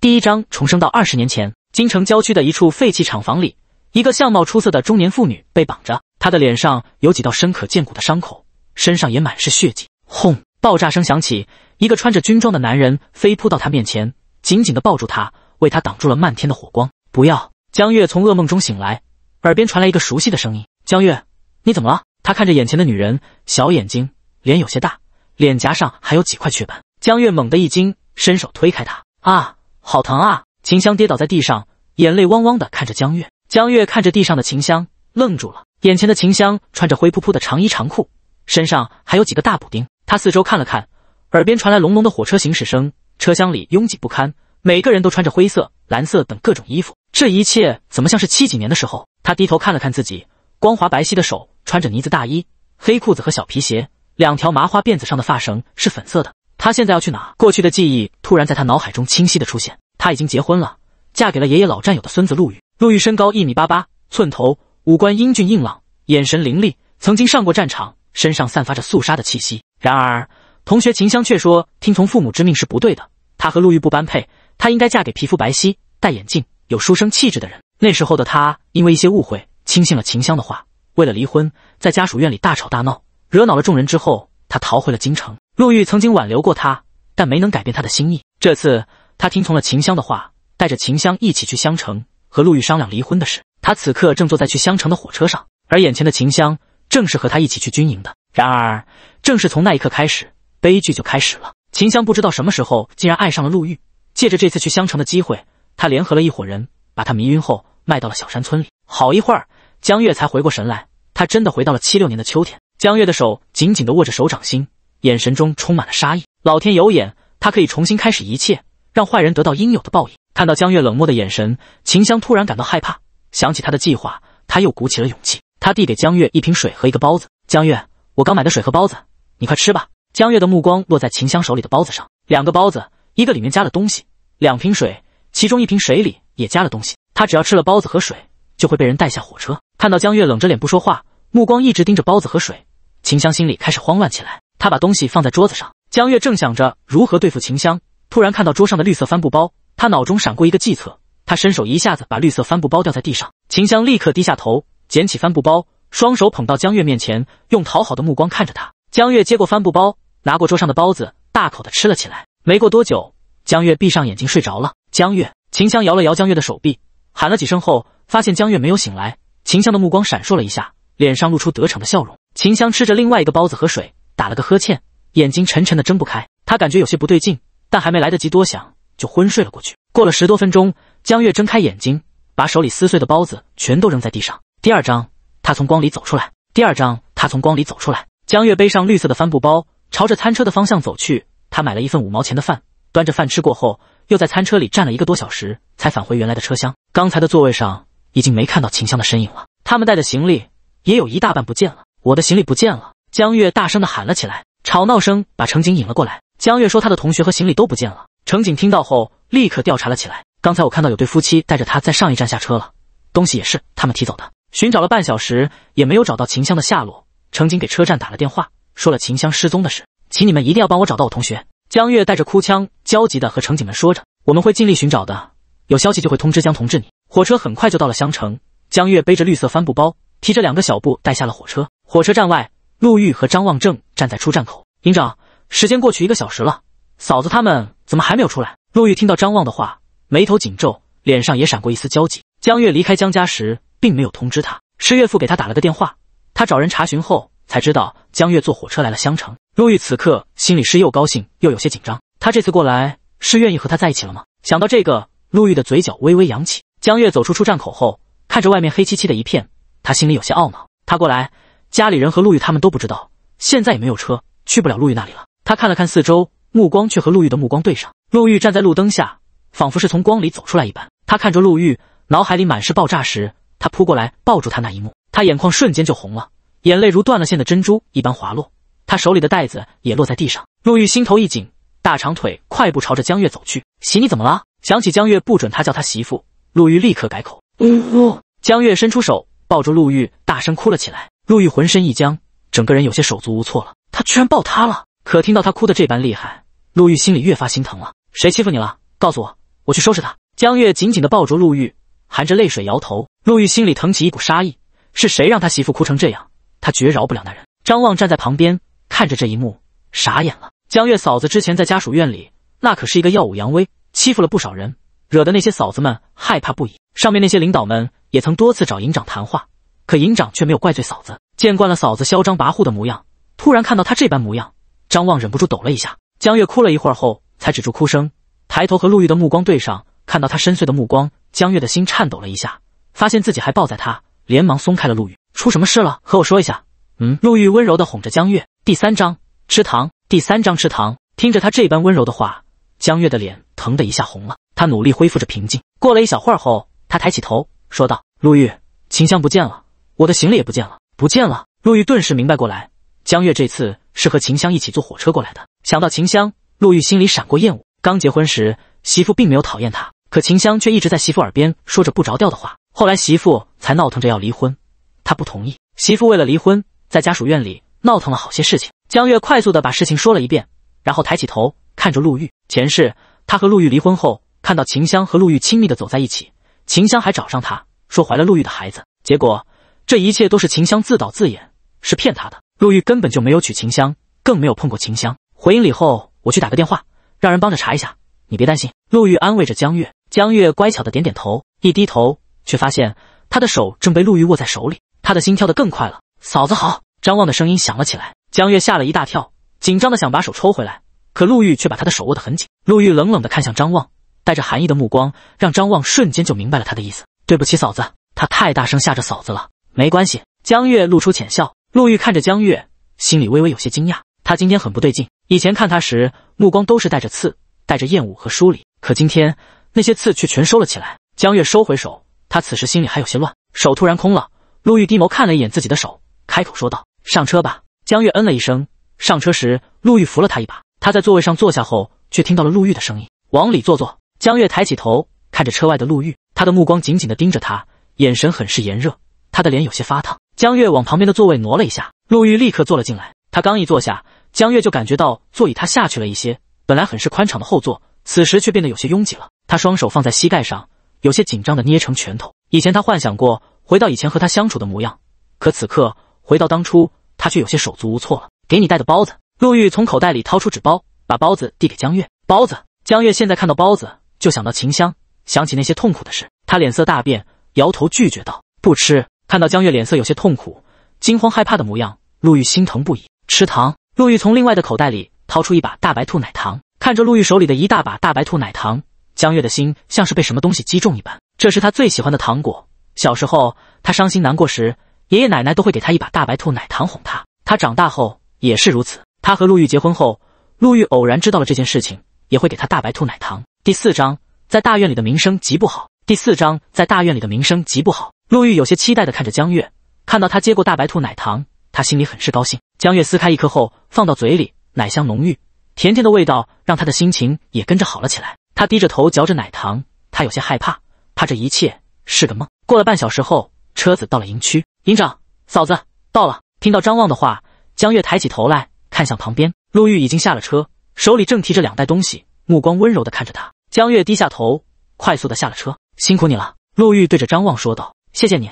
第一章重生到二十年前，京城郊区的一处废弃厂房里，一个相貌出色的中年妇女被绑着，她的脸上有几道深可见骨的伤口，身上也满是血迹。轰！爆炸声响起，一个穿着军装的男人飞扑到她面前，紧紧地抱住她，为她挡住了漫天的火光。不要！江月从噩梦中醒来，耳边传来一个熟悉的声音：“江月，你怎么了？”他看着眼前的女人，小眼睛，脸有些大，脸颊上还有几块雀斑。江月猛地一惊，伸手推开她。啊！好疼啊！秦香跌倒在地上，眼泪汪汪的看着江月。江月看着地上的秦香，愣住了。眼前的秦香穿着灰扑扑的长衣长裤，身上还有几个大补丁。他四周看了看，耳边传来隆隆的火车行驶声。车厢里拥挤不堪，每个人都穿着灰色、蓝色等各种衣服。这一切怎么像是七几年的时候？他低头看了看自己光滑白皙的手，穿着呢子大衣、黑裤子和小皮鞋，两条麻花辫子上的发绳是粉色的。他现在要去哪？过去的记忆突然在他脑海中清晰的出现。他已经结婚了，嫁给了爷爷老战友的孙子陆玉。陆玉身高一米八八，寸头，五官英俊硬朗，眼神凌厉，曾经上过战场，身上散发着肃杀的气息。然而，同学秦香却说，听从父母之命是不对的。他和陆玉不般配，他应该嫁给皮肤白皙、戴眼镜、有书生气质的人。那时候的他，因为一些误会，轻信了秦香的话，为了离婚，在家属院里大吵大闹，惹恼了众人之后，他逃回了京城。陆玉曾经挽留过他，但没能改变他的心意。这次，他听从了秦香的话，带着秦香一起去襄城和陆玉商量离婚的事。他此刻正坐在去襄城的火车上，而眼前的秦香正是和他一起去军营的。然而，正是从那一刻开始，悲剧就开始了。秦香不知道什么时候竟然爱上了陆玉，借着这次去襄城的机会，他联合了一伙人把他迷晕后卖到了小山村里。好一会儿，江月才回过神来，他真的回到了七六年的秋天。江月的手紧紧地握着手掌心。眼神中充满了杀意。老天有眼，他可以重新开始一切，让坏人得到应有的报应。看到江月冷漠的眼神，秦香突然感到害怕，想起他的计划，他又鼓起了勇气。他递给江月一瓶水和一个包子：“江月，我刚买的水和包子，你快吃吧。”江月的目光落在秦香手里的包子上，两个包子，一个里面加了东西，两瓶水，其中一瓶水里也加了东西。他只要吃了包子和水，就会被人带下火车。看到江月冷着脸不说话，目光一直盯着包子和水，秦香心里开始慌乱起来。他把东西放在桌子上，江月正想着如何对付秦香，突然看到桌上的绿色帆布包，他脑中闪过一个计策，他伸手一下子把绿色帆布包掉在地上。秦香立刻低下头捡起帆布包，双手捧到江月面前，用讨好的目光看着他。江月接过帆布包，拿过桌上的包子，大口的吃了起来。没过多久，江月闭上眼睛睡着了。江月，秦香摇了摇江月的手臂，喊了几声后，发现江月没有醒来，秦香的目光闪烁了一下，脸上露出得逞的笑容。秦香吃着另外一个包子和水。打了个呵欠，眼睛沉沉的睁不开，他感觉有些不对劲，但还没来得及多想，就昏睡了过去。过了十多分钟，江月睁开眼睛，把手里撕碎的包子全都扔在地上。第二张，他从光里走出来。第二张，他从光里走出来。江月背上绿色的帆布包，朝着餐车的方向走去。他买了一份五毛钱的饭，端着饭吃过后，又在餐车里站了一个多小时，才返回原来的车厢。刚才的座位上已经没看到秦香的身影了。他们带的行李也有一大半不见了。我的行李不见了。江月大声的喊了起来，吵闹声把乘警引了过来。江月说：“他的同学和行李都不见了。”乘警听到后，立刻调查了起来。刚才我看到有对夫妻带着他在上一站下车了，东西也是他们提走的。寻找了半小时也没有找到秦香的下落。乘警给车站打了电话，说了秦香失踪的事，请你们一定要帮我找到我同学。江月带着哭腔焦急的和乘警们说着：“我们会尽力寻找的，有消息就会通知江同志。”你火车很快就到了襄城，江月背着绿色帆布包，提着两个小布袋下了火车。火车站外。陆玉和张望正站在出站口。营长，时间过去一个小时了，嫂子他们怎么还没有出来？陆玉听到张望的话，眉头紧皱，脸上也闪过一丝焦急。江月离开江家时，并没有通知他，是岳父给他打了个电话，他找人查询后才知道江月坐火车来了襄城。陆玉此刻心里是又高兴又有些紧张。他这次过来是愿意和他在一起了吗？想到这个，陆玉的嘴角微微扬起。江月走出出站口后，看着外面黑漆漆的一片，他心里有些懊恼。他过来。家里人和陆玉他们都不知道，现在也没有车，去不了陆玉那里了。他看了看四周，目光却和陆玉的目光对上。陆玉站在路灯下，仿佛是从光里走出来一般。他看着陆玉，脑海里满是爆炸时他扑过来抱住他那一幕，他眼眶瞬间就红了，眼泪如断了线的珍珠一般滑落，他手里的袋子也落在地上。陆玉心头一紧，大长腿快步朝着江月走去。喜，你怎么了？想起江月不准他叫他媳妇，陆玉立刻改口。呜呜，江月伸出手抱住陆玉，大声哭了起来。陆玉浑身一僵，整个人有些手足无措了。他居然抱他了！可听到他哭的这般厉害，陆玉心里越发心疼了。谁欺负你了？告诉我，我去收拾他。江月紧紧的抱着陆玉，含着泪水摇头。陆玉心里腾起一股杀意：是谁让他媳妇哭成这样？他绝饶不了那人。张望站在旁边看着这一幕，傻眼了。江月嫂子之前在家属院里，那可是一个耀武扬威，欺负了不少人，惹得那些嫂子们害怕不已。上面那些领导们也曾多次找营长谈话。可营长却没有怪罪嫂子。见惯了嫂子嚣张跋扈的模样，突然看到她这般模样，张望忍不住抖了一下。江月哭了一会儿后，才止住哭声，抬头和陆玉的目光对上，看到他深邃的目光，江月的心颤抖了一下，发现自己还抱在他，连忙松开了陆玉。出什么事了？和我说一下。嗯。陆玉温柔的哄着江月。第三章吃糖。第三章吃糖。听着他这般温柔的话，江月的脸疼的一下红了。他努力恢复着平静。过了一小会儿后，他抬起头说道：“陆玉，秦香不见了。”我的行李也不见了，不见了。陆玉顿时明白过来，江月这次是和秦香一起坐火车过来的。想到秦香，陆玉心里闪过厌恶。刚结婚时，媳妇并没有讨厌他，可秦香却一直在媳妇耳边说着不着调的话。后来媳妇才闹腾着要离婚，他不同意。媳妇为了离婚，在家属院里闹腾了好些事情。江月快速的把事情说了一遍，然后抬起头看着陆玉。前世他和陆玉离婚后，看到秦香和陆玉亲密的走在一起，秦香还找上他，说怀了陆玉的孩子，结果。这一切都是秦香自导自演，是骗他的。陆玉根本就没有娶秦香，更没有碰过秦香。回营里后，我去打个电话，让人帮着查一下。你别担心，陆玉安慰着江月。江月乖巧的点点头，一低头，却发现他的手正被陆玉握在手里，他的心跳得更快了。嫂子好，张望的声音响了起来，江月吓了一大跳，紧张的想把手抽回来，可陆玉却把他的手握得很紧。陆玉冷冷的看向张望，带着寒意的目光让张望瞬间就明白了他的意思。对不起，嫂子，他太大声吓着嫂子了。没关系，江月露出浅笑。陆玉看着江月，心里微微有些惊讶。他今天很不对劲，以前看他时目光都是带着刺，带着厌恶和疏离，可今天那些刺却全收了起来。江月收回手，他此时心里还有些乱，手突然空了。陆玉低眸看了一眼自己的手，开口说道：“上车吧。”江月嗯了一声。上车时，陆玉扶了他一把。他在座位上坐下后，却听到了陆玉的声音：“往里坐坐。”江月抬起头，看着车外的陆玉，他的目光紧紧地盯着他，眼神很是炎热。他的脸有些发烫，江月往旁边的座位挪了一下，陆玉立刻坐了进来。他刚一坐下，江月就感觉到座椅他下去了一些，本来很是宽敞的后座，此时却变得有些拥挤了。他双手放在膝盖上，有些紧张的捏成拳头。以前他幻想过回到以前和他相处的模样，可此刻回到当初，他却有些手足无措了。给你带的包子，陆玉从口袋里掏出纸包，把包子递给江月。包子，江月现在看到包子就想到秦香，想起那些痛苦的事，他脸色大变，摇头拒绝道：“不吃。”看到江月脸色有些痛苦、惊慌害怕的模样，陆玉心疼不已。吃糖，陆玉从另外的口袋里掏出一把大白兔奶糖。看着陆玉手里的一大把大白兔奶糖，江月的心像是被什么东西击中一般。这是他最喜欢的糖果。小时候，他伤心难过时，爷爷奶奶都会给他一把大白兔奶糖哄他。他长大后也是如此。他和陆玉结婚后，陆玉偶然知道了这件事情，也会给他大白兔奶糖。第四章，在大院里的名声极不好。第四章，在大院里的名声极不好。陆玉有些期待的看着江月，看到他接过大白兔奶糖，他心里很是高兴。江月撕开一颗后放到嘴里，奶香浓郁，甜甜的味道让他的心情也跟着好了起来。他低着头嚼着奶糖，他有些害怕，怕这一切是个梦。过了半小时后，车子到了营区，营长嫂子到了。听到张望的话，江月抬起头来看向旁边，陆玉已经下了车，手里正提着两袋东西，目光温柔的看着他。江月低下头，快速的下了车。辛苦你了，陆玉对着张望说道。谢谢你，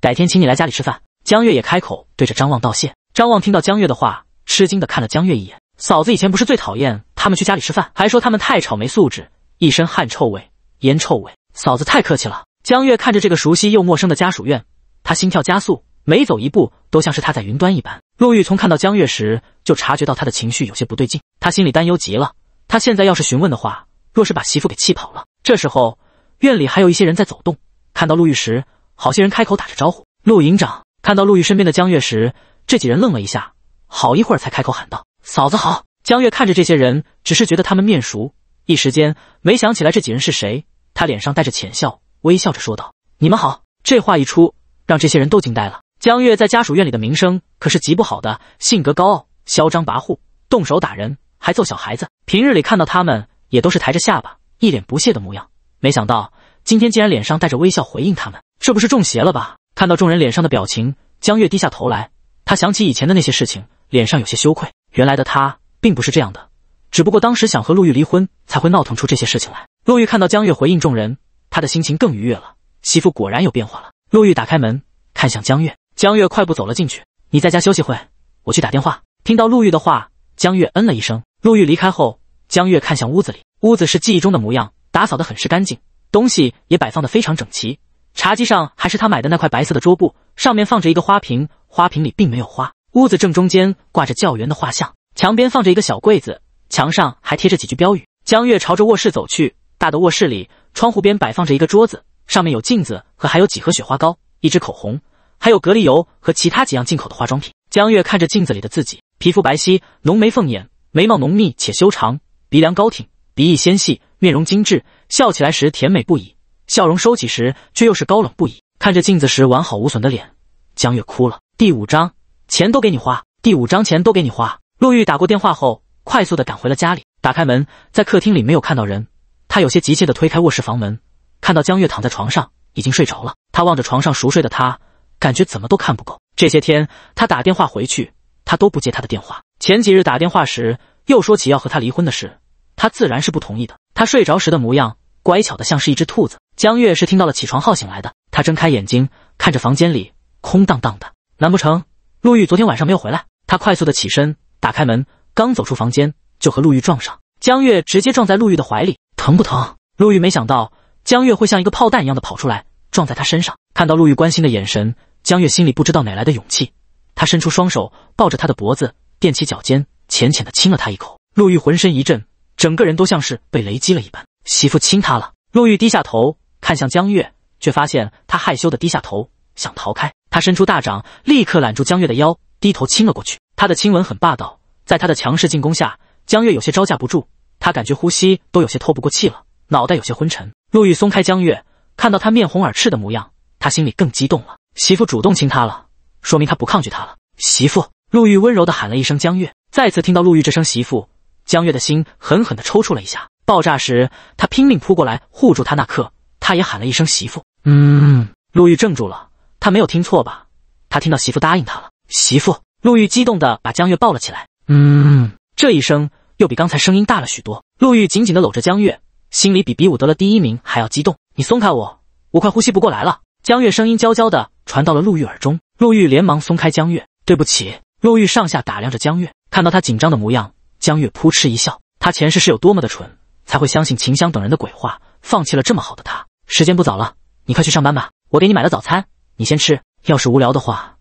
改天请你来家里吃饭。江月也开口对着张望道谢。张望听到江月的话，吃惊的看了江月一眼。嫂子以前不是最讨厌他们去家里吃饭，还说他们太吵，没素质，一身汗臭味、烟臭味。嫂子太客气了。江月看着这个熟悉又陌生的家属院，他心跳加速，每走一步都像是他在云端一般。陆玉从看到江月时就察觉到他的情绪有些不对劲，他心里担忧极了。他现在要是询问的话，若是把媳妇给气跑了，这时候院里还有一些人在走动，看到陆玉时。好些人开口打着招呼。陆营长看到陆玉身边的江月时，这几人愣了一下，好一会儿才开口喊道：“嫂子好。”江月看着这些人，只是觉得他们面熟，一时间没想起来这几人是谁。他脸上带着浅笑，微笑着说道：“你们好。”这话一出，让这些人都惊呆了。江月在家属院里的名声可是极不好的，性格高傲、嚣张跋扈，动手打人，还揍小孩子。平日里看到他们也都是抬着下巴，一脸不屑的模样。没想到今天竟然脸上带着微笑回应他们。这不是中邪了吧？看到众人脸上的表情，江月低下头来。他想起以前的那些事情，脸上有些羞愧。原来的他并不是这样的，只不过当时想和陆玉离婚，才会闹腾出这些事情来。陆玉看到江月回应众人，他的心情更愉悦了。媳妇果然有变化了。陆玉打开门，看向江月。江月快步走了进去。你在家休息会，我去打电话。听到陆玉的话，江月嗯了一声。陆玉离开后，江月看向屋子里。屋子是记忆中的模样，打扫的很是干净，东西也摆放的非常整齐。茶几上还是他买的那块白色的桌布，上面放着一个花瓶，花瓶里并没有花。屋子正中间挂着教员的画像，墙边放着一个小柜子，墙上还贴着几句标语。江月朝着卧室走去，大的卧室里，窗户边摆放着一个桌子，上面有镜子和还有几盒雪花膏、一支口红，还有隔离油和其他几样进口的化妆品。江月看着镜子里的自己，皮肤白皙，浓眉凤眼，眉毛浓密且修长，鼻梁高挺，鼻翼纤细，面容精致，笑起来时甜美不已。笑容收起时，却又是高冷不已。看着镜子时完好无损的脸，江月哭了。第五章，钱都给你花。第五章，钱都给你花。陆玉打过电话后，快速的赶回了家里，打开门，在客厅里没有看到人，他有些急切的推开卧室房门，看到江月躺在床上，已经睡着了。他望着床上熟睡的她，感觉怎么都看不够。这些天他打电话回去，他都不接他的电话。前几日打电话时又说起要和他离婚的事，他自然是不同意的。他睡着时的模样。乖巧的像是一只兔子。江月是听到了起床号醒来的，他睁开眼睛，看着房间里空荡荡的，难不成陆玉昨天晚上没有回来？他快速的起身，打开门，刚走出房间，就和陆玉撞上，江月直接撞在陆玉的怀里，疼不疼？陆玉没想到江月会像一个炮弹一样的跑出来，撞在他身上。看到陆玉关心的眼神，江月心里不知道哪来的勇气，他伸出双手抱着他的脖子，踮起脚尖，浅浅的亲了他一口。陆玉浑身一震，整个人都像是被雷击了一般。媳妇亲他了，陆玉低下头看向江月，却发现他害羞的低下头，想逃开。他伸出大掌，立刻揽住江月的腰，低头亲了过去。他的亲吻很霸道，在他的强势进攻下，江月有些招架不住，他感觉呼吸都有些透不过气了，脑袋有些昏沉。陆玉松开江月，看到他面红耳赤的模样，他心里更激动了。媳妇主动亲他了，说明他不抗拒他了。媳妇，陆玉温柔的喊了一声江月，再次听到陆玉这声媳妇，江月的心狠狠的抽搐了一下。爆炸时，他拼命扑过来护住他，那刻他也喊了一声“媳妇”。嗯，陆玉怔住了，他没有听错吧？他听到媳妇答应他了。媳妇，陆玉激动的把江月抱了起来。嗯，这一声又比刚才声音大了许多。陆玉紧紧的搂着江月，心里比比武得了第一名还要激动。你松开我，我快呼吸不过来了。江月声音娇娇的传到了陆玉耳中，陆玉连忙松开江月。对不起。陆玉上下打量着江月，看到他紧张的模样，江月扑哧一笑。他前世是有多么的蠢。才会相信秦香等人的鬼话，放弃了这么好的他。时间不早了，你快去上班吧。我给你买了早餐，你先吃。要是无聊的话，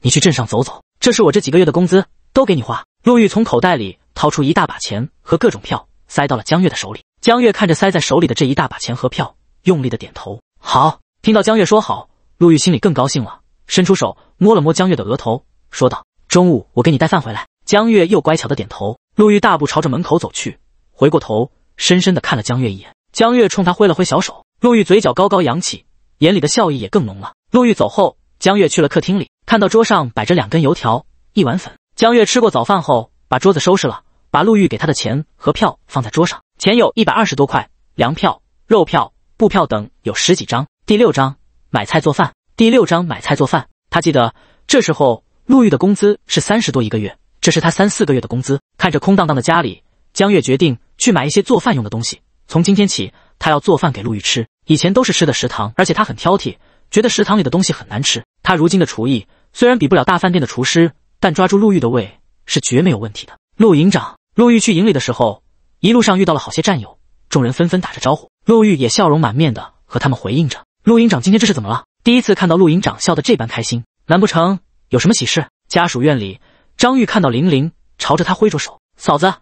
你去镇上走走。这是我这几个月的工资，都给你花。陆玉从口袋里掏出一大把钱和各种票，塞到了江月的手里。江月看着塞在手里的这一大把钱和票，用力的点头。好，听到江月说好，陆玉心里更高兴了，伸出手摸了摸江月的额头，说道：“中午我给你带饭回来。”江月又乖巧的点头。陆玉大步朝着门口走去，回过头。深深地看了江月一眼，江月冲他挥了挥小手，陆玉嘴角高高扬起，眼里的笑意也更浓了。陆玉走后，江月去了客厅里，看到桌上摆着两根油条，一碗粉。江月吃过早饭后，把桌子收拾了，把陆玉给他的钱和票放在桌上，钱有一百二十多块，粮票、肉票、布票等有十几张。第六张买菜做饭，第六张买菜做饭。他记得这时候陆玉的工资是三十多一个月，这是他三四个月的工资。看着空荡荡的家里，江月决定。去买一些做饭用的东西。从今天起，他要做饭给陆玉吃。以前都是吃的食堂，而且他很挑剔，觉得食堂里的东西很难吃。他如今的厨艺虽然比不了大饭店的厨师，但抓住陆玉的胃是绝没有问题的。陆营长，陆玉去营里的时候，一路上遇到了好些战友，众人纷纷打着招呼，陆玉也笑容满面的和他们回应着。陆营长今天这是怎么了？第一次看到陆营长笑得这般开心，难不成有什么喜事？家属院里，张玉看到林玲朝着他挥着手，嫂子，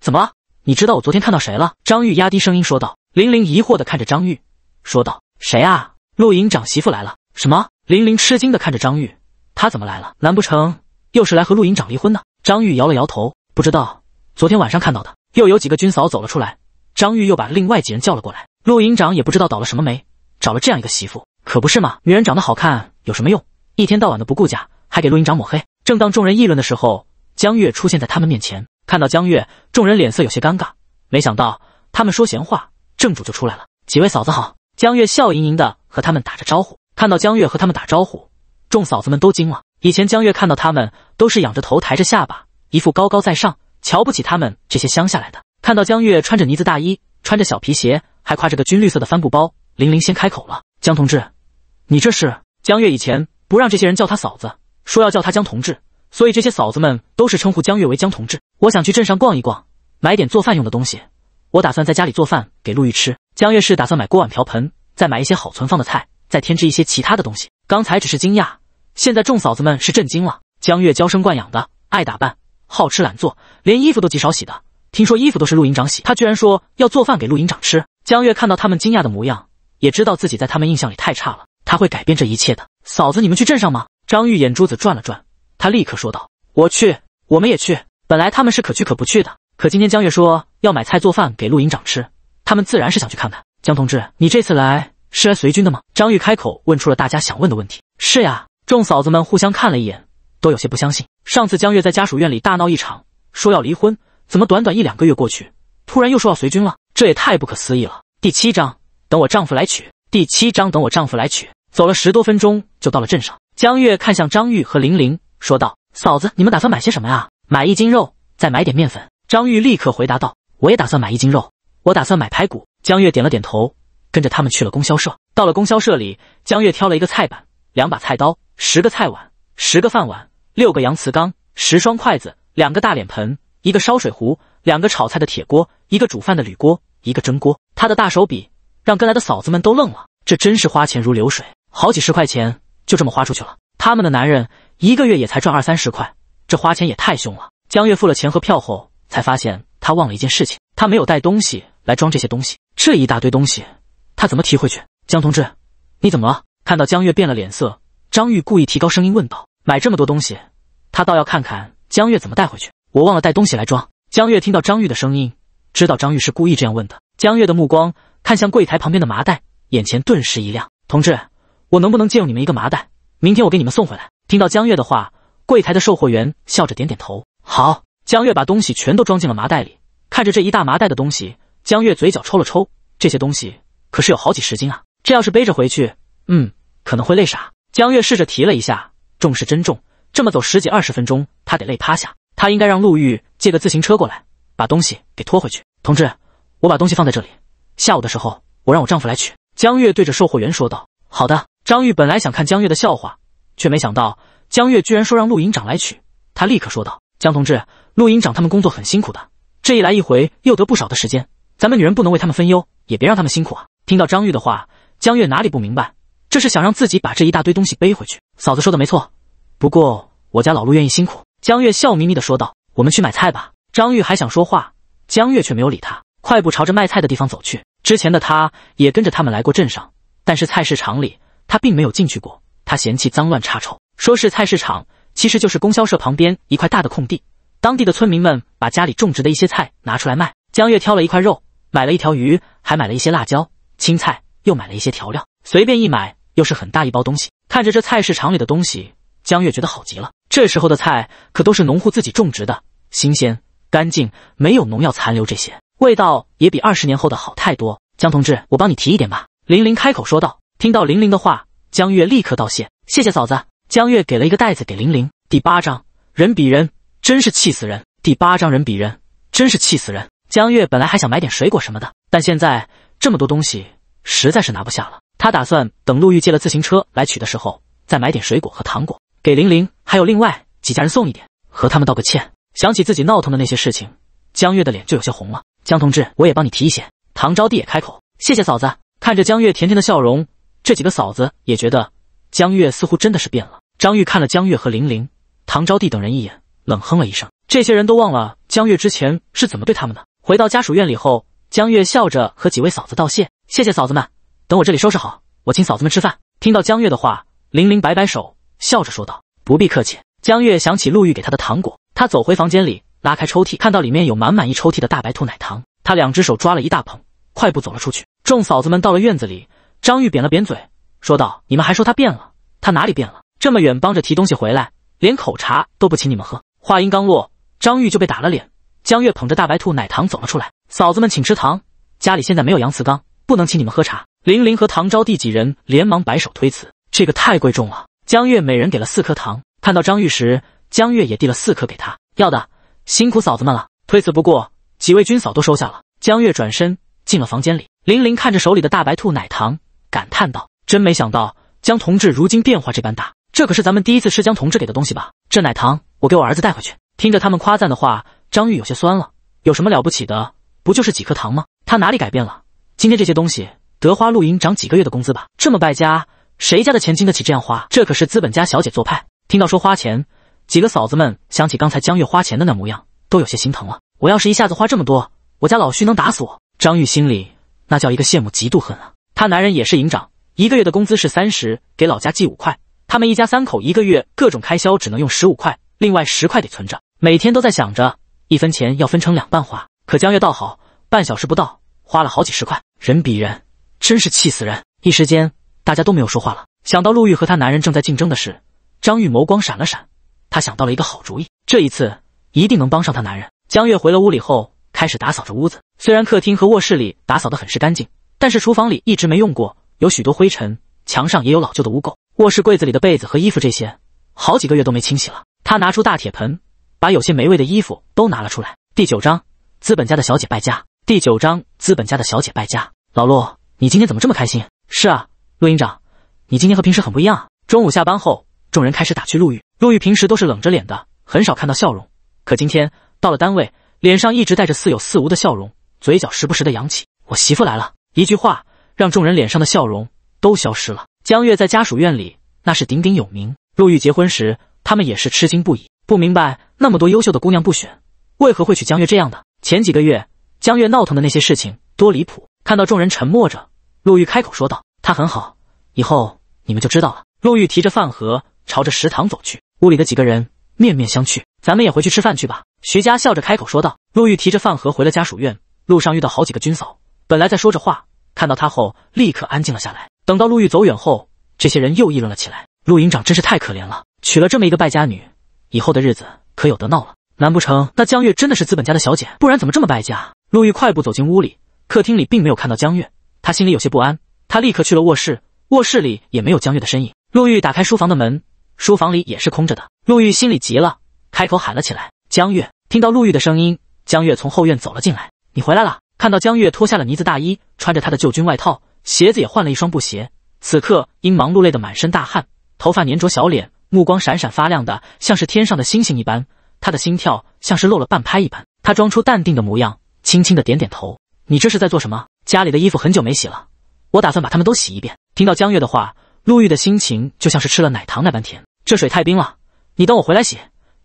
怎么了？你知道我昨天看到谁了？张玉压低声音说道。玲玲疑惑的看着张玉，说道：“谁啊？”陆营长媳妇来了？什么？玲玲吃惊的看着张玉，她怎么来了？难不成又是来和陆营长离婚的？张玉摇了摇头，不知道。昨天晚上看到的，又有几个军嫂走了出来。张玉又把另外几人叫了过来。陆营长也不知道倒了什么霉，找了这样一个媳妇，可不是嘛？女人长得好看有什么用？一天到晚的不顾家，还给陆营长抹黑。正当众人议论的时候，江月出现在他们面前。看到江月，众人脸色有些尴尬。没想到他们说闲话，正主就出来了。几位嫂子好，江月笑盈盈的和他们打着招呼。看到江月和他们打招呼，众嫂子们都惊了。以前江月看到他们，都是仰着头，抬着下巴，一副高高在上，瞧不起他们这些乡下来的。看到江月穿着呢子大衣，穿着小皮鞋，还挎着个军绿色的帆布包，玲玲先开口了：“江同志，你这是……”江月以前不让这些人叫他嫂子，说要叫他江同志。所以这些嫂子们都是称呼江月为江同志。我想去镇上逛一逛，买点做饭用的东西。我打算在家里做饭给陆玉吃。江月是打算买锅碗瓢盆，再买一些好存放的菜，再添置一些其他的东西。刚才只是惊讶，现在众嫂子们是震惊了。江月娇生惯养的，爱打扮，好吃懒做，连衣服都极少洗的。听说衣服都是陆营长洗，他居然说要做饭给陆营长吃。江月看到他们惊讶的模样，也知道自己在他们印象里太差了。他会改变这一切的。嫂子，你们去镇上吗？张玉眼珠子转了转。他立刻说道：“我去，我们也去。本来他们是可去可不去的，可今天江月说要买菜做饭给陆营长吃，他们自然是想去看看。江同志，你这次来是来随军的吗？”张玉开口问出了大家想问的问题：“是呀。”众嫂子们互相看了一眼，都有些不相信。上次江月在家属院里大闹一场，说要离婚，怎么短短一两个月过去，突然又说要随军了？这也太不可思议了。第七章，等我丈夫来娶。第七章，等我丈夫来娶。走了十多分钟，就到了镇上。江月看向张玉和玲玲。说道：“嫂子，你们打算买些什么呀？买一斤肉，再买点面粉。”张玉立刻回答道：“我也打算买一斤肉，我打算买排骨。”江月点了点头，跟着他们去了供销社。到了供销社里，江月挑了一个菜板、两把菜刀、十个菜碗、十个饭碗、六个洋瓷缸、十双筷子、两个大脸盆、一个烧水壶、两个炒菜的铁锅、一个煮饭的铝锅、一个蒸锅。他的大手笔让跟来的嫂子们都愣了，这真是花钱如流水，好几十块钱就这么花出去了。他们的男人。一个月也才赚二三十块，这花钱也太凶了。江月付了钱和票后，才发现他忘了一件事情，他没有带东西来装这些东西。这一大堆东西，他怎么提回去？江同志，你怎么了？看到江月变了脸色，张玉故意提高声音问道：“买这么多东西，他倒要看看江月怎么带回去。”我忘了带东西来装。江月听到张玉的声音，知道张玉是故意这样问的。江月的目光看向柜台旁边的麻袋，眼前顿时一亮：“同志，我能不能借用你们一个麻袋？明天我给你们送回来。”听到江月的话，柜台的售货员笑着点点头。好，江月把东西全都装进了麻袋里。看着这一大麻袋的东西，江月嘴角抽了抽。这些东西可是有好几十斤啊，这要是背着回去，嗯，可能会累傻。江月试着提了一下，重是真重。这么走十几二十分钟，他得累趴下。他应该让陆玉借个自行车过来，把东西给拖回去。同志，我把东西放在这里，下午的时候我让我丈夫来取。江月对着售货员说道：“好的。”张玉本来想看江月的笑话。却没想到江月居然说让陆营长来取，他立刻说道：“江同志，陆营长他们工作很辛苦的，这一来一回又得不少的时间，咱们女人不能为他们分忧，也别让他们辛苦啊。”听到张玉的话，江月哪里不明白，这是想让自己把这一大堆东西背回去。嫂子说的没错，不过我家老陆愿意辛苦。”江月笑眯眯的说道：“我们去买菜吧。”张玉还想说话，江月却没有理他，快步朝着卖菜的地方走去。之前的他也跟着他们来过镇上，但是菜市场里他并没有进去过。他嫌弃脏乱差丑，说是菜市场，其实就是供销社旁边一块大的空地。当地的村民们把家里种植的一些菜拿出来卖。江月挑了一块肉，买了一条鱼，还买了一些辣椒、青菜，又买了一些调料，随便一买又是很大一包东西。看着这菜市场里的东西，江月觉得好极了。这时候的菜可都是农户自己种植的，新鲜、干净，没有农药残留，这些味道也比二十年后的好太多。江同志，我帮你提一点吧。”玲玲开口说道。听到玲玲的话。江月立刻道谢，谢谢嫂子。江月给了一个袋子给玲玲。第八章人比人真是气死人。第八章人比人真是气死人。江月本来还想买点水果什么的，但现在这么多东西实在是拿不下了。他打算等陆玉借了自行车来取的时候再买点水果和糖果给玲玲，还有另外几家人送一点，和他们道个歉。想起自己闹腾的那些事情，江月的脸就有些红了。江同志，我也帮你提一些。唐招娣也开口，谢谢嫂子。看着江月甜甜的笑容。这几个嫂子也觉得江月似乎真的是变了。张玉看了江月和玲玲、唐招娣等人一眼，冷哼了一声。这些人都忘了江月之前是怎么对他们的。回到家属院里后，江月笑着和几位嫂子道谢：“谢谢嫂子们，等我这里收拾好，我请嫂子们吃饭。”听到江月的话，玲玲摆摆手，笑着说道：“不必客气。”江月想起陆玉给他的糖果，他走回房间里，拉开抽屉，看到里面有满满一抽屉的大白兔奶糖，他两只手抓了一大捧，快步走了出去。众嫂子们到了院子里。张玉扁了扁嘴，说道：“你们还说他变了？他哪里变了？这么远帮着提东西回来，连口茶都不请你们喝。”话音刚落，张玉就被打了脸。江月捧着大白兔奶糖走了出来：“嫂子们请吃糖，家里现在没有杨瓷缸，不能请你们喝茶。”玲玲和唐招娣几人连忙摆手推辞：“这个太贵重了。”江月每人给了四颗糖。看到张玉时，江月也递了四颗给他：“要的，辛苦嫂子们了，推辞不过，几位军嫂都收下了。”江月转身进了房间里。玲玲看着手里的大白兔奶糖。感叹道：“真没想到江同志如今变化这般大，这可是咱们第一次吃江同志给的东西吧？这奶糖我给我儿子带回去。”听着他们夸赞的话，张玉有些酸了。有什么了不起的？不就是几颗糖吗？他哪里改变了？今天这些东西得花露营涨几个月的工资吧？这么败家，谁家的钱经得起这样花？这可是资本家小姐做派。听到说花钱，几个嫂子们想起刚才江月花钱的那模样，都有些心疼了。我要是一下子花这么多，我家老徐能打死我。张玉心里那叫一个羡慕嫉妒恨啊！他男人也是营长，一个月的工资是三十，给老家寄五块。他们一家三口一个月各种开销只能用十五块，另外十块得存着。每天都在想着，一分钱要分成两半花。可江月倒好，半小时不到花了好几十块。人比人真是气死人。一时间大家都没有说话了。想到陆玉和她男人正在竞争的事，张玉眸光闪了闪，她想到了一个好主意，这一次一定能帮上她男人。江月回了屋里后，开始打扫着屋子。虽然客厅和卧室里打扫得很是干净。但是厨房里一直没用过，有许多灰尘，墙上也有老旧的污垢。卧室柜子里的被子和衣服，这些好几个月都没清洗了。他拿出大铁盆，把有些霉味的衣服都拿了出来。第九章：资本家的小姐败家。第九章：资本家的小姐败家。老陆，你今天怎么这么开心？是啊，陆营长，你今天和平时很不一样啊。中午下班后，众人开始打趣陆玉。陆玉平时都是冷着脸的，很少看到笑容，可今天到了单位，脸上一直带着似有似无的笑容，嘴角时不时的扬起。我媳妇来了。一句话让众人脸上的笑容都消失了。江月在家属院里那是鼎鼎有名，陆玉结婚时他们也是吃惊不已，不明白那么多优秀的姑娘不选，为何会娶江月这样的？前几个月江月闹腾的那些事情多离谱，看到众人沉默着，陆玉开口说道：“她很好，以后你们就知道了。”陆玉提着饭盒朝着食堂走去，屋里的几个人面面相觑：“咱们也回去吃饭去吧。”徐佳笑着开口说道。陆玉提着饭盒回了家属院，路上遇到好几个军嫂。本来在说着话，看到他后立刻安静了下来。等到陆玉走远后，这些人又议论了起来：“陆营长真是太可怜了，娶了这么一个败家女，以后的日子可有得闹了。难不成那江月真的是资本家的小姐？不然怎么这么败家？”陆玉快步走进屋里，客厅里并没有看到江月，他心里有些不安。他立刻去了卧室，卧室里也没有江月的身影。陆玉打开书房的门，书房里也是空着的。陆玉心里急了，开口喊了起来：“江月！”听到陆玉的声音，江月从后院走了进来：“你回来了。”看到江月脱下了呢子大衣，穿着他的旧军外套，鞋子也换了一双布鞋。此刻因忙碌累得满身大汗，头发粘着，小脸目光闪闪发亮的，像是天上的星星一般。他的心跳像是漏了半拍一般。他装出淡定的模样，轻轻的点点头：“你这是在做什么？家里的衣服很久没洗了，我打算把他们都洗一遍。”听到江月的话，陆玉的心情就像是吃了奶糖那般甜。这水太冰了，你等我回来洗。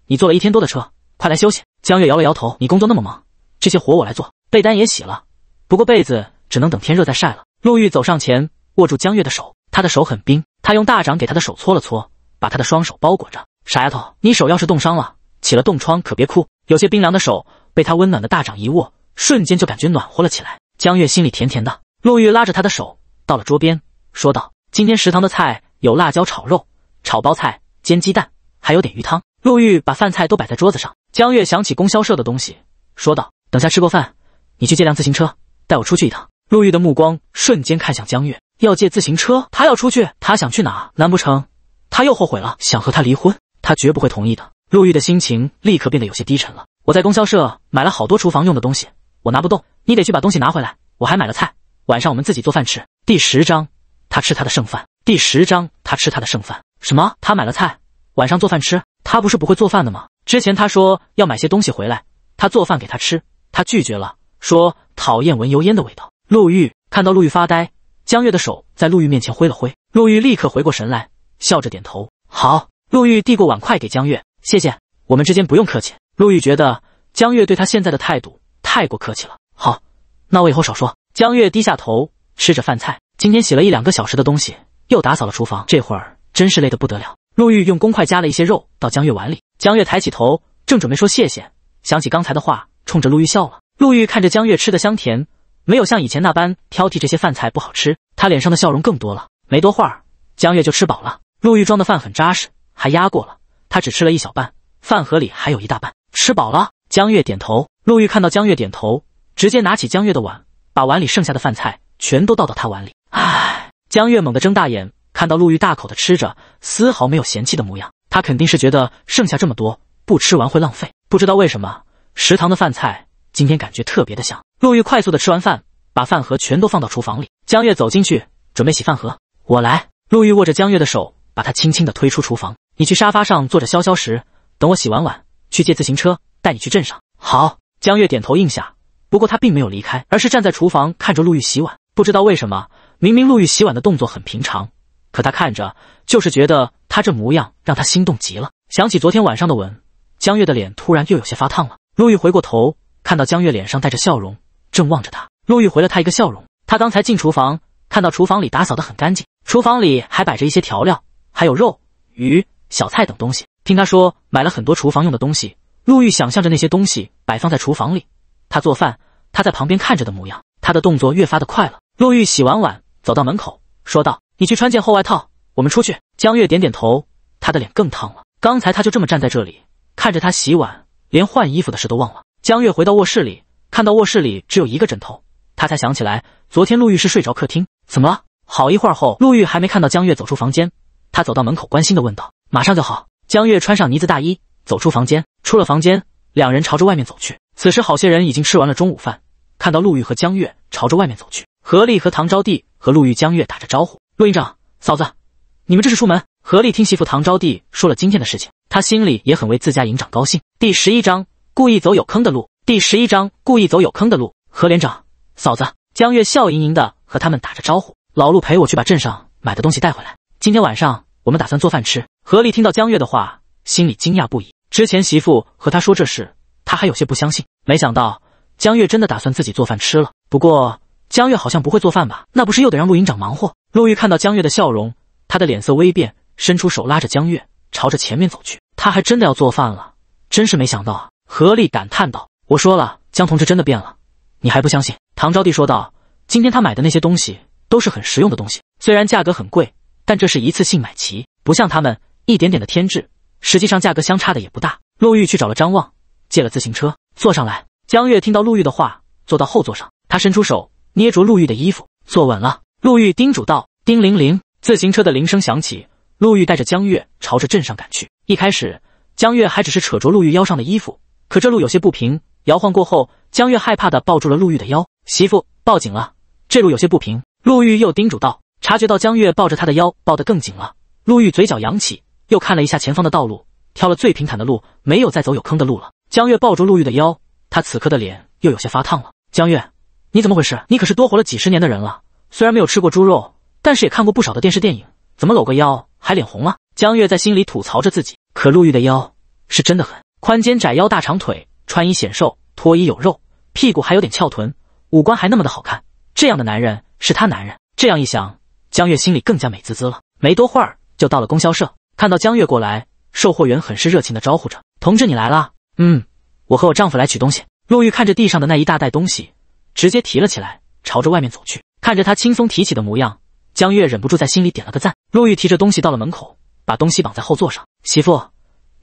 你坐了一天多的车，快来休息。江月摇了摇头：“你工作那么忙，这些活我来做。”被单也洗了，不过被子只能等天热再晒了。陆玉走上前，握住江月的手，她的手很冰，他用大掌给她的手搓了搓，把她的双手包裹着。傻丫头，你手要是冻伤了，起了冻疮，可别哭。有些冰凉的手被他温暖的大掌一握，瞬间就感觉暖和了起来。江月心里甜甜的。陆玉拉着她的手到了桌边，说道：“今天食堂的菜有辣椒炒肉、炒包菜、煎鸡蛋，还有点鱼汤。”陆玉把饭菜都摆在桌子上。江月想起供销社的东西，说道：“等下吃过饭。”你去借辆自行车，带我出去一趟。陆玉的目光瞬间看向江月，要借自行车，他要出去，他想去哪？难不成他又后悔了，想和他离婚？他绝不会同意的。陆玉的心情立刻变得有些低沉了。我在供销社买了好多厨房用的东西，我拿不动，你得去把东西拿回来。我还买了菜，晚上我们自己做饭吃。第十章，他吃他的剩饭。第十章，他吃他的剩饭。什么？他买了菜，晚上做饭吃？他不是不会做饭的吗？之前他说要买些东西回来，他做饭给他吃，他拒绝了。说讨厌闻油烟的味道。陆玉看到陆玉发呆，江月的手在陆玉面前挥了挥，陆玉立刻回过神来，笑着点头。好。陆玉递过碗筷给江月，谢谢。我们之间不用客气。陆玉觉得江月对他现在的态度太过客气了。好，那我以后少说。江月低下头吃着饭菜，今天洗了一两个小时的东西，又打扫了厨房，这会儿真是累得不得了。陆玉用公筷夹了一些肉到江月碗里，江月抬起头，正准备说谢谢，想起刚才的话，冲着陆玉笑了。陆玉看着江月吃的香甜，没有像以前那般挑剔这些饭菜不好吃，他脸上的笑容更多了。没多会儿，江月就吃饱了。陆玉装的饭很扎实，还压过了他，只吃了一小半，饭盒里还有一大半。吃饱了，江月点头。陆玉看到江月点头，直接拿起江月的碗，把碗里剩下的饭菜全都倒到他碗里。唉，江月猛地睁大眼，看到陆玉大口的吃着，丝毫没有嫌弃的模样。他肯定是觉得剩下这么多不吃完会浪费。不知道为什么，食堂的饭菜。今天感觉特别的香。陆玉快速的吃完饭，把饭盒全都放到厨房里。江月走进去，准备洗饭盒。我来。陆玉握着江月的手，把她轻轻的推出厨房。你去沙发上坐着消消食，等我洗完碗去借自行车，带你去镇上。好。江月点头应下，不过她并没有离开，而是站在厨房看着陆玉洗碗。不知道为什么，明明陆玉洗碗的动作很平常，可他看着就是觉得他这模样让他心动极了。想起昨天晚上的吻，江月的脸突然又有些发烫了。陆玉回过头。看到江月脸上带着笑容，正望着他，陆玉回了他一个笑容。他刚才进厨房，看到厨房里打扫的很干净，厨房里还摆着一些调料，还有肉、鱼、小菜等东西。听他说买了很多厨房用的东西，陆玉想象着那些东西摆放在厨房里，他做饭，他在旁边看着的模样，他的动作越发的快了。陆玉洗完碗，走到门口，说道：“你去穿件厚外套，我们出去。”江月点点头，他的脸更烫了。刚才他就这么站在这里，看着他洗碗，连换衣服的事都忘了。江月回到卧室里，看到卧室里只有一个枕头，他才想起来昨天陆玉是睡着客厅，怎么了？好一会儿后，陆玉还没看到江月走出房间，他走到门口，关心的问道：“马上就好。”江月穿上呢子大衣，走出房间。出了房间，两人朝着外面走去。此时，好些人已经吃完了中午饭，看到陆玉和江月朝着外面走去，何丽和唐招娣和陆玉江月打着招呼：“陆营长，嫂子，你们这是出门？”何丽听媳妇唐招娣说了今天的事情，她心里也很为自家营长高兴。第十一章。故意走有坑的路第十一章故意走有坑的路。何连长、嫂子江月笑盈盈的和他们打着招呼。老陆陪我去把镇上买的东西带回来。今天晚上我们打算做饭吃。何丽听到江月的话，心里惊讶不已。之前媳妇和他说这事，他还有些不相信。没想到江月真的打算自己做饭吃了。不过江月好像不会做饭吧？那不是又得让陆营长忙活。陆玉看到江月的笑容，他的脸色微变，伸出手拉着江月朝着前面走去。他还真的要做饭了，真是没想到啊！何力感叹道：“我说了，江同志真的变了，你还不相信？”唐招娣说道：“今天他买的那些东西都是很实用的东西，虽然价格很贵，但这是一次性买齐，不像他们一点点的添置。实际上价格相差的也不大。”陆玉去找了张望，借了自行车，坐上来。江月听到陆玉的话，坐到后座上，他伸出手捏着陆玉的衣服，坐稳了。陆玉叮嘱道：“叮铃铃，自行车的铃声响起。”陆玉带着江月朝着镇上赶去。一开始，江月还只是扯着陆玉腰上的衣服。可这路有些不平，摇晃过后，江月害怕的抱住了陆玉的腰。媳妇，报警了，这路有些不平。陆玉又叮嘱道，察觉到江月抱着他的腰，抱得更紧了。陆玉嘴角扬起，又看了一下前方的道路，挑了最平坦的路，没有再走有坑的路了。江月抱住陆玉的腰，他此刻的脸又有些发烫了。江月，你怎么回事？你可是多活了几十年的人了，虽然没有吃过猪肉，但是也看过不少的电视电影，怎么搂个腰还脸红了？江月在心里吐槽着自己，可陆玉的腰是真的狠。宽肩窄腰大长腿，穿衣显瘦，脱衣有肉，屁股还有点翘臀，五官还那么的好看，这样的男人是他男人。这样一想，江月心里更加美滋滋了。没多会儿就到了供销社，看到江月过来，售货员很是热情的招呼着：“同志，你来了。”“嗯，我和我丈夫来取东西。”陆玉看着地上的那一大袋东西，直接提了起来，朝着外面走去。看着他轻松提起的模样，江月忍不住在心里点了个赞。陆玉提着东西到了门口，把东西绑在后座上。“媳妇，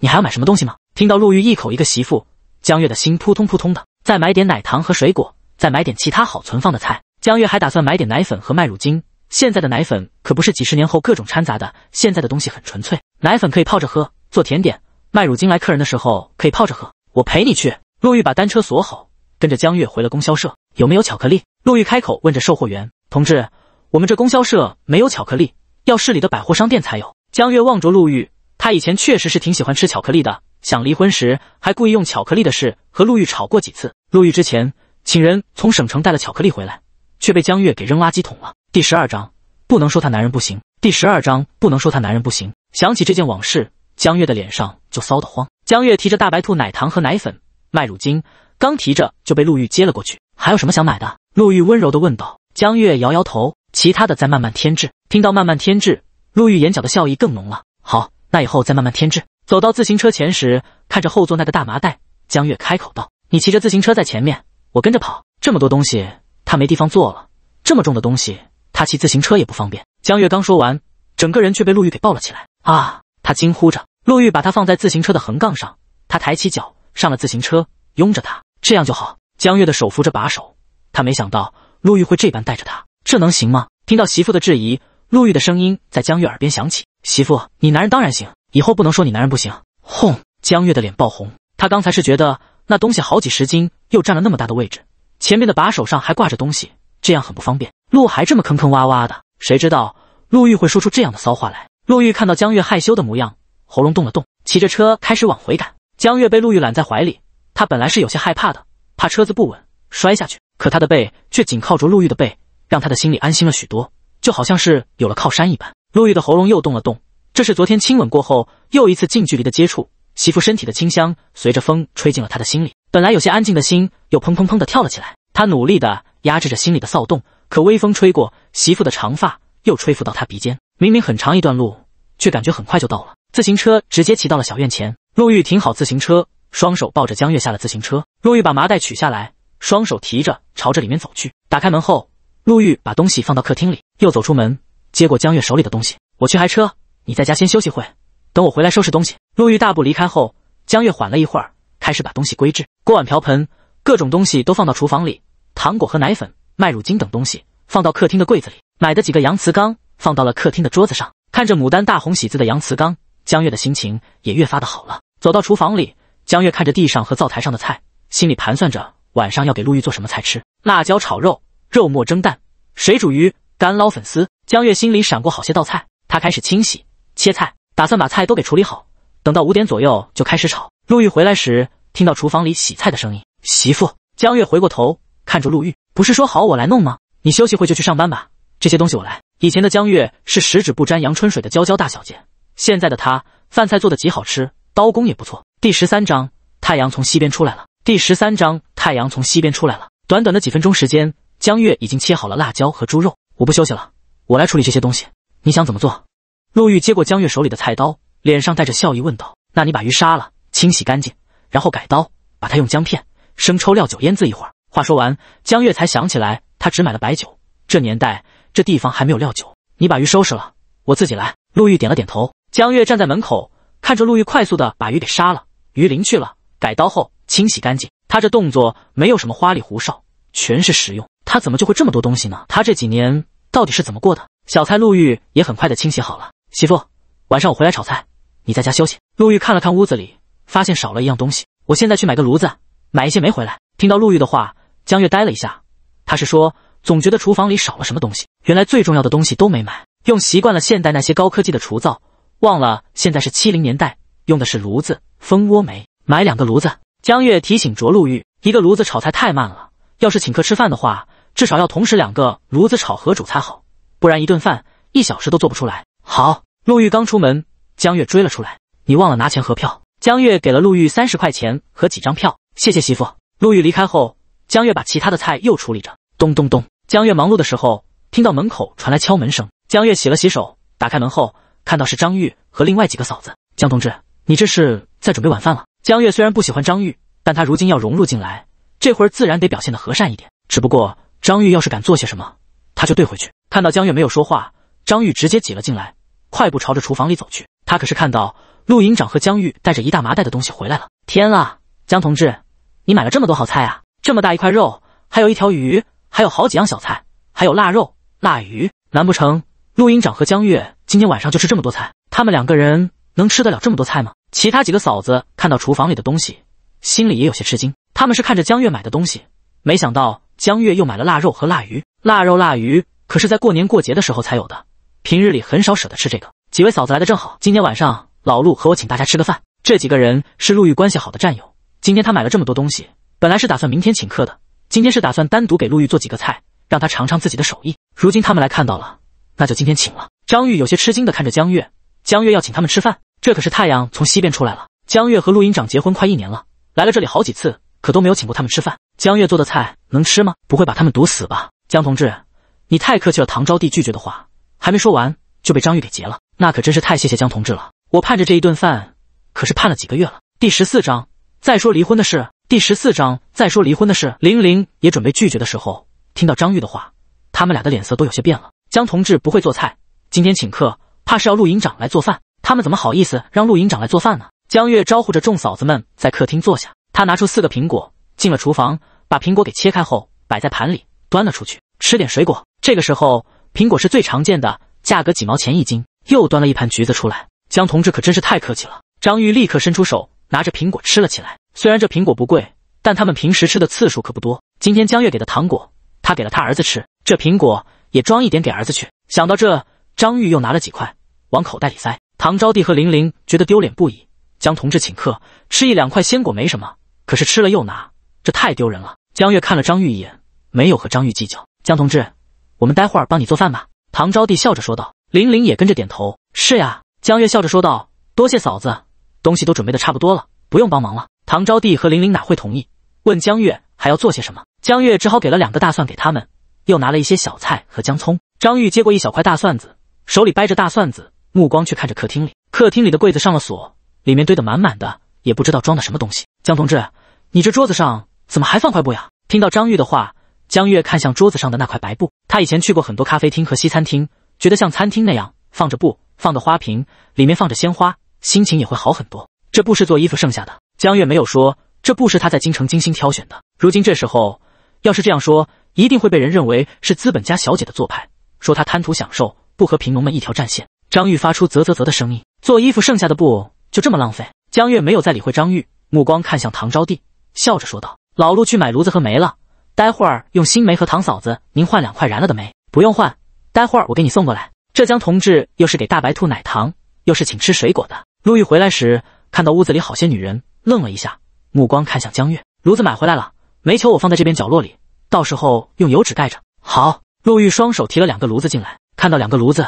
你还要买什么东西吗？”听到陆玉一口一个媳妇，江月的心扑通扑通的。再买点奶糖和水果，再买点其他好存放的菜。江月还打算买点奶粉和麦乳精。现在的奶粉可不是几十年后各种掺杂的，现在的东西很纯粹。奶粉可以泡着喝，做甜点；麦乳精来客人的时候可以泡着喝。我陪你去。陆玉把单车锁好，跟着江月回了供销社。有没有巧克力？陆玉开口问着售货员同志：“我们这供销社没有巧克力，要市里的百货商店才有。”江月望着陆玉，他以前确实是挺喜欢吃巧克力的。想离婚时还故意用巧克力的事和陆玉吵过几次。陆玉之前请人从省城带了巧克力回来，却被江月给扔垃圾桶了。第十二章不能说她男人不行。第十二章不能说她男人不行。想起这件往事，江月的脸上就臊得慌。江月提着大白兔奶糖和奶粉、麦乳精，刚提着就被陆玉接了过去。还有什么想买的？陆玉温柔地问道。江月摇摇头，其他的再慢慢添置。听到慢慢添置，陆玉眼角的笑意更浓了。好，那以后再慢慢添置。走到自行车前时，看着后座那个大麻袋，江月开口道：“你骑着自行车在前面，我跟着跑。这么多东西，他没地方坐了。这么重的东西，他骑自行车也不方便。”江月刚说完，整个人却被陆玉给抱了起来。啊！他惊呼着。陆玉把他放在自行车的横杠上，他抬起脚上了自行车，拥着他，这样就好。江月的手扶着把手，他没想到陆玉会这般带着他，这能行吗？听到媳妇的质疑，陆玉的声音在江月耳边响起：“媳妇，你男人当然行。”以后不能说你男人不行。轰！江月的脸爆红，他刚才是觉得那东西好几十斤，又占了那么大的位置，前面的把手上还挂着东西，这样很不方便。路还这么坑坑洼洼的，谁知道陆玉会说出这样的骚话来？陆玉看到江月害羞的模样，喉咙动了动，骑着车开始往回赶。江月被陆玉揽在怀里，他本来是有些害怕的，怕车子不稳摔下去，可他的背却紧靠着陆玉的背，让他的心里安心了许多，就好像是有了靠山一般。陆玉的喉咙又动了动。这是昨天亲吻过后又一次近距离的接触，媳妇身体的清香随着风吹进了他的心里。本来有些安静的心又砰砰砰的跳了起来。他努力的压制着心里的躁动，可微风吹过媳妇的长发，又吹拂到他鼻尖。明明很长一段路，却感觉很快就到了。自行车直接骑到了小院前，陆玉停好自行车，双手抱着江月下了自行车。陆玉把麻袋取下来，双手提着朝着里面走去。打开门后，陆玉把东西放到客厅里，又走出门，接过江月手里的东西。我去还车。你在家先休息会，等我回来收拾东西。陆玉大步离开后，江月缓了一会儿，开始把东西归置。锅碗瓢盆、各种东西都放到厨房里；糖果和奶粉、麦乳精等东西放到客厅的柜子里。买的几个洋瓷缸放到了客厅的桌子上。看着牡丹大红喜字的洋瓷缸，江月的心情也越发的好了。走到厨房里，江月看着地上和灶台上的菜，心里盘算着晚上要给陆玉做什么菜吃：辣椒炒肉、肉末蒸蛋、水煮鱼、干捞粉丝。江月心里闪过好些道菜，她开始清洗。切菜，打算把菜都给处理好，等到五点左右就开始炒。陆玉回来时，听到厨房里洗菜的声音。媳妇江月回过头看着陆玉，不是说好我来弄吗？你休息会就去上班吧，这些东西我来。以前的江月是十指不沾阳春水的娇娇大小姐，现在的她饭菜做的极好吃，刀工也不错。第十三章，太阳从西边出来了。第十三章，太阳从西边出来了。短短的几分钟时间，江月已经切好了辣椒和猪肉。我不休息了，我来处理这些东西。你想怎么做？陆玉接过江月手里的菜刀，脸上带着笑意问道：“那你把鱼杀了，清洗干净，然后改刀，把它用姜片、生抽、料酒腌渍一会儿。”话说完，江月才想起来他只买了白酒，这年代这地方还没有料酒。你把鱼收拾了，我自己来。陆玉点了点头。江月站在门口，看着陆玉快速的把鱼给杀了，鱼鳞去了，改刀后清洗干净。他这动作没有什么花里胡哨，全是实用。他怎么就会这么多东西呢？他这几年到底是怎么过的？小菜。陆玉也很快的清洗好了。媳妇，晚上我回来炒菜，你在家休息。陆玉看了看屋子里，发现少了一样东西。我现在去买个炉子，买一些煤回来。听到陆玉的话，江月呆了一下。他是说，总觉得厨房里少了什么东西。原来最重要的东西都没买。用习惯了现代那些高科技的厨灶，忘了现在是七零年代，用的是炉子、蜂窝煤。买两个炉子。江月提醒着陆玉，一个炉子炒菜太慢了。要是请客吃饭的话，至少要同时两个炉子炒和煮才好，不然一顿饭一小时都做不出来。好，陆玉刚出门，江月追了出来。你忘了拿钱和票。江月给了陆玉三十块钱和几张票，谢谢媳妇。陆玉离开后，江月把其他的菜又处理着。咚咚咚，江月忙碌的时候，听到门口传来敲门声。江月洗了洗手，打开门后，看到是张玉和另外几个嫂子。江同志，你这是在准备晚饭了？江月虽然不喜欢张玉，但他如今要融入进来，这会儿自然得表现的和善一点。只不过张玉要是敢做些什么，他就怼回去。看到江月没有说话。张玉直接挤了进来，快步朝着厨房里走去。他可是看到陆营长和江玉带着一大麻袋的东西回来了。天啊，江同志，你买了这么多好菜啊！这么大一块肉，还有一条鱼，还有好几样小菜，还有腊肉、腊鱼。难不成陆营长和江月今天晚上就吃这么多菜？他们两个人能吃得了这么多菜吗？其他几个嫂子看到厨房里的东西，心里也有些吃惊。他们是看着江月买的东西，没想到江月又买了腊肉和腊鱼。腊肉、腊鱼，可是在过年过节的时候才有的。平日里很少舍得吃这个，几位嫂子来的正好。今天晚上老陆和我请大家吃个饭。这几个人是陆玉关系好的战友。今天他买了这么多东西，本来是打算明天请客的，今天是打算单独给陆玉做几个菜，让他尝尝自己的手艺。如今他们来看到了，那就今天请了。张玉有些吃惊地看着江月，江月要请他们吃饭，这可是太阳从西边出来了。江月和陆营长结婚快一年了，来了这里好几次，可都没有请过他们吃饭。江月做的菜能吃吗？不会把他们毒死吧？江同志，你太客气了。唐招娣拒绝的话。还没说完就被张玉给截了，那可真是太谢谢江同志了。我盼着这一顿饭，可是盼了几个月了。第十四章再说离婚的事。第十四章再说离婚的事。玲玲也准备拒绝的时候，听到张玉的话，他们俩的脸色都有些变了。江同志不会做菜，今天请客，怕是要陆营长来做饭。他们怎么好意思让陆营长来做饭呢？江月招呼着众嫂子们在客厅坐下，他拿出四个苹果，进了厨房，把苹果给切开后，摆在盘里，端了出去吃点水果。这个时候。苹果是最常见的，价格几毛钱一斤。又端了一盘橘子出来，江同志可真是太客气了。张玉立刻伸出手，拿着苹果吃了起来。虽然这苹果不贵，但他们平时吃的次数可不多。今天江月给的糖果，他给了他儿子吃，这苹果也装一点给儿子去。想到这，张玉又拿了几块往口袋里塞。唐招娣和玲玲觉得丢脸不已。江同志请客，吃一两块鲜果没什么，可是吃了又拿，这太丢人了。江月看了张玉一眼，没有和张玉计较。江同志。我们待会儿帮你做饭吧。”唐招娣笑着说道，玲玲也跟着点头：“是呀。”江月笑着说道：“多谢嫂子，东西都准备的差不多了，不用帮忙了。”唐招娣和玲玲哪会同意，问江月还要做些什么。江月只好给了两个大蒜给他们，又拿了一些小菜和姜葱。张玉接过一小块大蒜子，手里掰着大蒜子，目光却看着客厅里。客厅里的柜子上了锁，里面堆得满满的，也不知道装的什么东西。江同志，你这桌子上怎么还放块布呀？听到张玉的话。江月看向桌子上的那块白布，他以前去过很多咖啡厅和西餐厅，觉得像餐厅那样放着布，放个花瓶，里面放着鲜花，心情也会好很多。这布是做衣服剩下的。江月没有说，这布是他在京城精心挑选的。如今这时候，要是这样说，一定会被人认为是资本家小姐的做派，说她贪图享受，不和贫农们一条战线。张玉发出啧啧啧的声音，做衣服剩下的布就这么浪费？江月没有再理会张玉，目光看向唐招娣，笑着说道：“老陆去买炉子和煤了。”待会儿用新煤和唐嫂子，您换两块燃了的煤，不用换，待会儿我给你送过来。浙江同志又是给大白兔奶糖，又是请吃水果的。陆玉回来时，看到屋子里好些女人，愣了一下，目光看向江月。炉子买回来了，煤球我放在这边角落里，到时候用油纸盖着。好，陆玉双手提了两个炉子进来，看到两个炉子，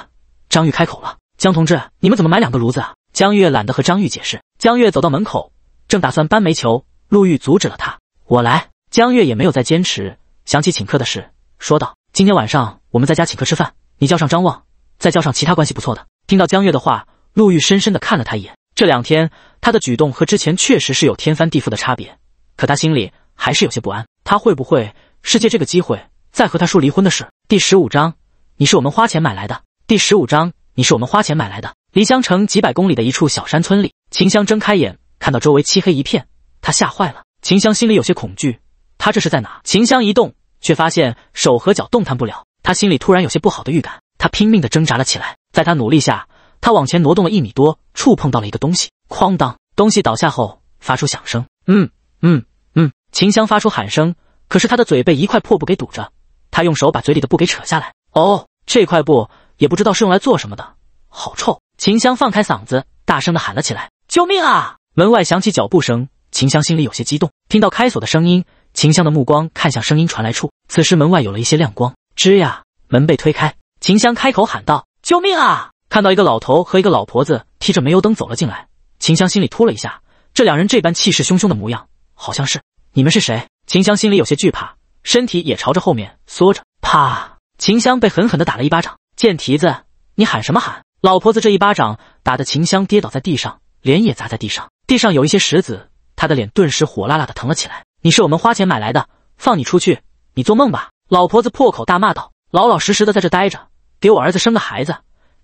张玉开口了：“江同志，你们怎么买两个炉子？”啊？”江月懒得和张玉解释。江月走到门口，正打算搬煤球，陆玉阻止了他：“我来。”江月也没有再坚持，想起请客的事，说道：“今天晚上我们在家请客吃饭，你叫上张望，再叫上其他关系不错的。”听到江月的话，陆玉深深的看了他一眼。这两天他的举动和之前确实是有天翻地覆的差别，可他心里还是有些不安。他会不会是借这个机会再和他说离婚的事？第十五章，你是我们花钱买来的。第十五章，你是我们花钱买来的。离江城几百公里的一处小山村里，秦香睁开眼，看到周围漆黑一片，他吓坏了。秦香心里有些恐惧。他这是在哪？秦香一动，却发现手和脚动弹不了。他心里突然有些不好的预感，他拼命的挣扎了起来。在他努力下，他往前挪动了一米多，触碰到了一个东西，哐当，东西倒下后发出响声。嗯嗯嗯，秦香发出喊声，可是他的嘴被一块破布给堵着。他用手把嘴里的布给扯下来。哦，这块布也不知道是用来做什么的，好臭。秦香放开嗓子，大声的喊了起来：“救命啊！”门外响起脚步声，秦香心里有些激动，听到开锁的声音。秦香的目光看向声音传来处，此时门外有了一些亮光。吱呀，门被推开，秦香开口喊道：“救命啊！”看到一个老头和一个老婆子提着煤油灯走了进来，秦香心里突了一下。这两人这般气势汹汹的模样，好像是……你们是谁？秦香心里有些惧怕，身体也朝着后面缩着。啪！秦香被狠狠的打了一巴掌。贱蹄子，你喊什么喊？老婆子这一巴掌打的秦香跌倒在地上，脸也砸在地上。地上有一些石子，她的脸顿时火辣辣的疼了起来。你是我们花钱买来的，放你出去，你做梦吧！老婆子破口大骂道：“老老实实的在这待着，给我儿子生个孩子。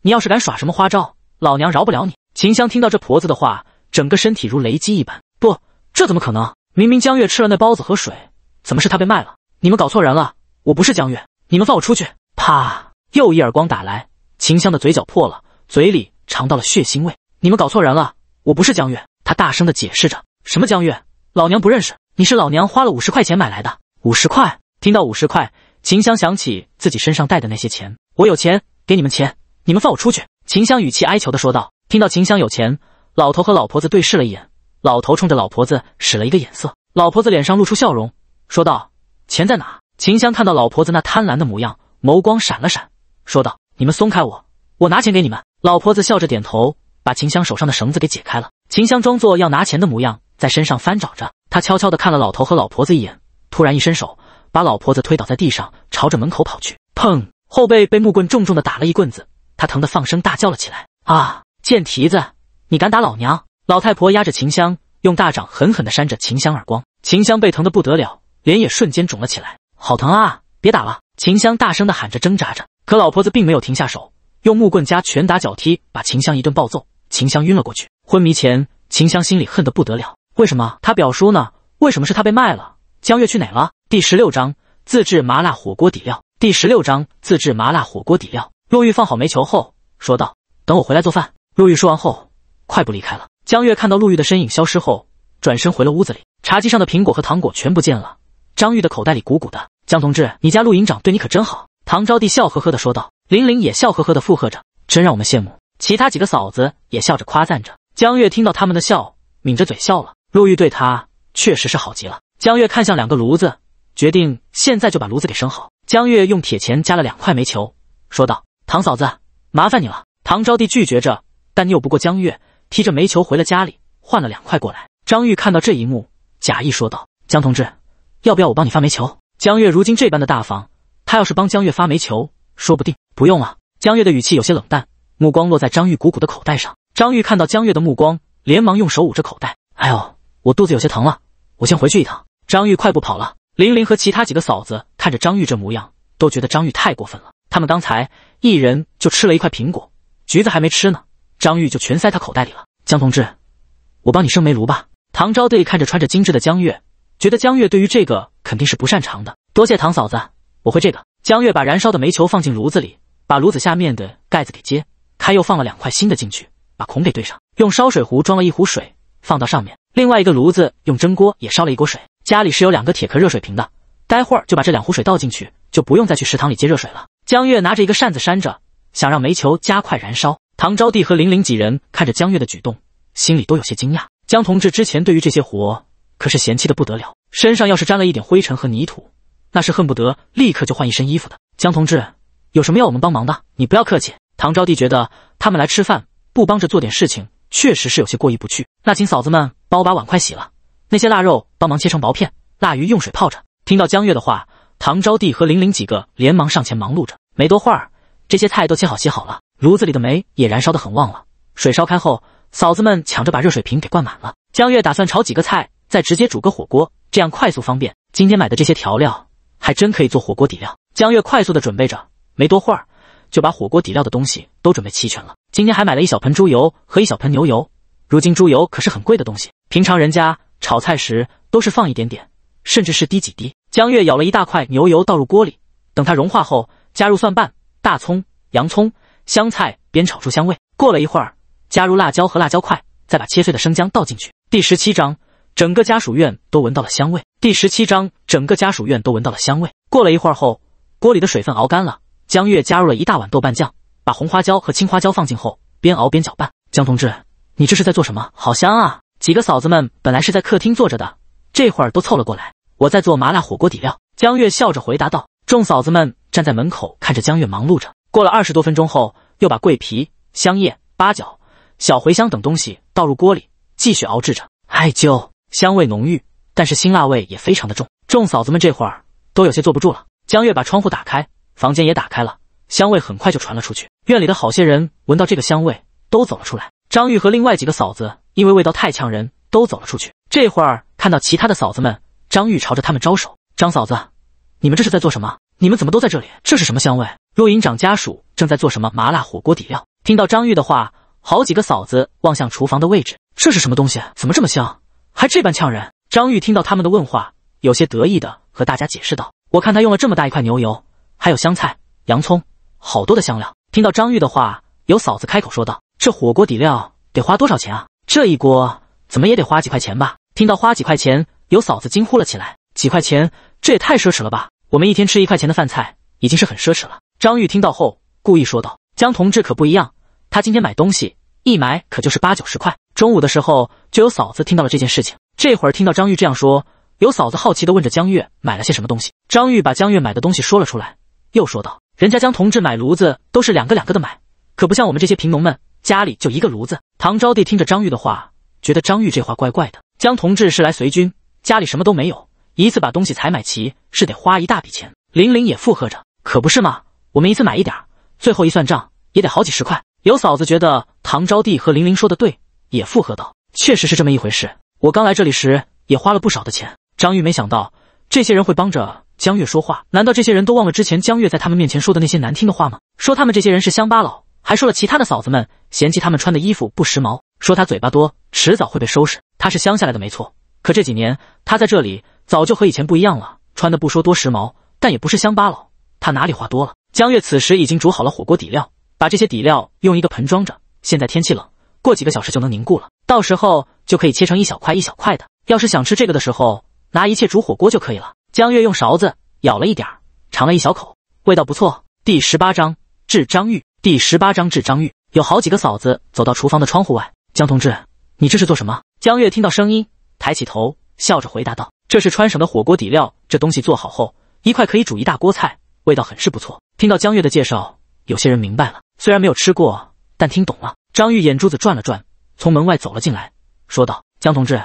你要是敢耍什么花招，老娘饶不了你！”秦香听到这婆子的话，整个身体如雷击一般。不，这怎么可能？明明江月吃了那包子和水，怎么是他被卖了？你们搞错人了，我不是江月。你们放我出去！啪，又一耳光打来，秦香的嘴角破了，嘴里尝到了血腥味。你们搞错人了，我不是江月。他大声的解释着：“什么江月？老娘不认识。”你是老娘花了五十块钱买来的。五十块，听到五十块，秦香想起自己身上带的那些钱。我有钱，给你们钱，你们放我出去。秦香语气哀求的说道。听到秦香有钱，老头和老婆子对视了一眼，老头冲着老婆子使了一个眼色，老婆子脸上露出笑容，说道：“钱在哪？”秦香看到老婆子那贪婪的模样，眸光闪了闪，说道：“你们松开我，我拿钱给你们。”老婆子笑着点头，把秦香手上的绳子给解开了。秦香装作要拿钱的模样。在身上翻找着，他悄悄地看了老头和老婆子一眼，突然一伸手，把老婆子推倒在地上，朝着门口跑去。砰！后背被木棍重重地打了一棍子，他疼得放声大叫了起来：“啊！贱蹄子，你敢打老娘！”老太婆压着秦香，用大掌狠狠地扇着秦香耳光。秦香被疼得不得了，脸也瞬间肿了起来，好疼啊！别打了！秦香大声地喊着，挣扎着。可老婆子并没有停下手，用木棍加拳打、脚踢，把秦香一顿暴揍。秦香晕了过去。昏迷前，秦香心里恨得不得了。为什么他表叔呢？为什么是他被卖了？江月去哪了？第十六章自制麻辣火锅底料。第十六章自制麻辣火锅底料。陆玉放好煤球后说道：“等我回来做饭。”陆玉说完后快步离开了。江月看到陆玉的身影消失后，转身回了屋子里。茶几上的苹果和糖果全不见了。张玉的口袋里鼓鼓的。江同志，你家陆营长对你可真好。”唐招娣笑呵呵的说道。玲玲也笑呵呵的附和着：“真让我们羡慕。”其他几个嫂子也笑着夸赞着。江月听到他们的笑，抿着嘴笑了。陆玉对他确实是好极了。江月看向两个炉子，决定现在就把炉子给生好。江月用铁钳夹了两块煤球，说道：“唐嫂子，麻烦你了。”唐招娣拒绝着，但拗不过江月，提着煤球回了家里，换了两块过来。张玉看到这一幕，假意说道：“江同志，要不要我帮你发煤球？”江月如今这般的大方，他要是帮江月发煤球，说不定……不用了。江月的语气有些冷淡，目光落在张玉鼓鼓的口袋上。张玉看到江月的目光，连忙用手捂着口袋，哎呦。我肚子有些疼了，我先回去一趟。张玉快步跑了。玲玲和其他几个嫂子看着张玉这模样，都觉得张玉太过分了。他们刚才一人就吃了一块苹果，橘子还没吃呢，张玉就全塞他口袋里了。江同志，我帮你生煤炉吧。唐招娣看着穿着精致的江月，觉得江月对于这个肯定是不擅长的。多谢唐嫂子，我会这个。江月把燃烧的煤球放进炉子里，把炉子下面的盖子给揭开，又放了两块新的进去，把孔给对上，用烧水壶装了一壶水放到上面。另外一个炉子用蒸锅也烧了一锅水，家里是有两个铁壳热水瓶的，待会儿就把这两壶水倒进去，就不用再去食堂里接热水了。江月拿着一个扇子扇着，想让煤球加快燃烧。唐招娣和玲玲几人看着江月的举动，心里都有些惊讶。江同志之前对于这些活可是嫌弃的不得了，身上要是沾了一点灰尘和泥土，那是恨不得立刻就换一身衣服的。江同志有什么要我们帮忙的？你不要客气。唐招娣觉得他们来吃饭不帮着做点事情，确实是有些过意不去。那请嫂子们。帮我把碗筷洗了，那些腊肉帮忙切成薄片，腊鱼用水泡着。听到江月的话，唐招娣和玲玲几个连忙上前忙碌着。没多会儿，这些菜都切好洗好了，炉子里的煤也燃烧得很旺了。水烧开后，嫂子们抢着把热水瓶给灌满了。江月打算炒几个菜，再直接煮个火锅，这样快速方便。今天买的这些调料还真可以做火锅底料。江月快速的准备着，没多会儿就把火锅底料的东西都准备齐全了。今天还买了一小盆猪油和一小盆牛油，如今猪油可是很贵的东西。平常人家炒菜时都是放一点点，甚至是滴几滴。江月舀了一大块牛油倒入锅里，等它融化后，加入蒜瓣、大葱、洋葱、香菜，煸炒出香味。过了一会儿，加入辣椒和辣椒块，再把切碎的生姜倒进去。第十七章，整个家属院都闻到了香味。第十七章，整个家属院都闻到了香味。过了一会儿后，锅里的水分熬干了，江月加入了一大碗豆瓣酱，把红花椒和青花椒放进后，边熬边搅拌。江同志，你这是在做什么？好香啊！几个嫂子们本来是在客厅坐着的，这会儿都凑了过来。我在做麻辣火锅底料，江月笑着回答道。众嫂子们站在门口看着江月忙碌着。过了二十多分钟后，又把桂皮、香叶、八角、小茴香等东西倒入锅里，继续熬制着。艾灸香味浓郁，但是辛辣味也非常的重。众嫂子们这会儿都有些坐不住了。江月把窗户打开，房间也打开了，香味很快就传了出去。院里的好些人闻到这个香味，都走了出来。张玉和另外几个嫂子。因为味道太呛，人都走了出去。这会儿看到其他的嫂子们，张玉朝着他们招手：“张嫂子，你们这是在做什么？你们怎么都在这里？这是什么香味？”陆营长家属正在做什么麻辣火锅底料？听到张玉的话，好几个嫂子望向厨房的位置：“这是什么东西啊？怎么这么香，还这般呛人？”张玉听到他们的问话，有些得意的和大家解释道：“我看他用了这么大一块牛油，还有香菜、洋葱，好多的香料。”听到张玉的话，有嫂子开口说道：“这火锅底料得花多少钱啊？”这一锅怎么也得花几块钱吧？听到花几块钱，有嫂子惊呼了起来。几块钱，这也太奢侈了吧！我们一天吃一块钱的饭菜，已经是很奢侈了。张玉听到后，故意说道：“江同志可不一样，他今天买东西一买可就是八九十块。中午的时候，就有嫂子听到了这件事情。这会儿听到张玉这样说，有嫂子好奇的问着江月买了些什么东西。张玉把江月买的东西说了出来，又说道：人家江同志买炉子都是两个两个的买，可不像我们这些贫农们。”家里就一个炉子。唐招娣听着张玉的话，觉得张玉这话怪怪的。江同志是来随军，家里什么都没有，一次把东西采买齐是得花一大笔钱。玲玲也附和着：“可不是嘛，我们一次买一点儿，最后一算账也得好几十块。”有嫂子觉得唐招娣和玲玲说的对，也附和道：“确实是这么一回事。我刚来这里时也花了不少的钱。”张玉没想到这些人会帮着江月说话，难道这些人都忘了之前江月在他们面前说的那些难听的话吗？说他们这些人是乡巴佬。还说了其他的嫂子们嫌弃他们穿的衣服不时髦，说他嘴巴多，迟早会被收拾。他是乡下来的没错，可这几年他在这里早就和以前不一样了，穿的不说多时髦，但也不是乡巴佬。他哪里话多了？江月此时已经煮好了火锅底料，把这些底料用一个盆装着。现在天气冷，过几个小时就能凝固了，到时候就可以切成一小块一小块的。要是想吃这个的时候，拿一切煮火锅就可以了。江月用勺子舀了一点儿，尝了一小口，味道不错。第十八章治张玉。第十八章治张玉有好几个嫂子走到厨房的窗户外。江同志，你这是做什么？江月听到声音，抬起头，笑着回答道：“这是川省的火锅底料，这东西做好后，一块可以煮一大锅菜，味道很是不错。”听到江月的介绍，有些人明白了，虽然没有吃过，但听懂了。张玉眼珠子转了转，从门外走了进来，说道：“江同志，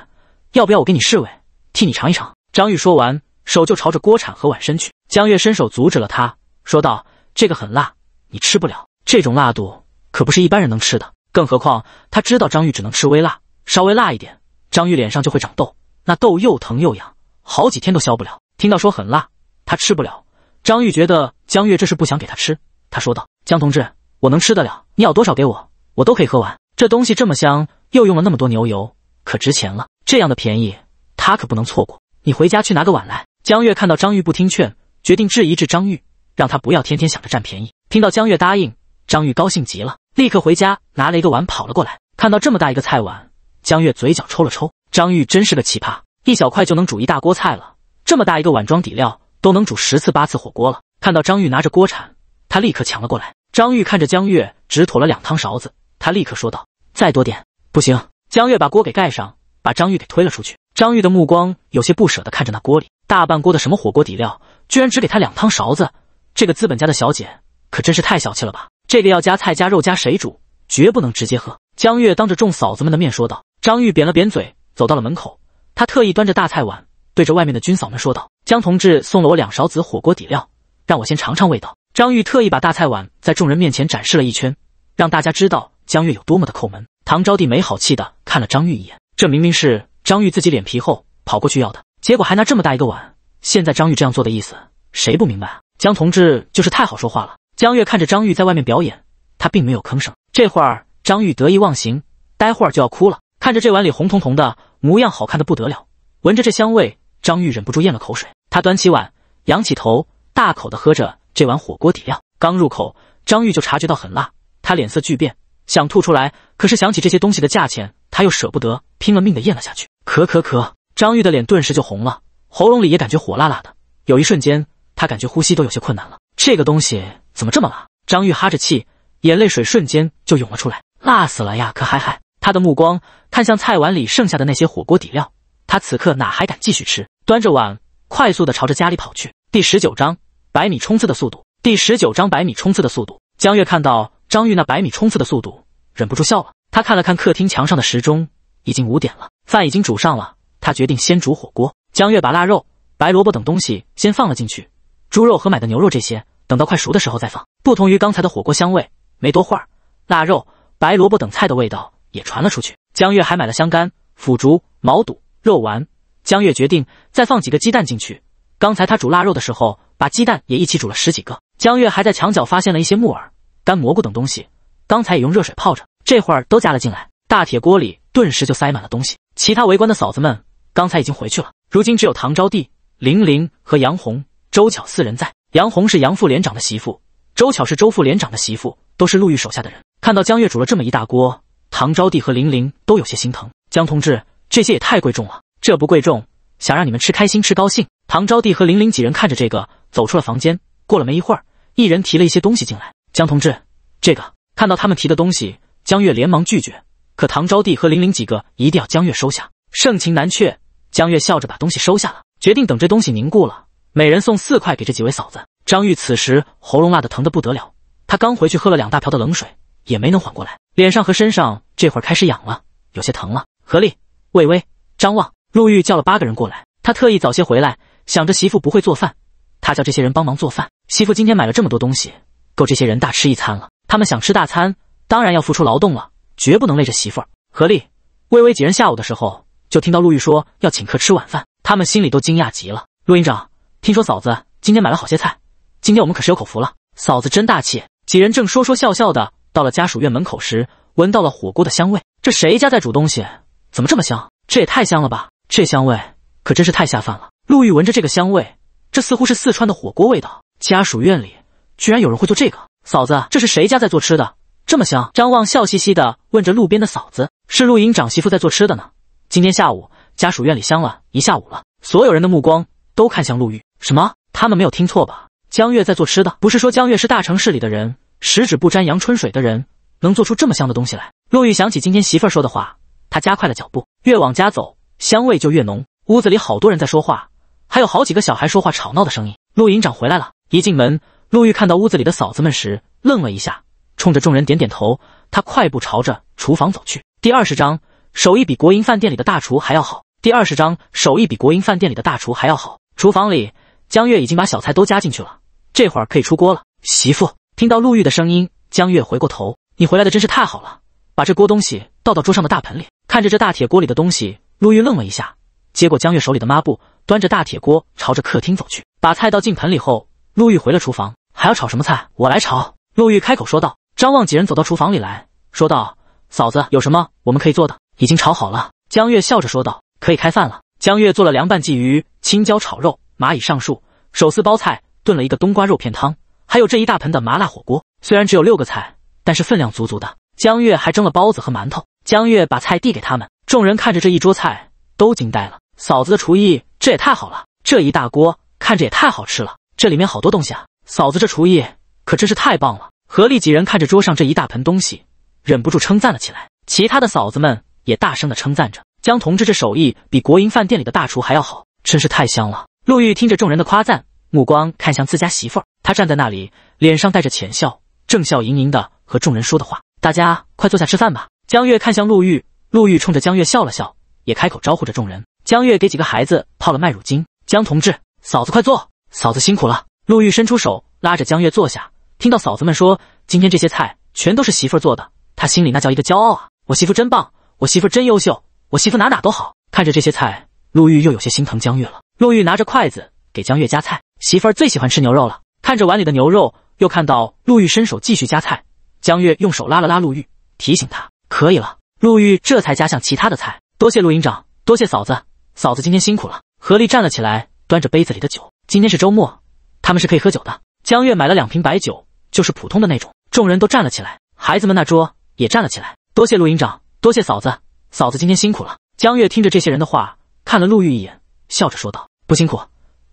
要不要我给你试味，替你尝一尝？”张玉说完，手就朝着锅铲和碗伸去。江月伸手阻止了他，说道：“这个很辣，你吃不了。”这种辣度可不是一般人能吃的，更何况他知道张玉只能吃微辣，稍微辣一点，张玉脸上就会长痘，那痘又疼又痒，好几天都消不了。听到说很辣，他吃不了。张玉觉得江月这是不想给他吃，他说道：“江同志，我能吃得了，你要多少给我，我都可以喝完。这东西这么香，又用了那么多牛油，可值钱了。这样的便宜他可不能错过。你回家去拿个碗来。”江月看到张玉不听劝，决定治一治张玉，让他不要天天想着占便宜。听到江月答应。张玉高兴极了，立刻回家拿了一个碗跑了过来。看到这么大一个菜碗，江月嘴角抽了抽。张玉真是个奇葩，一小块就能煮一大锅菜了。这么大一个碗装底料都能煮十次八次火锅了。看到张玉拿着锅铲，他立刻抢了过来。张玉看着江月只妥了两汤勺子，他立刻说道：“再多点不行。”江月把锅给盖上，把张玉给推了出去。张玉的目光有些不舍的看着那锅里大半锅的什么火锅底料，居然只给他两汤勺子。这个资本家的小姐可真是太小气了吧！这个要加菜、加肉、加水煮，绝不能直接喝。江月当着众嫂子们的面说道。张玉扁了扁嘴，走到了门口。他特意端着大菜碗，对着外面的军嫂们说道：“江同志送了我两勺子火锅底料，让我先尝尝味道。”张玉特意把大菜碗在众人面前展示了一圈，让大家知道江月有多么的抠门。唐招娣没好气的看了张玉一眼，这明明是张玉自己脸皮厚，跑过去要的，结果还拿这么大一个碗。现在张玉这样做的意思，谁不明白？啊？江同志就是太好说话了。江月看着张玉在外面表演，他并没有吭声。这会儿张玉得意忘形，待会儿就要哭了。看着这碗里红彤彤的，模样好看的不得了。闻着这香味，张玉忍不住咽了口水。他端起碗，仰起头，大口的喝着这碗火锅底料。刚入口，张玉就察觉到很辣，他脸色巨变，想吐出来，可是想起这些东西的价钱，他又舍不得，拼了命的咽了下去。咳咳咳，张玉的脸顿时就红了，喉咙里也感觉火辣辣的。有一瞬间，他感觉呼吸都有些困难了。这个东西。怎么这么辣？张玉哈着气，眼泪水瞬间就涌了出来，辣死了呀！可嗨嗨，他的目光看向菜碗里剩下的那些火锅底料，他此刻哪还敢继续吃？端着碗快速的朝着家里跑去。第十九章百米冲刺的速度。第十九章百米冲刺的速度。江月看到张玉那百米冲刺的速度，忍不住笑了。他看了看客厅墙上的时钟，已经五点了，饭已经煮上了，他决定先煮火锅。江月把腊肉、白萝卜等东西先放了进去，猪肉和买的牛肉这些。等到快熟的时候再放。不同于刚才的火锅香味，没多会儿，腊肉、白萝卜等菜的味道也传了出去。江月还买了香干、腐竹、毛肚、肉丸。江月决定再放几个鸡蛋进去。刚才他煮腊肉的时候，把鸡蛋也一起煮了十几个。江月还在墙角发现了一些木耳、干蘑菇等东西，刚才也用热水泡着，这会儿都加了进来。大铁锅里顿时就塞满了东西。其他围观的嫂子们刚才已经回去了，如今只有唐招娣、玲玲和杨红、周巧四人在。杨红是杨副连长的媳妇，周巧是周副连长的媳妇，都是陆玉手下的人。看到江月煮了这么一大锅，唐招娣和玲玲都有些心疼。江同志，这些也太贵重了。这不贵重，想让你们吃开心，吃高兴。唐招娣和玲玲几人看着这个，走出了房间。过了没一会儿，一人提了一些东西进来。江同志，这个。看到他们提的东西，江月连忙拒绝。可唐招娣和玲玲几个一定要江月收下，盛情难却。江月笑着把东西收下了，决定等这东西凝固了。每人送四块给这几位嫂子。张玉此时喉咙辣的疼得不得了，他刚回去喝了两大瓢的冷水，也没能缓过来，脸上和身上这会儿开始痒了，有些疼了。何丽、魏巍、张望、陆玉叫了八个人过来，他特意早些回来，想着媳妇不会做饭，他叫这些人帮忙做饭。媳妇今天买了这么多东西，够这些人大吃一餐了。他们想吃大餐，当然要付出劳动了，绝不能累着媳妇儿。何丽、魏巍几人下午的时候就听到陆玉说要请客吃晚饭，他们心里都惊讶极了。陆营长。听说嫂子今天买了好些菜，今天我们可是有口福了。嫂子真大气。几人正说说笑笑的，到了家属院门口时，闻到了火锅的香味。这谁家在煮东西？怎么这么香？这也太香了吧！这香味可真是太下饭了。陆玉闻着这个香味，这似乎是四川的火锅味道。家属院里居然有人会做这个。嫂子，这是谁家在做吃的？这么香？张望笑嘻嘻的问着路边的嫂子：“是陆营长媳妇在做吃的呢。今天下午家属院里香了一下午了，所有人的目光都看向陆玉。”什么？他们没有听错吧？江月在做吃的，不是说江月是大城市里的人，十指不沾阳春水的人，能做出这么香的东西来？陆玉想起今天媳妇儿说的话，他加快了脚步，越往家走，香味就越浓。屋子里好多人在说话，还有好几个小孩说话吵闹的声音。陆营长回来了，一进门，陆玉看到屋子里的嫂子们时愣了一下，冲着众人点点头，他快步朝着厨房走去。第二十章，手艺比国营饭店里的大厨还要好。第二十章，手艺比国营饭店里的大厨还要好。厨房里。江月已经把小菜都加进去了，这会儿可以出锅了。媳妇听到陆玉的声音，江月回过头：“你回来的真是太好了！”把这锅东西倒到桌上的大盆里。看着这大铁锅里的东西，陆玉愣了一下，接过江月手里的抹布，端着大铁锅朝着客厅走去。把菜倒进盆里后，陆玉回了厨房：“还要炒什么菜？我来炒。”陆玉开口说道。张望几人走到厨房里来，说道：“嫂子有什么我们可以做的？”已经炒好了。江月笑着说道：“可以开饭了。”江月做了凉拌鲫鱼、青椒炒肉。蚂蚁上树，手撕包菜，炖了一个冬瓜肉片汤，还有这一大盆的麻辣火锅。虽然只有六个菜，但是分量足足的。江月还蒸了包子和馒头。江月把菜递给他们，众人看着这一桌菜，都惊呆了。嫂子的厨艺，这也太好了！这一大锅看着也太好吃了，这里面好多东西啊！嫂子这厨艺可真是太棒了。何丽几人看着桌上这一大盆东西，忍不住称赞了起来。其他的嫂子们也大声的称赞着。江同志这手艺比国营饭店里的大厨还要好，真是太香了。陆玉听着众人的夸赞，目光看向自家媳妇儿。他站在那里，脸上带着浅笑，正笑盈盈的和众人说的话：“大家快坐下吃饭吧。”江月看向陆玉，陆玉冲着江月笑了笑，也开口招呼着众人。江月给几个孩子泡了麦乳精。江同志，嫂子快坐，嫂子辛苦了。陆玉伸出手拉着江月坐下。听到嫂子们说今天这些菜全都是媳妇儿做的，他心里那叫一个骄傲啊！我媳妇真棒，我媳妇真优秀，我媳妇哪哪都好。看着这些菜，陆玉又有些心疼江月了。陆玉拿着筷子给江月夹菜，媳妇儿最喜欢吃牛肉了。看着碗里的牛肉，又看到陆玉伸手继续夹菜，江月用手拉了拉陆玉，提醒他可以了。陆玉这才夹向其他的菜。多谢陆营长，多谢嫂子，嫂子今天辛苦了。何丽站了起来，端着杯子里的酒。今天是周末，他们是可以喝酒的。江月买了两瓶白酒，就是普通的那种。众人都站了起来，孩子们那桌也站了起来。多谢陆营长，多谢嫂子，嫂子今天辛苦了。江月听着这些人的话，看了陆玉一眼。笑着说道：“不辛苦，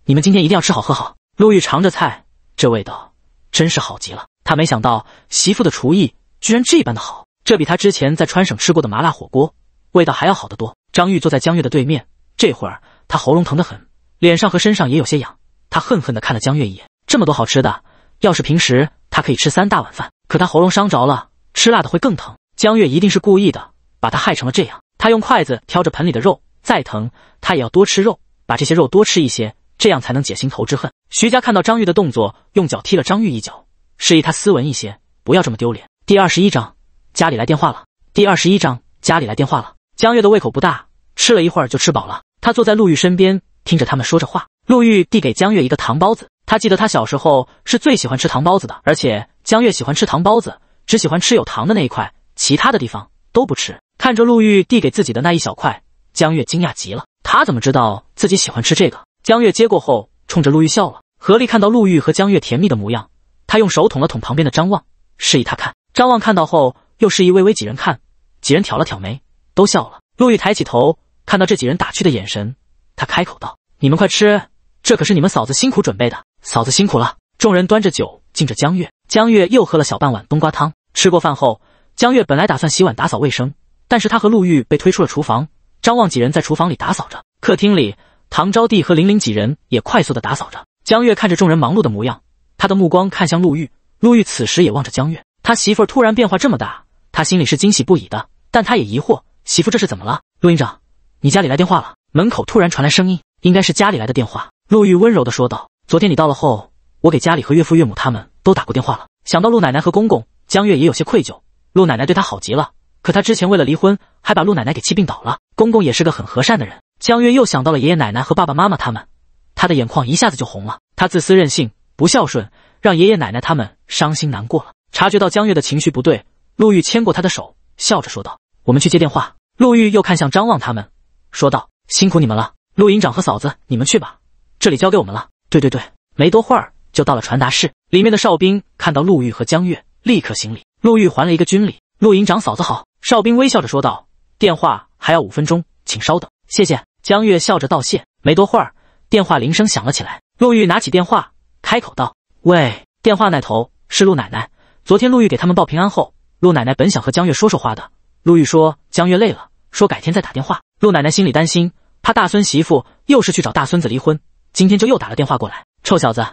你们今天一定要吃好喝好。”陆玉尝着菜，这味道真是好极了。他没想到媳妇的厨艺居然这般的好，这比他之前在川省吃过的麻辣火锅味道还要好得多。张玉坐在江月的对面，这会儿他喉咙疼得很，脸上和身上也有些痒。他恨恨地看了江月一眼。这么多好吃的，要是平时他可以吃三大碗饭，可他喉咙伤着了，吃辣的会更疼。江月一定是故意的，把他害成了这样。他用筷子挑着盆里的肉。再疼，他也要多吃肉，把这些肉多吃一些，这样才能解心头之恨。徐家看到张玉的动作，用脚踢了张玉一脚，示意他斯文一些，不要这么丢脸。第二十一章，家里来电话了。第二十一章，家里来电话了。江月的胃口不大，吃了一会儿就吃饱了。他坐在陆玉身边，听着他们说着话。陆玉递给江月一个糖包子，他记得他小时候是最喜欢吃糖包子的，而且江月喜欢吃糖包子，只喜欢吃有糖的那一块，其他的地方都不吃。看着陆玉递给自己的那一小块。江月惊讶极了，他怎么知道自己喜欢吃这个？江月接过后，冲着陆玉笑了。何丽看到陆玉和江月甜蜜的模样，他用手捅了捅旁边的张望，示意他看。张望看到后，又示意微微几人看，几人挑了挑眉，都笑了。陆玉抬起头，看到这几人打趣的眼神，他开口道：“你们快吃，这可是你们嫂子辛苦准备的。嫂子辛苦了。”众人端着酒敬着江月，江月又喝了小半碗冬瓜汤。吃过饭后，江月本来打算洗碗打扫卫生，但是他和陆玉被推出了厨房。张望几人在厨房里打扫着，客厅里唐招娣和玲玲几人也快速的打扫着。江月看着众人忙碌的模样，他的目光看向陆玉，陆玉此时也望着江月。他媳妇突然变化这么大，他心里是惊喜不已的，但他也疑惑媳妇这是怎么了。陆营长，你家里来电话了。门口突然传来声音，应该是家里来的电话。陆玉温柔的说道：“昨天你到了后，我给家里和岳父岳母他们都打过电话了。”想到陆奶奶和公公，江月也有些愧疚。陆奶奶对他好极了。可他之前为了离婚，还把陆奶奶给气病倒了。公公也是个很和善的人。江月又想到了爷爷奶奶和爸爸妈妈他们，他的眼眶一下子就红了。他自私任性不孝顺，让爷爷奶奶他们伤心难过了。察觉到江月的情绪不对，陆玉牵过他的手，笑着说道：“我们去接电话。”陆玉又看向张望他们，说道：“辛苦你们了，陆营长和嫂子，你们去吧，这里交给我们了。”“对对对。”没多会儿就到了传达室，里面的哨兵看到陆玉和江月，立刻行礼。陆玉还了一个军礼：“陆营长嫂子好。”哨兵微笑着说道：“电话还要五分钟，请稍等，谢谢。”江月笑着道谢。没多会儿，电话铃声响了起来。陆玉拿起电话，开口道：“喂。”电话那头是陆奶奶。昨天陆玉给他们报平安后，陆奶奶本想和江月说说话的。陆玉说江月累了，说改天再打电话。陆奶奶心里担心，怕大孙媳妇又是去找大孙子离婚，今天就又打了电话过来。臭小子，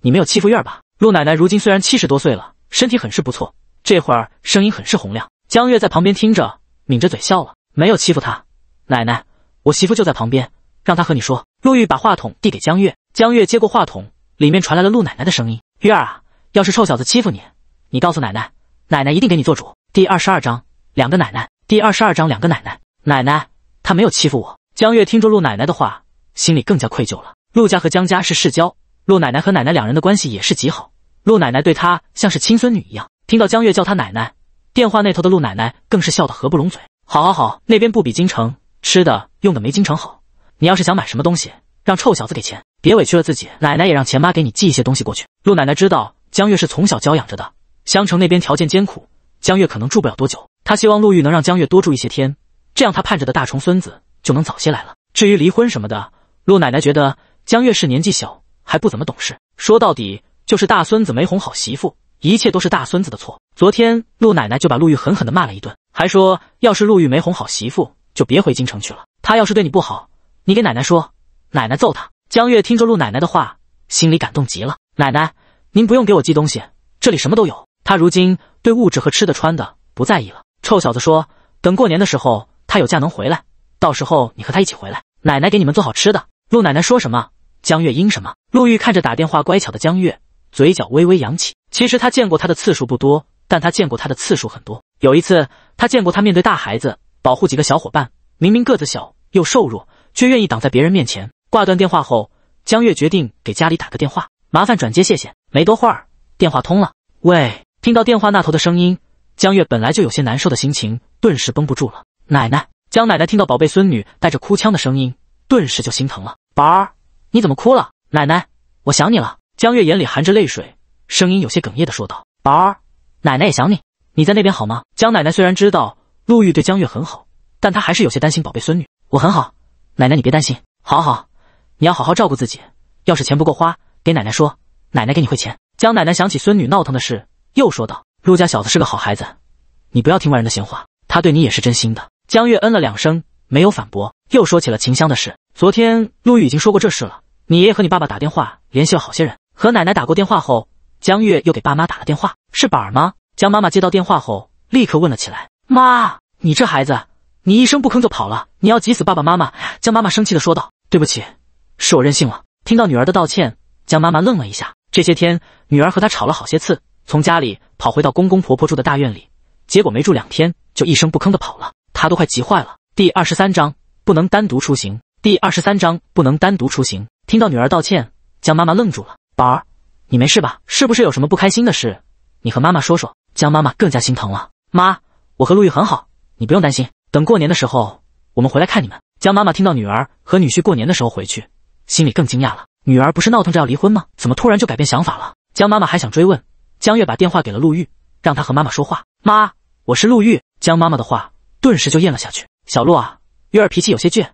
你没有欺负月儿吧？陆奶奶如今虽然七十多岁了，身体很是不错，这会儿声音很是洪亮。江月在旁边听着，抿着嘴笑了，没有欺负他奶奶，我媳妇就在旁边，让她和你说。陆玉把话筒递给江月，江月接过话筒，里面传来了陆奶奶的声音：“月儿啊，要是臭小子欺负你，你告诉奶奶，奶奶一定给你做主。”第二十二章两个奶奶。第二十二章两个奶奶。奶奶，他没有欺负我。江月听着陆奶奶的话，心里更加愧疚了。陆家和江家是世交，陆奶奶和奶奶两人的关系也是极好，陆奶奶对她像是亲孙女一样。听到江月叫她奶奶。电话那头的陆奶奶更是笑得合不拢嘴。好，好，好，那边不比京城吃的用的没京城好。你要是想买什么东西，让臭小子给钱，别委屈了自己。奶奶也让钱妈给你寄一些东西过去。陆奶奶知道江月是从小娇养着的，襄城那边条件艰苦，江月可能住不了多久。她希望陆玉能让江月多住一些天，这样她盼着的大重孙子就能早些来了。至于离婚什么的，陆奶奶觉得江月是年纪小，还不怎么懂事。说到底，就是大孙子没哄好媳妇，一切都是大孙子的错。昨天陆奶奶就把陆玉狠狠地骂了一顿，还说要是陆玉没哄好媳妇，就别回京城去了。他要是对你不好，你给奶奶说，奶奶揍他。江月听着陆奶奶的话，心里感动极了。奶奶，您不用给我寄东西，这里什么都有。他如今对物质和吃的穿的不在意了。臭小子说，等过年的时候他有假能回来，到时候你和他一起回来，奶奶给你们做好吃的。陆奶奶说什么，江月应什么。陆玉看着打电话乖巧的江月，嘴角微微扬起。其实他见过他的次数不多。但他见过他的次数很多。有一次，他见过他面对大孩子保护几个小伙伴，明明个子小又瘦弱，却愿意挡在别人面前。挂断电话后，江月决定给家里打个电话，麻烦转接，谢谢。没多会儿，电话通了。喂，听到电话那头的声音，江月本来就有些难受的心情顿时绷不住了。奶奶，江奶奶听到宝贝孙女带着哭腔的声音，顿时就心疼了。宝儿，你怎么哭了？奶奶，我想你了。江月眼里含着泪水，声音有些哽咽的说道：“宝儿。”奶奶也想你，你在那边好吗？江奶奶虽然知道陆玉对江月很好，但她还是有些担心宝贝孙女。我很好，奶奶你别担心。好好，你要好好照顾自己。要是钱不够花，给奶奶说，奶奶给你汇钱。江奶奶想起孙女闹腾的事，又说道：“陆家小子是个好孩子，你不要听外人的闲话，他对你也是真心的。”江月嗯了两声，没有反驳，又说起了秦香的事。昨天陆玉已经说过这事了。你爷爷和你爸爸打电话联系了好些人，和奶奶打过电话后。江月又给爸妈打了电话，是宝儿吗？江妈妈接到电话后，立刻问了起来：“妈，你这孩子，你一声不吭就跑了，你要急死爸爸妈妈！”江妈妈生气的说道：“对不起，是我任性了。”听到女儿的道歉，江妈妈愣了一下。这些天，女儿和她吵了好些次，从家里跑回到公公婆婆住的大院里，结果没住两天，就一声不吭的跑了，她都快急坏了。第二十三章不能单独出行。第二十三章不能单独出行。听到女儿道歉，江妈妈愣住了。宝儿。你没事吧？是不是有什么不开心的事？你和妈妈说说。江妈妈更加心疼了。妈，我和陆玉很好，你不用担心。等过年的时候，我们回来看你们。江妈妈听到女儿和女婿过年的时候回去，心里更惊讶了。女儿不是闹腾着要离婚吗？怎么突然就改变想法了？江妈妈还想追问，江月把电话给了陆玉，让他和妈妈说话。妈，我是陆玉。江妈妈的话顿时就咽了下去。小陆啊，月儿脾气有些倔，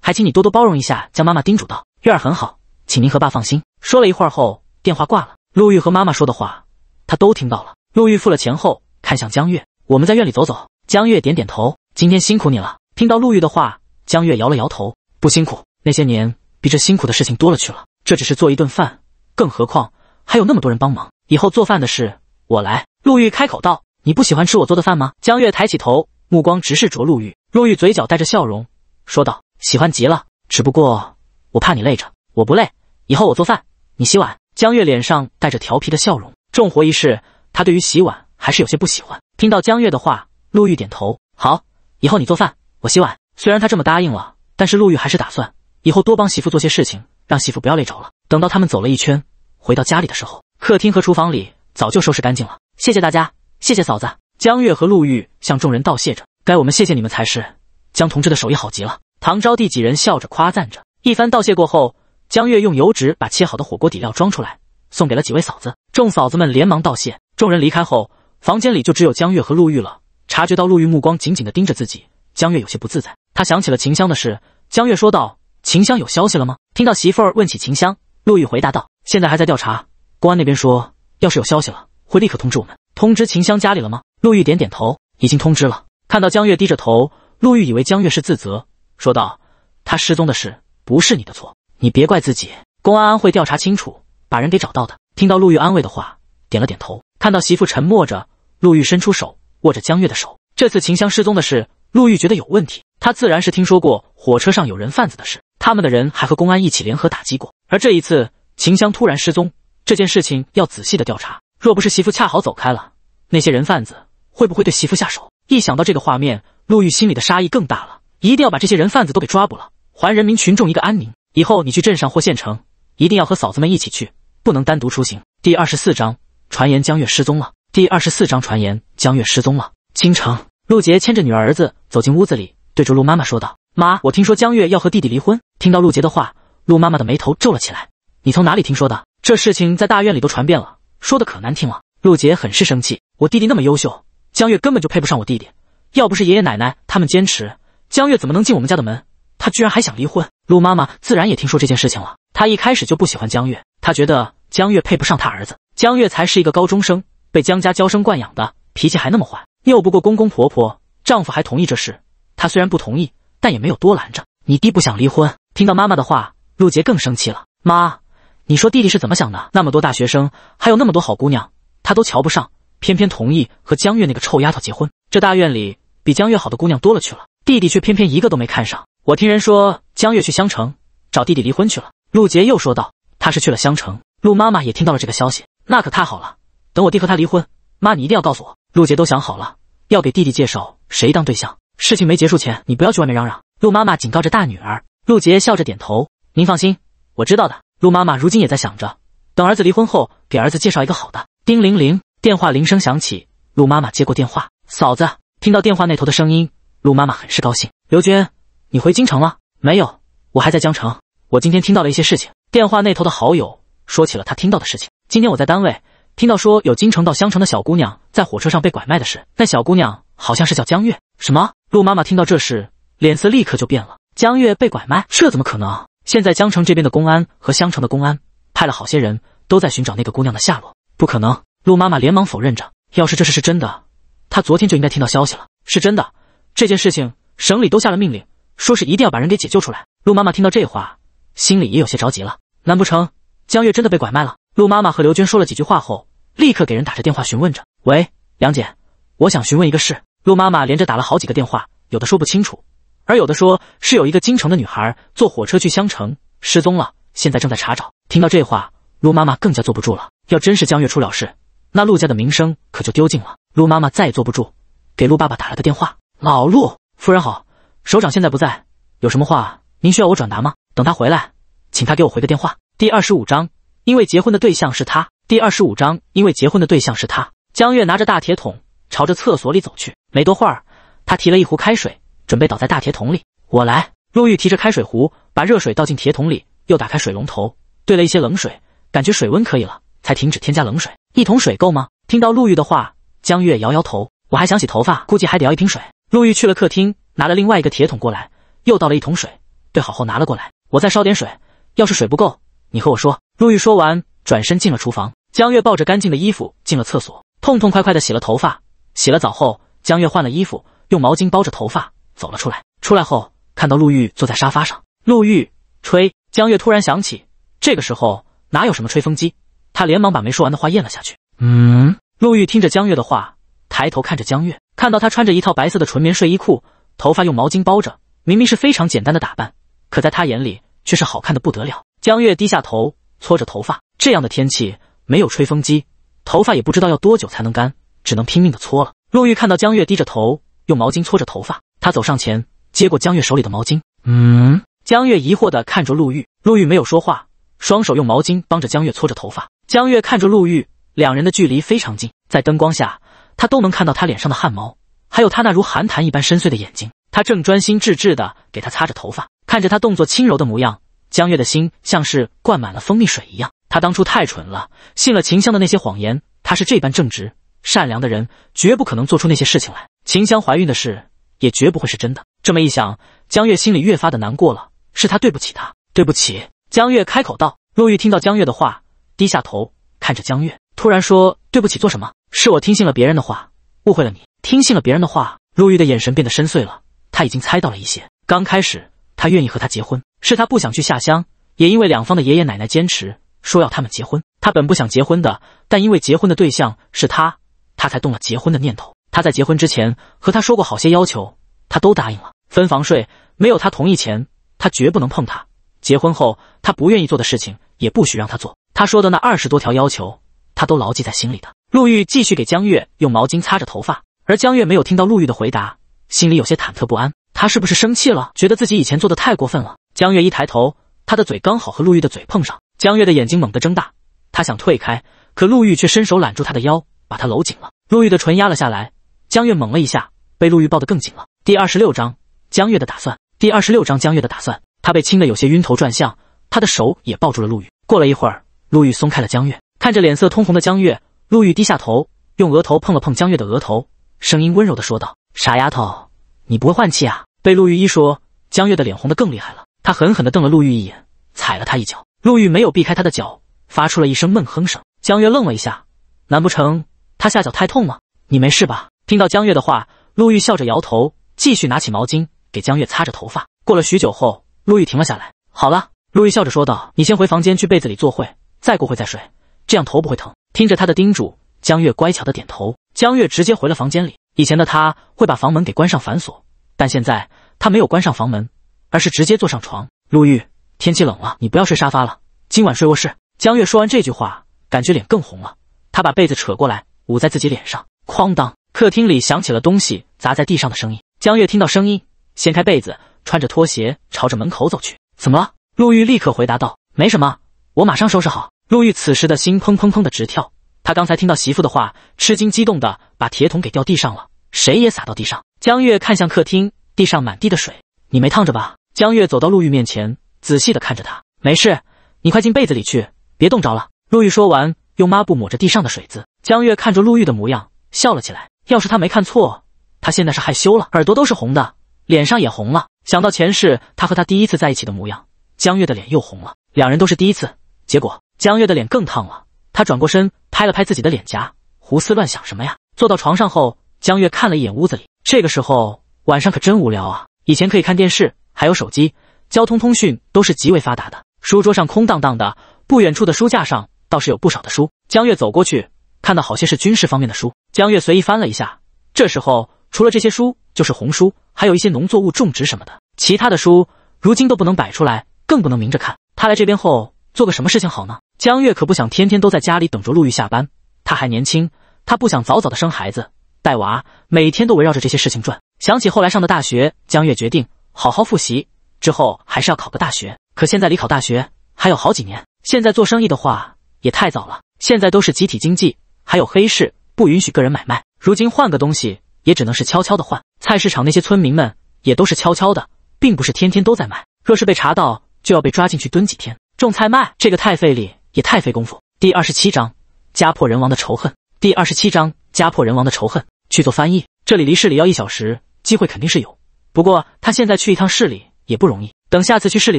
还请你多多包容一下。江妈妈叮嘱道：“月儿很好，请您和爸放心。”说了一会儿后。电话挂了，陆玉和妈妈说的话，他都听到了。陆玉付了钱后，看向江月：“我们在院里走走。”江月点点头：“今天辛苦你了。”听到陆玉的话，江月摇了摇头：“不辛苦，那些年比这辛苦的事情多了去了。这只是做一顿饭，更何况还有那么多人帮忙。以后做饭的事我来。”陆玉开口道：“你不喜欢吃我做的饭吗？”江月抬起头，目光直视着陆玉。陆玉嘴角带着笑容说道：“喜欢极了，只不过我怕你累着。我不累，以后我做饭，你洗碗。”江月脸上带着调皮的笑容，重活一事，他对于洗碗还是有些不喜欢。听到江月的话，陆玉点头，好，以后你做饭，我洗碗。虽然他这么答应了，但是陆玉还是打算以后多帮媳妇做些事情，让媳妇不要累着了。等到他们走了一圈，回到家里的时候，客厅和厨房里早就收拾干净了。谢谢大家，谢谢嫂子。江月和陆玉向众人道谢着，该我们谢谢你们才是。江同志的手艺好极了。唐招娣几人笑着夸赞着，一番道谢过后。江月用油纸把切好的火锅底料装出来，送给了几位嫂子。众嫂子们连忙道谢。众人离开后，房间里就只有江月和陆玉了。察觉到陆玉目光紧紧地盯着自己，江月有些不自在。他想起了秦香的事，江月说道：“秦香有消息了吗？”听到媳妇儿问起秦香，陆玉回答道：“现在还在调查，公安那边说，要是有消息了，会立刻通知我们。通知秦香家里了吗？”陆玉点点头：“已经通知了。”看到江月低着头，陆玉以为江月是自责，说道：“她失踪的事不是你的错。”你别怪自己，公安安会调查清楚，把人给找到的。听到陆玉安慰的话，点了点头。看到媳妇沉默着，陆玉伸出手，握着江月的手。这次秦香失踪的事，陆玉觉得有问题。他自然是听说过火车上有人贩子的事，他们的人还和公安一起联合打击过。而这一次秦香突然失踪，这件事情要仔细的调查。若不是媳妇恰好走开了，那些人贩子会不会对媳妇下手？一想到这个画面，陆玉心里的杀意更大了。一定要把这些人贩子都给抓捕了，还人民群众一个安宁。以后你去镇上或县城，一定要和嫂子们一起去，不能单独出行。第二十四章，传言江月失踪了。第二十四章，传言江月失踪了。京城，陆杰牵着女儿子走进屋子里，对着陆妈妈说道：“妈，我听说江月要和弟弟离婚。”听到陆杰的话，陆妈妈的眉头皱了起来：“你从哪里听说的？这事情在大院里都传遍了，说的可难听了。”陆杰很是生气：“我弟弟那么优秀，江月根本就配不上我弟弟。要不是爷爷奶奶他们坚持，江月怎么能进我们家的门？他居然还想离婚！”陆妈妈自然也听说这件事情了。她一开始就不喜欢江月，她觉得江月配不上她儿子。江月才是一个高中生，被江家娇生惯养的，脾气还那么坏，拗不过公公婆婆，丈夫还同意这事。她虽然不同意，但也没有多拦着。你弟不想离婚？听到妈妈的话，陆杰更生气了。妈，你说弟弟是怎么想的？那么多大学生，还有那么多好姑娘，他都瞧不上，偏偏同意和江月那个臭丫头结婚。这大院里比江月好的姑娘多了去了，弟弟却偏偏一个都没看上。我听人说江月去襄城找弟弟离婚去了。陆杰又说道：“他是去了襄城。”陆妈妈也听到了这个消息，那可太好了。等我弟和他离婚，妈你一定要告诉我。陆杰都想好了，要给弟弟介绍谁当对象。事情没结束前，你不要去外面嚷嚷。陆妈妈警告着大女儿。陆杰笑着点头：“您放心，我知道的。”陆妈妈如今也在想着，等儿子离婚后，给儿子介绍一个好的。叮铃铃，电话铃声响起，陆妈妈接过电话：“嫂子。”听到电话那头的声音，陆妈妈很是高兴。刘娟。你回京城了没有？我还在江城。我今天听到了一些事情。电话那头的好友说起了他听到的事情。今天我在单位听到说有京城到襄城的小姑娘在火车上被拐卖的事。那小姑娘好像是叫江月。什么？陆妈妈听到这事，脸色立刻就变了。江月被拐卖？这怎么可能？现在江城这边的公安和襄城的公安派了好些人都在寻找那个姑娘的下落。不可能！陆妈妈连忙否认着。要是这事是真的，她昨天就应该听到消息了。是真的，这件事情省里都下了命令。说是一定要把人给解救出来。陆妈妈听到这话，心里也有些着急了。难不成江月真的被拐卖了？陆妈妈和刘娟说了几句话后，立刻给人打着电话询问着：“喂，杨姐，我想询问一个事。”陆妈妈连着打了好几个电话，有的说不清楚，而有的说是有一个京城的女孩坐火车去襄城失踪了，现在正在查找。听到这话，陆妈妈更加坐不住了。要真是江月出了事，那陆家的名声可就丢尽了。陆妈妈再也坐不住，给陆爸爸打了个电话：“老陆，夫人好。”首长现在不在，有什么话您需要我转达吗？等他回来，请他给我回个电话。第二十五章，因为结婚的对象是他。第二十五章，因为结婚的对象是他。江月拿着大铁桶朝着厕所里走去，没多会儿，他提了一壶开水，准备倒在大铁桶里。我来。陆玉提着开水壶，把热水倒进铁桶里，又打开水龙头兑了一些冷水，感觉水温可以了，才停止添加冷水。一桶水够吗？听到陆玉的话，江月摇摇头。我还想洗头发，估计还得要一瓶水。陆玉去了客厅。拿了另外一个铁桶过来，又倒了一桶水，兑好后拿了过来。我再烧点水，要是水不够，你和我说。陆玉说完，转身进了厨房。江月抱着干净的衣服进了厕所，痛痛快快的洗了头发，洗了澡后，江月换了衣服，用毛巾包着头发走了出来。出来后，看到陆玉坐在沙发上，陆玉吹江月突然想起，这个时候哪有什么吹风机？他连忙把没说完的话咽了下去。嗯，陆玉听着江月的话，抬头看着江月，看到他穿着一套白色的纯棉睡衣裤。头发用毛巾包着，明明是非常简单的打扮，可在他眼里却是好看的不得了。江月低下头，搓着头发。这样的天气没有吹风机，头发也不知道要多久才能干，只能拼命的搓了。陆玉看到江月低着头，用毛巾搓着头发，他走上前，接过江月手里的毛巾。嗯。江月疑惑的看着陆玉，陆玉没有说话，双手用毛巾帮着江月搓着头发。江月看着陆玉，两人的距离非常近，在灯光下，他都能看到他脸上的汗毛。还有他那如寒潭一般深邃的眼睛，他正专心致志的给他擦着头发，看着他动作轻柔的模样，江月的心像是灌满了蜂蜜水一样。他当初太蠢了，信了秦香的那些谎言。他是这般正直善良的人，绝不可能做出那些事情来。秦香怀孕的事也绝不会是真的。这么一想，江月心里越发的难过了。是他对不起他，对不起。江月开口道。陆玉听到江月的话，低下头看着江月，突然说：“对不起做什么？是我听信了别人的话。”误会了你，听信了别人的话。陆玉的眼神变得深邃了，他已经猜到了一些。刚开始，他愿意和他结婚，是他不想去下乡，也因为两方的爷爷奶奶坚持说要他们结婚。他本不想结婚的，但因为结婚的对象是他，他才动了结婚的念头。他在结婚之前和他说过好些要求，他都答应了。分房睡，没有他同意前，他绝不能碰他。结婚后，他不愿意做的事情，也不许让他做。他说的那二十多条要求，他都牢记在心里的。陆玉继续给江月用毛巾擦着头发，而江月没有听到陆玉的回答，心里有些忐忑不安。他是不是生气了？觉得自己以前做的太过分了？江月一抬头，他的嘴刚好和陆玉的嘴碰上，江月的眼睛猛地睁大。他想退开，可陆玉却伸手揽住他的腰，把他搂紧了。陆玉的唇压了下来，江月猛了一下，被陆玉抱得更紧了。第二十六章江月的打算。第二十六章江月的打算。他被亲得有些晕头转向，他的手也抱住了陆玉。过了一会儿，陆玉松开了江月，看着脸色通红的江月。陆玉低下头，用额头碰了碰江月的额头，声音温柔的说道：“傻丫头，你不会换气啊？”被陆玉一说，江月的脸红的更厉害了，她狠狠的瞪了陆玉一眼，踩了他一脚。陆玉没有避开他的脚，发出了一声闷哼声。江月愣了一下，难不成他下脚太痛吗？你没事吧？听到江月的话，陆玉笑着摇头，继续拿起毛巾给江月擦着头发。过了许久后，陆玉停了下来。“好了。”陆玉笑着说道，“你先回房间去被子里坐会，再过会再睡，这样头不会疼。”听着他的叮嘱，江月乖巧的点头。江月直接回了房间里。以前的他会把房门给关上反锁，但现在他没有关上房门，而是直接坐上床。陆玉，天气冷了，你不要睡沙发了，今晚睡卧室。江月说完这句话，感觉脸更红了。他把被子扯过来捂在自己脸上。哐当，客厅里响起了东西砸在地上的声音。江月听到声音，掀开被子，穿着拖鞋朝着门口走去。怎么了？陆玉立刻回答道：“没什么，我马上收拾好。”陆玉此时的心砰砰砰的直跳，他刚才听到媳妇的话，吃惊激动的把铁桶给掉地上了，水也洒到地上。江月看向客厅，地上满地的水，你没烫着吧？江月走到陆玉面前，仔细的看着他，没事，你快进被子里去，别冻着了。陆玉说完，用抹布抹着地上的水渍。江月看着陆玉的模样，笑了起来。要是他没看错，他现在是害羞了，耳朵都是红的，脸上也红了。想到前世他和他第一次在一起的模样，江月的脸又红了。两人都是第一次，结果。江月的脸更烫了，他转过身拍了拍自己的脸颊，胡思乱想什么呀？坐到床上后，江月看了一眼屋子里，这个时候晚上可真无聊啊！以前可以看电视，还有手机，交通通讯都是极为发达的。书桌上空荡荡的，不远处的书架上倒是有不少的书。江月走过去，看到好些是军事方面的书。江月随意翻了一下，这时候除了这些书，就是红书，还有一些农作物种植什么的。其他的书如今都不能摆出来，更不能明着看。他来这边后，做个什么事情好呢？江月可不想天天都在家里等着陆玉下班。他还年轻，他不想早早的生孩子、带娃，每天都围绕着这些事情转。想起后来上的大学，江月决定好好复习，之后还是要考个大学。可现在离考大学还有好几年，现在做生意的话也太早了。现在都是集体经济，还有黑市不允许个人买卖。如今换个东西，也只能是悄悄的换。菜市场那些村民们也都是悄悄的，并不是天天都在卖。若是被查到，就要被抓进去蹲几天。种菜卖这个太费力。也太费功夫。第二十七章，家破人亡的仇恨。第二十七章，家破人亡的仇恨。去做翻译，这里离市里要一小时，机会肯定是有。不过他现在去一趟市里也不容易。等下次去市里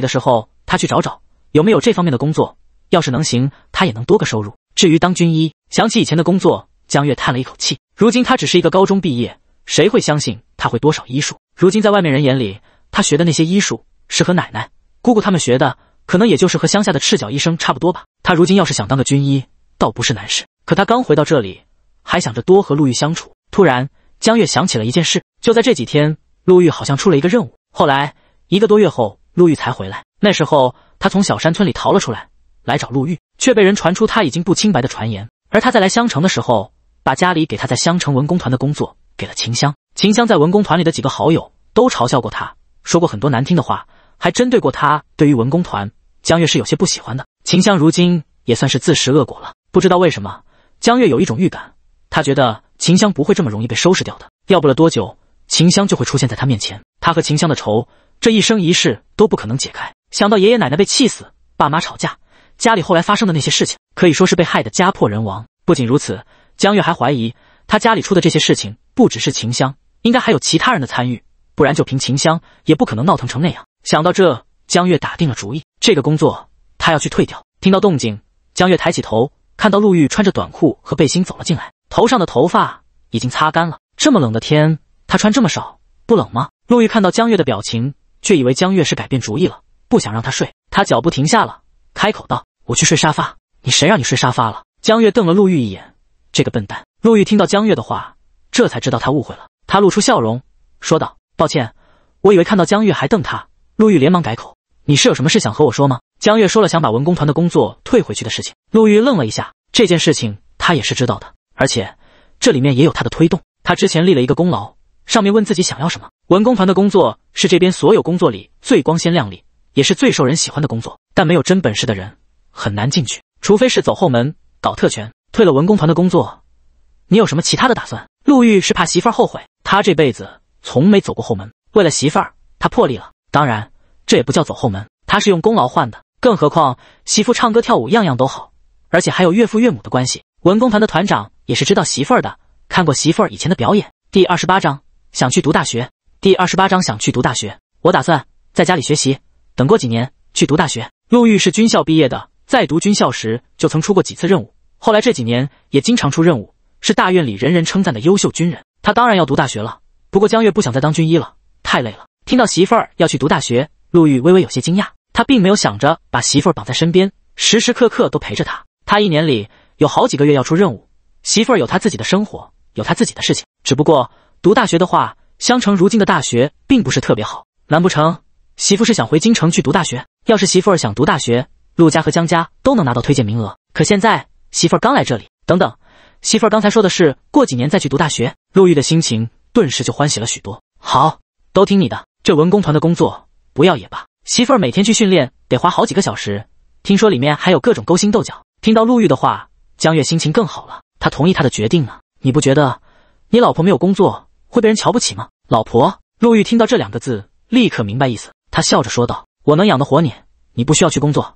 的时候，他去找找有没有这方面的工作。要是能行，他也能多个收入。至于当军医，想起以前的工作，江月叹了一口气。如今他只是一个高中毕业，谁会相信他会多少医术？如今在外面人眼里，他学的那些医术是和奶奶、姑姑他们学的。可能也就是和乡下的赤脚医生差不多吧。他如今要是想当个军医，倒不是难事。可他刚回到这里，还想着多和陆玉相处。突然，江月想起了一件事：就在这几天，陆玉好像出了一个任务。后来一个多月后，陆玉才回来。那时候，他从小山村里逃了出来，来找陆玉，却被人传出他已经不清白的传言。而他在来襄城的时候，把家里给他在襄城文工团的工作给了秦香。秦香在文工团里的几个好友都嘲笑过他，说过很多难听的话，还针对过他。对于文工团。江月是有些不喜欢的，秦香如今也算是自食恶果了。不知道为什么，江月有一种预感，他觉得秦香不会这么容易被收拾掉的。要不了多久，秦香就会出现在他面前。他和秦香的仇，这一生一世都不可能解开。想到爷爷奶奶被气死，爸妈吵架，家里后来发生的那些事情，可以说是被害得家破人亡。不仅如此，江月还怀疑他家里出的这些事情，不只是秦香，应该还有其他人的参与，不然就凭秦香也不可能闹腾成那样。想到这，江月打定了主意。这个工作他要去退掉。听到动静，江月抬起头，看到陆玉穿着短裤和背心走了进来，头上的头发已经擦干了。这么冷的天，他穿这么少，不冷吗？陆玉看到江月的表情，却以为江月是改变主意了，不想让他睡。他脚步停下了，开口道：“我去睡沙发，你谁让你睡沙发了？”江月瞪了陆玉一眼，这个笨蛋。陆玉听到江月的话，这才知道他误会了。他露出笑容，说道：“抱歉，我以为看到江月还瞪他。”陆玉连忙改口。你是有什么事想和我说吗？江月说了想把文工团的工作退回去的事情。陆玉愣了一下，这件事情他也是知道的，而且这里面也有他的推动。他之前立了一个功劳，上面问自己想要什么。文工团的工作是这边所有工作里最光鲜亮丽，也是最受人喜欢的工作，但没有真本事的人很难进去，除非是走后门搞特权。退了文工团的工作，你有什么其他的打算？陆玉是怕媳妇后悔，他这辈子从没走过后门，为了媳妇儿他破例了，当然。这也不叫走后门，他是用功劳换的。更何况媳妇唱歌跳舞样样都好，而且还有岳父岳母的关系。文工团的团长也是知道媳妇儿的，看过媳妇儿以前的表演。第二十八章想去读大学。第二十八章想去读大学。我打算在家里学习，等过几年去读大学。陆玉是军校毕业的，在读军校时就曾出过几次任务，后来这几年也经常出任务，是大院里人人称赞的优秀军人。他当然要读大学了，不过江月不想再当军医了，太累了。听到媳妇儿要去读大学。陆玉微微有些惊讶，他并没有想着把媳妇绑在身边，时时刻刻都陪着他。他一年里有好几个月要出任务，媳妇儿有她自己的生活，有她自己的事情。只不过读大学的话，襄城如今的大学并不是特别好。难不成媳妇是想回京城去读大学？要是媳妇儿想读大学，陆家和江家都能拿到推荐名额。可现在媳妇儿刚来这里，等等，媳妇儿刚才说的是过几年再去读大学。陆玉的心情顿时就欢喜了许多。好，都听你的。这文工团的工作。不要也罢，媳妇儿每天去训练得花好几个小时，听说里面还有各种勾心斗角。听到陆玉的话，江月心情更好了，他同意他的决定了。你不觉得你老婆没有工作会被人瞧不起吗？老婆，陆玉听到这两个字，立刻明白意思，他笑着说道：“我能养得活你，你不需要去工作，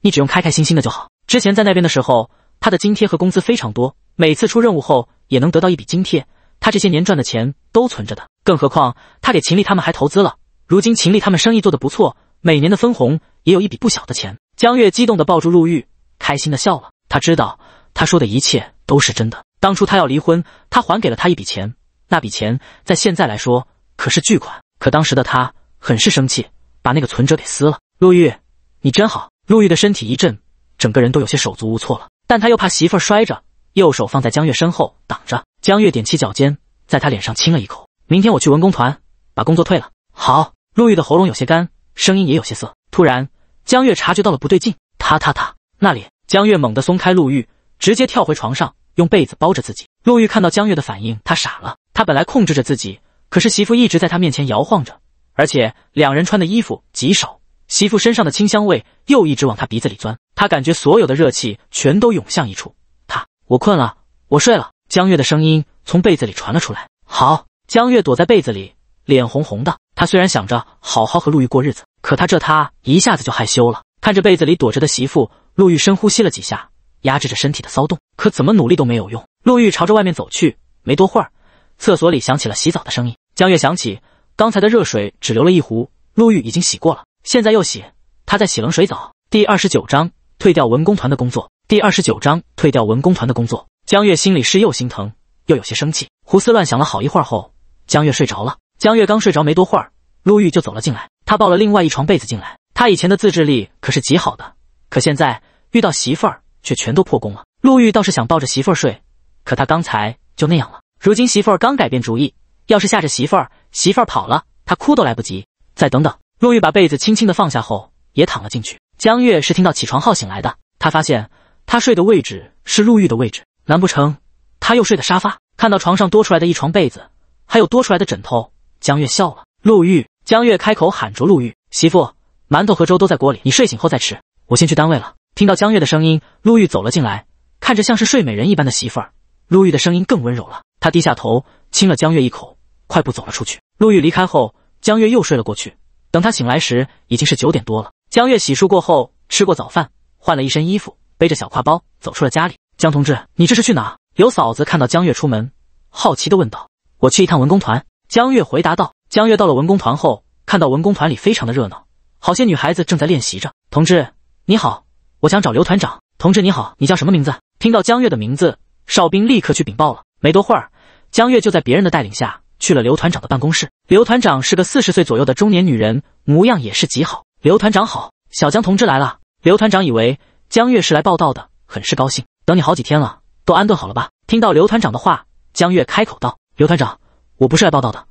你只用开开心心的就好。”之前在那边的时候，他的津贴和工资非常多，每次出任务后也能得到一笔津贴，他这些年赚的钱都存着的，更何况他给秦丽他们还投资了。如今秦丽他们生意做得不错，每年的分红也有一笔不小的钱。江月激动地抱住陆玉，开心地笑了。他知道他说的一切都是真的。当初他要离婚，他还给了他一笔钱，那笔钱在现在来说可是巨款，可当时的他很是生气，把那个存折给撕了。陆玉，你真好。陆玉的身体一震，整个人都有些手足无措了，但他又怕媳妇儿摔着，右手放在江月身后挡着。江月踮起脚尖，在他脸上亲了一口。明天我去文工团把工作退了。好。陆玉的喉咙有些干，声音也有些涩。突然，江月察觉到了不对劲，他、他、他那里……江月猛地松开陆玉，直接跳回床上，用被子包着自己。陆玉看到江月的反应，他傻了。他本来控制着自己，可是媳妇一直在他面前摇晃着，而且两人穿的衣服极少，媳妇身上的清香味又一直往他鼻子里钻，他感觉所有的热气全都涌向一处。他，我困了，我睡了。江月的声音从被子里传了出来。好，江月躲在被子里，脸红红的。他虽然想着好好和陆玉过日子，可他这他一下子就害羞了，看着被子里躲着的媳妇，陆玉深呼吸了几下，压制着身体的骚动，可怎么努力都没有用。陆玉朝着外面走去，没多会儿，厕所里响起了洗澡的声音。江月想起刚才的热水只流了一壶，陆玉已经洗过了，现在又洗，他在洗冷水澡。第二十九章退掉文工团的工作。第二十九章退掉文工团的工作。江月心里是又心疼又有些生气，胡思乱想了好一会儿后，江月睡着了。江月刚睡着没多会儿，陆玉就走了进来。他抱了另外一床被子进来。他以前的自制力可是极好的，可现在遇到媳妇儿却全都破功了。陆玉倒是想抱着媳妇儿睡，可他刚才就那样了。如今媳妇儿刚改变主意，要是吓着媳妇儿，媳妇儿跑了，他哭都来不及。再等等。陆玉把被子轻轻的放下后，也躺了进去。江月是听到起床号醒来的。他发现他睡的位置是陆玉的位置，难不成他又睡的沙发？看到床上多出来的一床被子，还有多出来的枕头。江月笑了，陆玉。江月开口喊着：“陆玉，媳妇，馒头和粥都在锅里，你睡醒后再吃。我先去单位了。”听到江月的声音，陆玉走了进来，看着像是睡美人一般的媳妇儿。陆玉的声音更温柔了，他低下头亲了江月一口，快步走了出去。陆玉离开后，江月又睡了过去。等他醒来时，已经是九点多了。江月洗漱过后，吃过早饭，换了一身衣服，背着小挎包走出了家里。江同志，你这是去哪？有嫂子看到江月出门，好奇地问道：“我去一趟文工团。”江月回答道：“江月到了文工团后，看到文工团里非常的热闹，好些女孩子正在练习着。同志你好，我想找刘团长。同志你好，你叫什么名字？”听到江月的名字，哨兵立刻去禀报了。没多会儿，江月就在别人的带领下去了刘团长的办公室。刘团长是个四十岁左右的中年女人，模样也是极好。刘团长好，小江同志来了。刘团长以为江月是来报道的，很是高兴。等你好几天了，都安顿好了吧？听到刘团长的话，江月开口道：“刘团长。”我不是来报道的，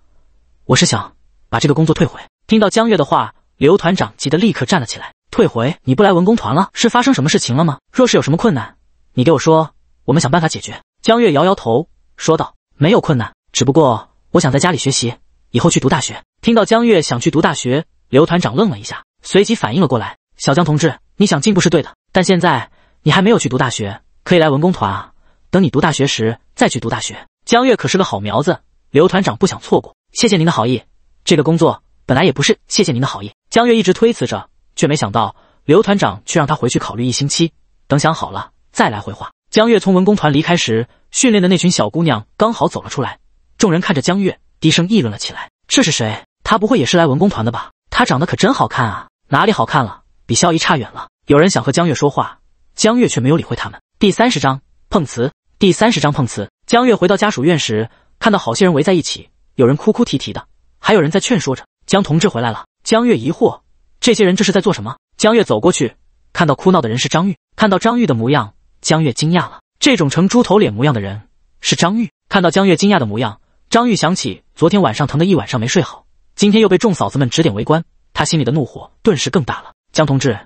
我是想把这个工作退回。听到江月的话，刘团长急得立刻站了起来。退回？你不来文工团了？是发生什么事情了吗？若是有什么困难，你给我说，我们想办法解决。江月摇摇头说道：“没有困难，只不过我想在家里学习，以后去读大学。”听到江月想去读大学，刘团长愣了一下，随即反应了过来：“小江同志，你想进步是对的，但现在你还没有去读大学，可以来文工团啊。等你读大学时再去读大学。江月可是个好苗子。”刘团长不想错过，谢谢您的好意。这个工作本来也不是谢谢您的好意。江月一直推辞着，却没想到刘团长却让他回去考虑一星期，等想好了再来回话。江月从文工团离开时，训练的那群小姑娘刚好走了出来，众人看着江月，低声议论了起来：“这是谁？她不会也是来文工团的吧？她长得可真好看啊！哪里好看了？比萧逸差远了。”有人想和江月说话，江月却没有理会他们。第三十章碰瓷。第三十章碰瓷。江月回到家属院时。看到好些人围在一起，有人哭哭啼啼的，还有人在劝说着。江同志回来了。江月疑惑：这些人这是在做什么？江月走过去，看到哭闹的人是张玉。看到张玉的模样，江月惊讶了。这种成猪头脸模样的人是张玉。看到江月惊讶的模样，张玉想起昨天晚上疼得一晚上没睡好，今天又被众嫂子们指点围观，他心里的怒火顿时更大了。江同志，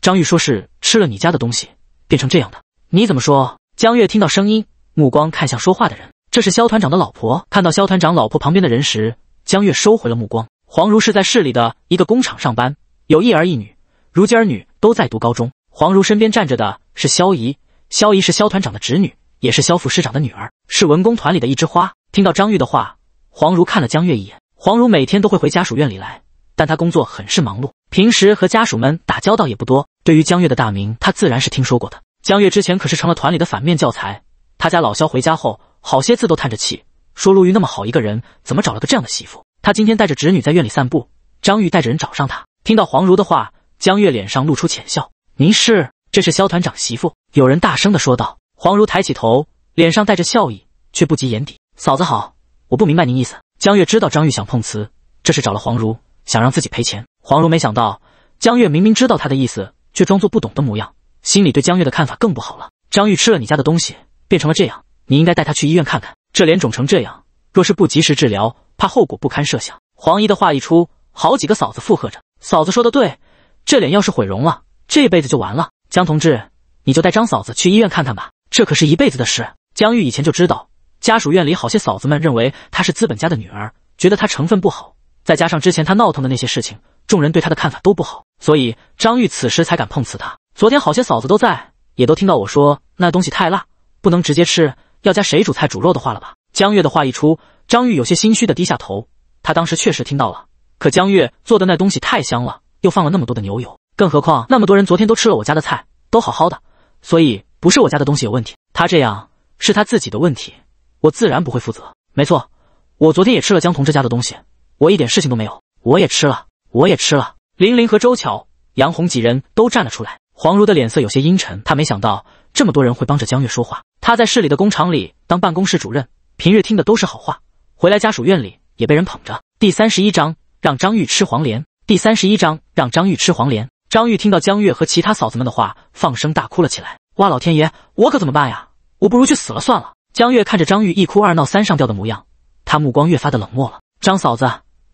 张玉说是吃了你家的东西变成这样的，你怎么说？江月听到声音，目光看向说话的人。这是肖团长的老婆。看到肖团长老婆旁边的人时，江月收回了目光。黄如是在市里的一个工厂上班，有一儿一女，如今儿女都在读高中。黄如身边站着的是肖姨，肖姨是肖团长的侄女，也是肖副师长的女儿，是文工团里的一枝花。听到张玉的话，黄如看了江月一眼。黄如每天都会回家属院里来，但他工作很是忙碌，平时和家属们打交道也不多。对于江月的大名，他自然是听说过的。江月之前可是成了团里的反面教材，他家老肖回家后。好些次都叹着气说：“陆玉那么好一个人，怎么找了个这样的媳妇？”他今天带着侄女在院里散步，张玉带着人找上他。听到黄如的话，江月脸上露出浅笑：“您是？这是肖团长媳妇。”有人大声的说道。黄如抬起头，脸上带着笑意，却不及眼底。嫂子好，我不明白您意思。江月知道张玉想碰瓷，这是找了黄如，想让自己赔钱。黄如没想到江月明明知道他的意思，却装作不懂的模样，心里对江月的看法更不好了。张玉吃了你家的东西，变成了这样。你应该带他去医院看看，这脸肿成这样，若是不及时治疗，怕后果不堪设想。黄姨的话一出，好几个嫂子附和着：“嫂子说的对，这脸要是毁容了，这辈子就完了。”江同志，你就带张嫂子去医院看看吧，这可是一辈子的事。江玉以前就知道，家属院里好些嫂子们认为她是资本家的女儿，觉得她成分不好，再加上之前她闹腾的那些事情，众人对她的看法都不好，所以张玉此时才敢碰瓷她。昨天好些嫂子都在，也都听到我说那东西太辣，不能直接吃。要加谁煮菜煮肉的话了吧？江月的话一出，张玉有些心虚的低下头。他当时确实听到了，可江月做的那东西太香了，又放了那么多的牛油，更何况那么多人昨天都吃了我家的菜，都好好的，所以不是我家的东西有问题。他这样是他自己的问题，我自然不会负责。没错，我昨天也吃了江同志家的东西，我一点事情都没有。我也吃了，我也吃了。林玲和周巧、杨红几人都站了出来。黄茹的脸色有些阴沉，他没想到。这么多人会帮着江月说话，他在市里的工厂里当办公室主任，平日听的都是好话，回来家属院里也被人捧着。第三十一章让张玉吃黄连。第三十一章让张玉吃黄连。张玉听到江月和其他嫂子们的话，放声大哭了起来。哇，老天爷，我可怎么办呀？我不如去死了算了。江月看着张玉一哭二闹三上吊的模样，他目光越发的冷漠了。张嫂子，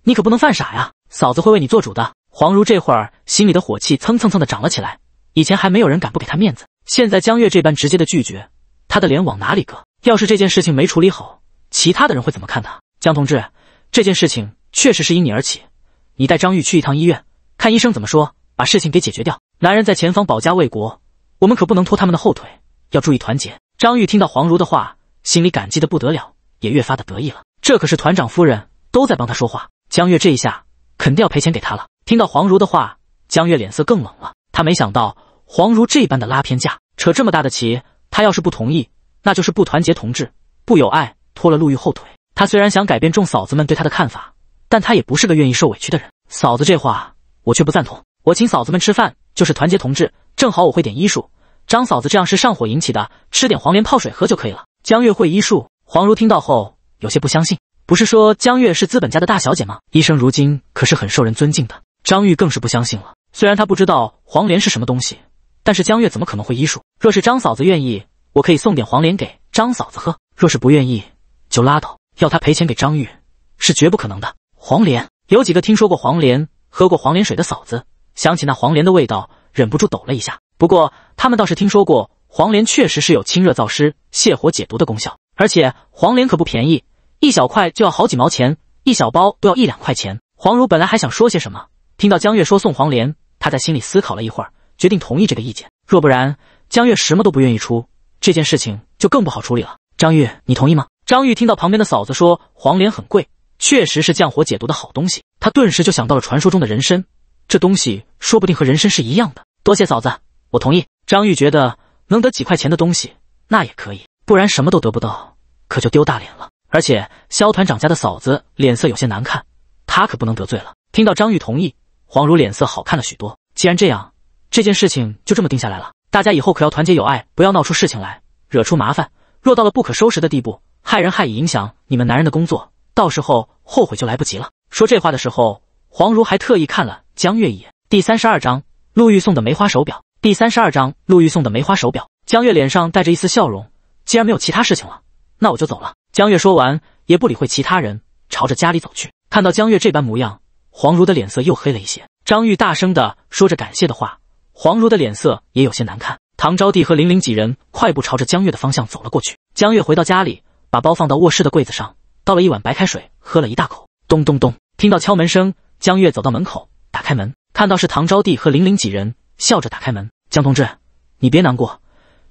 你可不能犯傻呀，嫂子会为你做主的。黄如这会儿心里的火气蹭蹭蹭的涨了起来，以前还没有人敢不给他面子。现在江月这般直接的拒绝，他的脸往哪里搁？要是这件事情没处理好，其他的人会怎么看他？江同志，这件事情确实是因你而起，你带张玉去一趟医院，看医生怎么说，把事情给解决掉。男人在前方保家卫国，我们可不能拖他们的后腿，要注意团结。张玉听到黄如的话，心里感激的不得了，也越发的得意了。这可是团长夫人都在帮他说话，江月这一下肯定要赔钱给他了。听到黄如的话，江月脸色更冷了，他没想到。黄如这般的拉偏架，扯这么大的旗，他要是不同意，那就是不团结同志，不友爱，拖了陆玉后腿。他虽然想改变众嫂子们对他的看法，但他也不是个愿意受委屈的人。嫂子这话我却不赞同。我请嫂子们吃饭就是团结同志，正好我会点医术。张嫂子这样是上火引起的，吃点黄连泡水喝就可以了。江月会医术，黄如听到后有些不相信，不是说江月是资本家的大小姐吗？医生如今可是很受人尊敬的。张玉更是不相信了，虽然他不知道黄连是什么东西。但是江月怎么可能会医术？若是张嫂子愿意，我可以送点黄连给张嫂子喝；若是不愿意，就拉倒。要他赔钱给张玉是绝不可能的。黄连，有几个听说过黄连、喝过黄连水的嫂子，想起那黄连的味道，忍不住抖了一下。不过他们倒是听说过，黄连确实是有清热燥湿、泻火解毒的功效。而且黄连可不便宜，一小块就要好几毛钱，一小包都要一两块钱。黄如本来还想说些什么，听到江月说送黄连，他在心里思考了一会儿。决定同意这个意见，若不然，江月什么都不愿意出，这件事情就更不好处理了。张玉，你同意吗？张玉听到旁边的嫂子说黄连很贵，确实是降火解毒的好东西，他顿时就想到了传说中的人参，这东西说不定和人参是一样的。多谢嫂子，我同意。张玉觉得能得几块钱的东西那也可以，不然什么都得不到，可就丢大脸了。而且肖团长家的嫂子脸色有些难看，他可不能得罪了。听到张玉同意，黄如脸色好看了许多。既然这样。这件事情就这么定下来了，大家以后可要团结友爱，不要闹出事情来，惹出麻烦。若到了不可收拾的地步，害人害己，影响你们男人的工作，到时候后悔就来不及了。说这话的时候，黄如还特意看了江月一眼。第三十二章，陆玉送的梅花手表。第三十二章，陆玉送的梅花手表。江月脸上带着一丝笑容，既然没有其他事情了，那我就走了。江月说完，也不理会其他人，朝着家里走去。看到江月这般模样，黄如的脸色又黑了一些。张玉大声的说着感谢的话。黄如的脸色也有些难看。唐招娣和玲玲几人快步朝着江月的方向走了过去。江月回到家里，把包放到卧室的柜子上，倒了一碗白开水，喝了一大口。咚咚咚，听到敲门声，江月走到门口，打开门，看到是唐招娣和玲玲几人，笑着打开门。江同志，你别难过，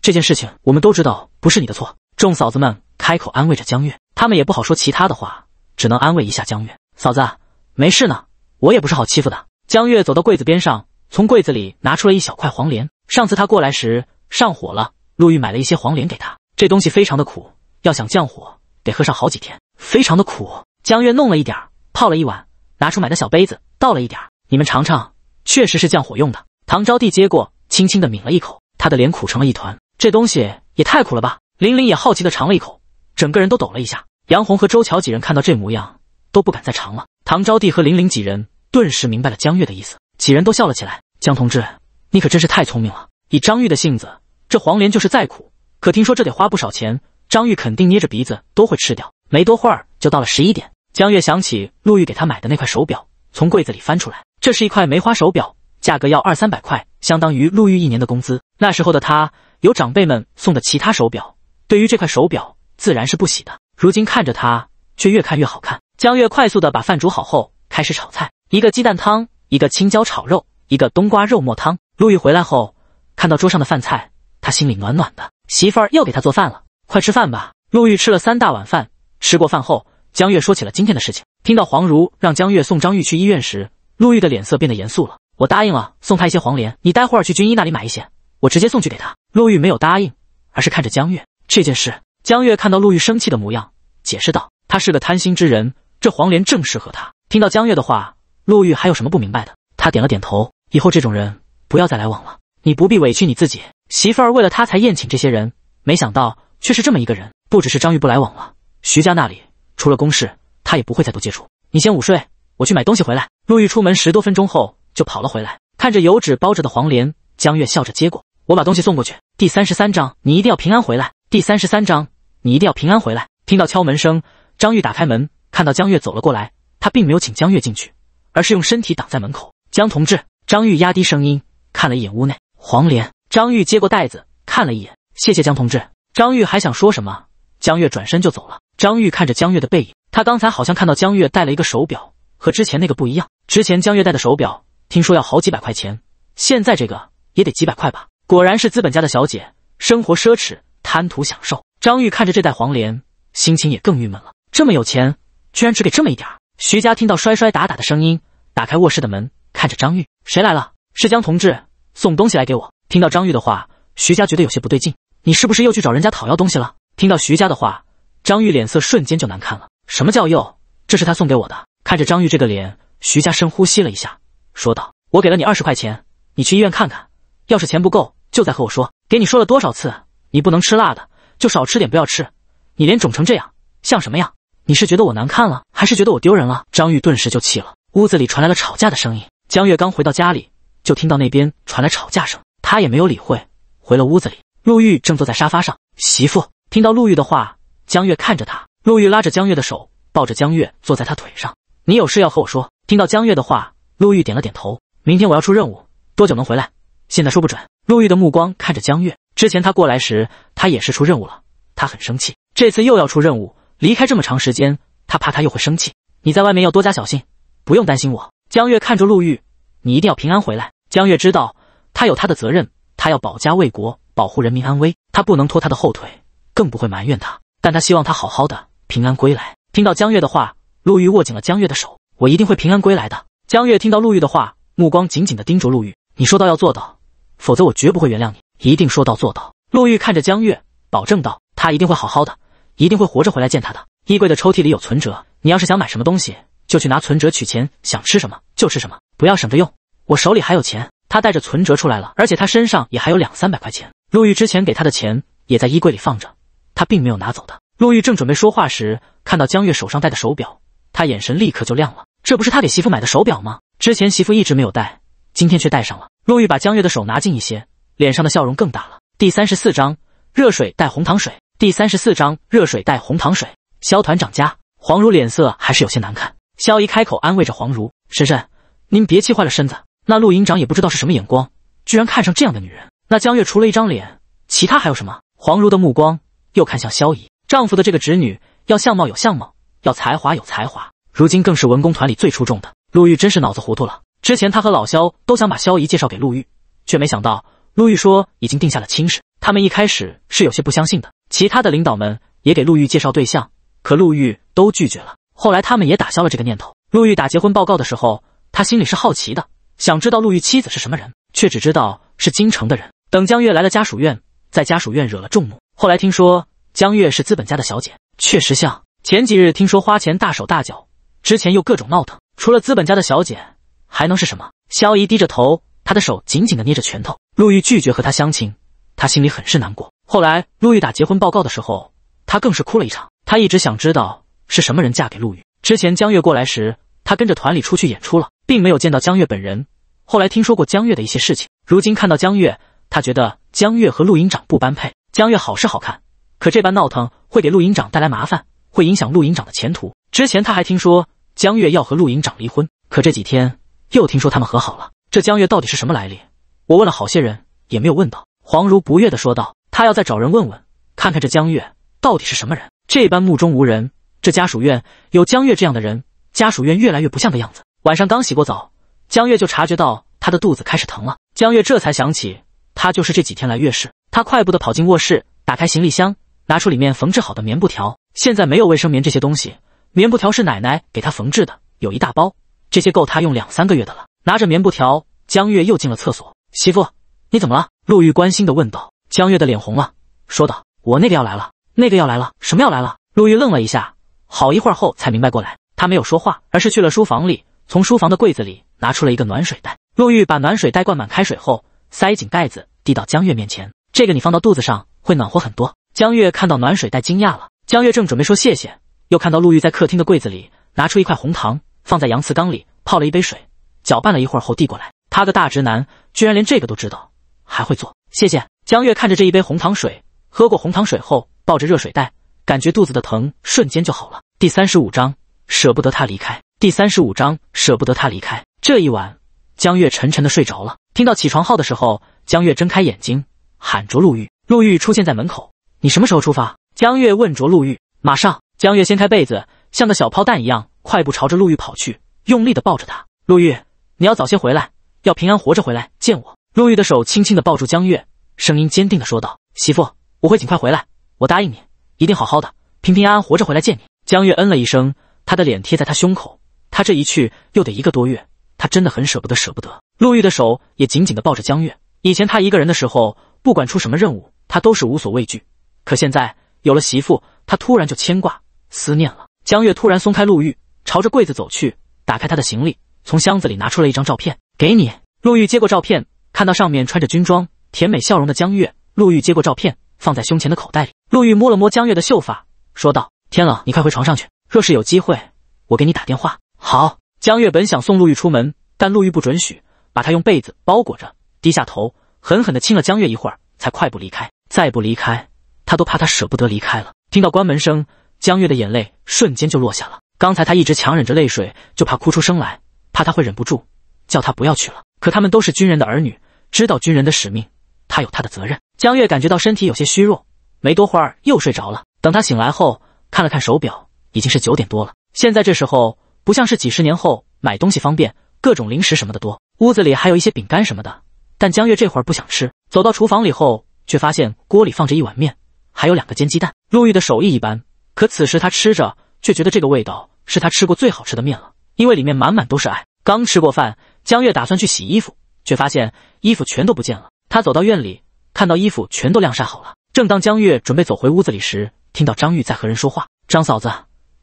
这件事情我们都知道，不是你的错。众嫂子们开口安慰着江月，他们也不好说其他的话，只能安慰一下江月。嫂子，没事呢，我也不是好欺负的。江月走到柜子边上。从柜子里拿出了一小块黄连，上次他过来时上火了，陆玉买了一些黄连给他。这东西非常的苦，要想降火得喝上好几天，非常的苦。江月弄了一点儿，泡了一碗，拿出买的小杯子倒了一点儿，你们尝尝，确实是降火用的。唐招娣接过，轻轻的抿了一口，他的脸苦成了一团，这东西也太苦了吧。玲玲也好奇的尝了一口，整个人都抖了一下。杨红和周乔几人看到这模样都不敢再尝了。唐招娣和玲玲几人顿时明白了江月的意思。几人都笑了起来。江同志，你可真是太聪明了。以张玉的性子，这黄连就是再苦，可听说这得花不少钱，张玉肯定捏着鼻子都会吃掉。没多会儿就到了十一点。江月想起陆玉给他买的那块手表，从柜子里翻出来。这是一块梅花手表，价格要二三百块，相当于陆玉一年的工资。那时候的他有长辈们送的其他手表，对于这块手表自然是不喜的。如今看着他，却越看越好看。江月快速的把饭煮好后，开始炒菜，一个鸡蛋汤。一个青椒炒肉，一个冬瓜肉末汤。陆玉回来后，看到桌上的饭菜，他心里暖暖的，媳妇儿又给他做饭了。快吃饭吧。陆玉吃了三大碗饭。吃过饭后，江月说起了今天的事情。听到黄如让江月送张玉去医院时，陆玉的脸色变得严肃了。我答应了，送他一些黄连，你待会儿去军医那里买一些，我直接送去给他。陆玉没有答应，而是看着江月这件事。江月看到陆玉生气的模样，解释道：“他是个贪心之人，这黄连正适合他。”听到江月的话。陆玉还有什么不明白的？他点了点头。以后这种人不要再来往了。你不必委屈你自己，媳妇儿为了他才宴请这些人，没想到却是这么一个人。不只是张玉不来往了，徐家那里除了公事，他也不会再多接触。你先午睡，我去买东西回来。陆玉出门十多分钟后就跑了回来，看着油纸包着的黄连，江月笑着接过，我把东西送过去。第三十三章，你一定要平安回来。第三十三章，你一定要平安回来。听到敲门声，张玉打开门，看到江月走了过来，他并没有请江月进去。而是用身体挡在门口，江同志，张玉压低声音看了一眼屋内黄连。张玉接过袋子看了一眼，谢谢江同志。张玉还想说什么，江月转身就走了。张玉看着江月的背影，他刚才好像看到江月戴了一个手表，和之前那个不一样。之前江月戴的手表听说要好几百块钱，现在这个也得几百块吧？果然是资本家的小姐，生活奢侈，贪图享受。张玉看着这袋黄连，心情也更郁闷了。这么有钱，居然只给这么一点儿。徐家听到摔摔打打的声音，打开卧室的门，看着张玉：“谁来了？是江同志送东西来给我。”听到张玉的话，徐家觉得有些不对劲：“你是不是又去找人家讨要东西了？”听到徐家的话，张玉脸色瞬间就难看了：“什么叫又？这是他送给我的。”看着张玉这个脸，徐家深呼吸了一下，说道：“我给了你二十块钱，你去医院看看，要是钱不够，就再和我说。给你说了多少次，你不能吃辣的，就少吃点，不要吃。你脸肿成这样，像什么样？”你是觉得我难看了，还是觉得我丢人了？张玉顿时就气了。屋子里传来了吵架的声音。江月刚回到家里，就听到那边传来吵架声，他也没有理会，回了屋子里。陆玉正坐在沙发上。媳妇听到陆玉的话，江月看着他。陆玉拉着江月的手，抱着江月坐在他腿上。你有事要和我说？听到江月的话，陆玉点了点头。明天我要出任务，多久能回来？现在说不准。陆玉的目光看着江月。之前他过来时，他也是出任务了，他很生气。这次又要出任务。离开这么长时间，他怕他又会生气。你在外面要多加小心，不用担心我。江月看着陆玉，你一定要平安回来。江月知道他有他的责任，他要保家卫国，保护人民安危，他不能拖他的后腿，更不会埋怨他。但他希望他好好的平安归来。听到江月的话，陆玉握紧了江月的手：“我一定会平安归来的。”江月听到陆玉的话，目光紧紧的盯着陆玉：“你说到要做到，否则我绝不会原谅你，一定说到做到。”陆玉看着江月，保证道：“他一定会好好的。”一定会活着回来见他的。衣柜的抽屉里有存折，你要是想买什么东西，就去拿存折取钱。想吃什么就吃什么，不要省着用。我手里还有钱。他带着存折出来了，而且他身上也还有两三百块钱。陆玉之前给他的钱也在衣柜里放着，他并没有拿走的。陆玉正准备说话时，看到江月手上戴的手表，他眼神立刻就亮了。这不是他给媳妇买的手表吗？之前媳妇一直没有戴，今天却戴上了。陆玉把江月的手拿近一些，脸上的笑容更大了。第三十四章：热水带红糖水。第三十四章热水袋红糖水。萧团长家，黄如脸色还是有些难看。萧姨开口安慰着黄如：“婶婶，您别气坏了身子。”那陆营长也不知道是什么眼光，居然看上这样的女人。那江月除了一张脸，其他还有什么？黄如的目光又看向萧姨，丈夫的这个侄女，要相貌有相貌，要才华有才华，如今更是文工团里最出众的。陆玉真是脑子糊涂了。之前他和老萧都想把萧姨介绍给陆玉，却没想到陆玉说已经定下了亲事。他们一开始是有些不相信的。其他的领导们也给陆玉介绍对象，可陆玉都拒绝了。后来他们也打消了这个念头。陆玉打结婚报告的时候，他心里是好奇的，想知道陆玉妻子是什么人，却只知道是京城的人。等江月来了家属院，在家属院惹了众怒。后来听说江月是资本家的小姐，确实像。前几日听说花钱大手大脚，之前又各种闹腾，除了资本家的小姐还能是什么？萧姨低着头，她的手紧紧的捏着拳头。陆玉拒绝和她相亲，她心里很是难过。后来陆玉打结婚报告的时候，他更是哭了一场。他一直想知道是什么人嫁给陆玉。之前江月过来时，他跟着团里出去演出了，并没有见到江月本人。后来听说过江月的一些事情，如今看到江月，他觉得江月和陆营长不般配。江月好是好看，可这般闹腾会给陆营长带来麻烦，会影响陆营长的前途。之前他还听说江月要和陆营长离婚，可这几天又听说他们和好了。这江月到底是什么来历？我问了好些人，也没有问到。黄如不悦的说道。他要再找人问问，看看这江月到底是什么人，这般目中无人，这家属院有江月这样的人，家属院越来越不像个样子。晚上刚洗过澡，江月就察觉到他的肚子开始疼了。江月这才想起，他就是这几天来月事。他快步的跑进卧室，打开行李箱，拿出里面缝制好的棉布条。现在没有卫生棉这些东西，棉布条是奶奶给他缝制的，有一大包，这些够他用两三个月的了。拿着棉布条，江月又进了厕所。媳妇，你怎么了？陆玉关心的问道。江月的脸红了，说道：“我那个要来了，那个要来了，什么要来了？”陆玉愣了一下，好一会儿后才明白过来。他没有说话，而是去了书房里，从书房的柜子里拿出了一个暖水袋。陆玉把暖水袋灌满开水后，塞紧盖子，递到江月面前：“这个你放到肚子上会暖和很多。”江月看到暖水袋惊讶了。江月正准备说谢谢，又看到陆玉在客厅的柜子里拿出一块红糖，放在搪瓷缸里泡了一杯水，搅拌了一会儿后递过来。他个大直男居然连这个都知道，还会做。谢谢江月看着这一杯红糖水，喝过红糖水后，抱着热水袋，感觉肚子的疼瞬间就好了。第三十五章，舍不得他离开。第三十五章，舍不得他离开。这一晚，江月沉沉的睡着了。听到起床号的时候，江月睁开眼睛，喊着陆玉。陆玉出现在门口，你什么时候出发？江月问着陆玉。马上。江月掀开被子，像个小炮弹一样，快步朝着陆玉跑去，用力的抱着他。陆玉，你要早些回来，要平安活着回来见我。陆玉的手轻轻地抱住江月，声音坚定地说道：“媳妇，我会尽快回来，我答应你，一定好好的、平平安安活着回来见你。”江月嗯了一声，她的脸贴在他胸口。他这一去又得一个多月，他真的很舍不得，舍不得。陆玉的手也紧紧地抱着江月。以前他一个人的时候，不管出什么任务，他都是无所畏惧。可现在有了媳妇，他突然就牵挂、思念了。江月突然松开陆玉，朝着柜子走去，打开他的行李，从箱子里拿出了一张照片，给你。陆玉接过照片。看到上面穿着军装、甜美笑容的江月，陆玉接过照片，放在胸前的口袋里。陆玉摸了摸江月的秀发，说道：“天冷，你快回床上去。若是有机会，我给你打电话。”好。江月本想送陆玉出门，但陆玉不准许，把他用被子包裹着，低下头，狠狠地亲了江月一会儿，才快步离开。再不离开，他都怕他舍不得离开了。听到关门声，江月的眼泪瞬间就落下了。刚才他一直强忍着泪水，就怕哭出声来，怕他会忍不住叫他不要去了。可他们都是军人的儿女。知道军人的使命，他有他的责任。江月感觉到身体有些虚弱，没多会儿又睡着了。等他醒来后，看了看手表，已经是九点多了。现在这时候不像是几十年后买东西方便，各种零食什么的多。屋子里还有一些饼干什么的，但江月这会儿不想吃。走到厨房里后，却发现锅里放着一碗面，还有两个煎鸡蛋。陆毅的手艺一般，可此时他吃着却觉得这个味道是他吃过最好吃的面了，因为里面满满都是爱。刚吃过饭，江月打算去洗衣服。却发现衣服全都不见了。他走到院里，看到衣服全都晾晒好了。正当江月准备走回屋子里时，听到张玉在和人说话：“张嫂子，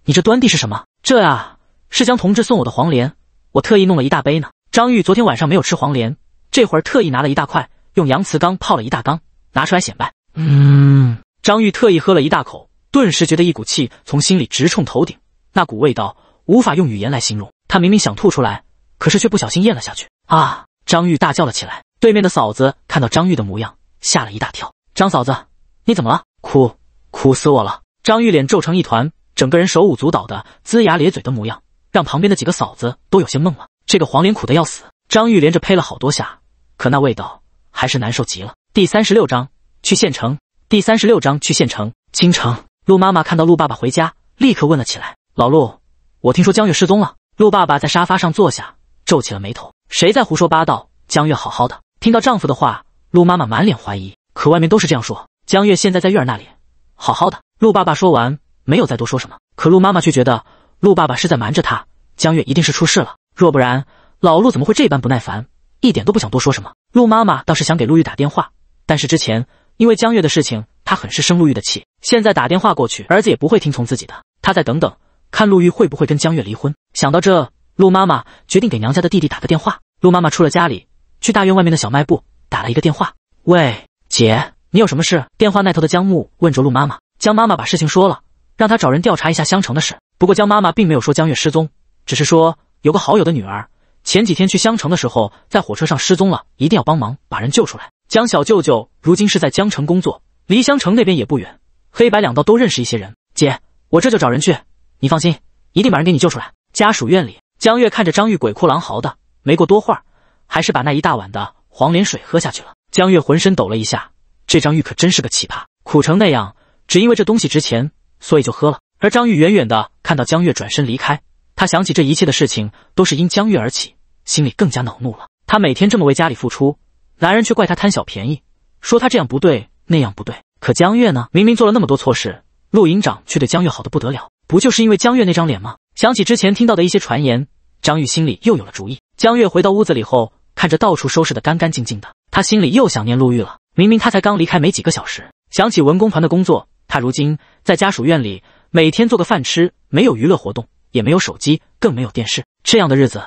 你这端地是什么？这啊，是江同志送我的黄连，我特意弄了一大杯呢。”张玉昨天晚上没有吃黄连，这会儿特意拿了一大块，用洋瓷缸泡了一大缸，拿出来显摆。嗯，张玉特意喝了一大口，顿时觉得一股气从心里直冲头顶，那股味道无法用语言来形容。他明明想吐出来，可是却不小心咽了下去。啊！张玉大叫了起来，对面的嫂子看到张玉的模样，吓了一大跳。张嫂子，你怎么了？哭，哭死我了！张玉脸皱成一团，整个人手舞足蹈的，龇牙咧嘴的模样，让旁边的几个嫂子都有些懵了。这个黄脸苦的要死，张玉连着呸了好多下，可那味道还是难受极了。第三十六章去县城。第三十六章去县城。京城，陆妈妈看到陆爸爸回家，立刻问了起来：“老陆，我听说江月失踪了。”陆爸爸在沙发上坐下，皱起了眉头。谁在胡说八道？江月好好的。听到丈夫的话，陆妈妈满脸怀疑。可外面都是这样说，江月现在在月儿那里，好好的。陆爸爸说完，没有再多说什么。可陆妈妈却觉得陆爸爸是在瞒着她，江月一定是出事了。若不然，老陆怎么会这般不耐烦，一点都不想多说什么？陆妈妈倒是想给陆玉打电话，但是之前因为江月的事情，她很是生陆玉的气。现在打电话过去，儿子也不会听从自己的。她再等等，看陆玉会不会跟江月离婚。想到这。陆妈妈决定给娘家的弟弟打个电话。陆妈妈出了家里，去大院外面的小卖部打了一个电话。喂，姐，你有什么事？电话那头的江木问着陆妈妈。江妈妈把事情说了，让他找人调查一下香城的事。不过江妈妈并没有说江月失踪，只是说有个好友的女儿前几天去香城的时候，在火车上失踪了，一定要帮忙把人救出来。江小舅舅如今是在江城工作，离香城那边也不远，黑白两道都认识一些人。姐，我这就找人去，你放心，一定把人给你救出来。家属院里。江月看着张玉鬼哭狼嚎的，没过多会儿，还是把那一大碗的黄连水喝下去了。江月浑身抖了一下，这张玉可真是个奇葩，苦成那样，只因为这东西值钱，所以就喝了。而张玉远远的看到江月转身离开，他想起这一切的事情都是因江月而起，心里更加恼怒了。他每天这么为家里付出，男人却怪他贪小便宜，说他这样不对，那样不对。可江月呢，明明做了那么多错事，陆营长却对江月好的不得了，不就是因为江月那张脸吗？想起之前听到的一些传言，张玉心里又有了主意。江月回到屋子里后，看着到处收拾得干干净净的，她心里又想念陆玉了。明明他才刚离开没几个小时，想起文工团的工作，他如今在家属院里每天做个饭吃，没有娱乐活动，也没有手机，更没有电视，这样的日子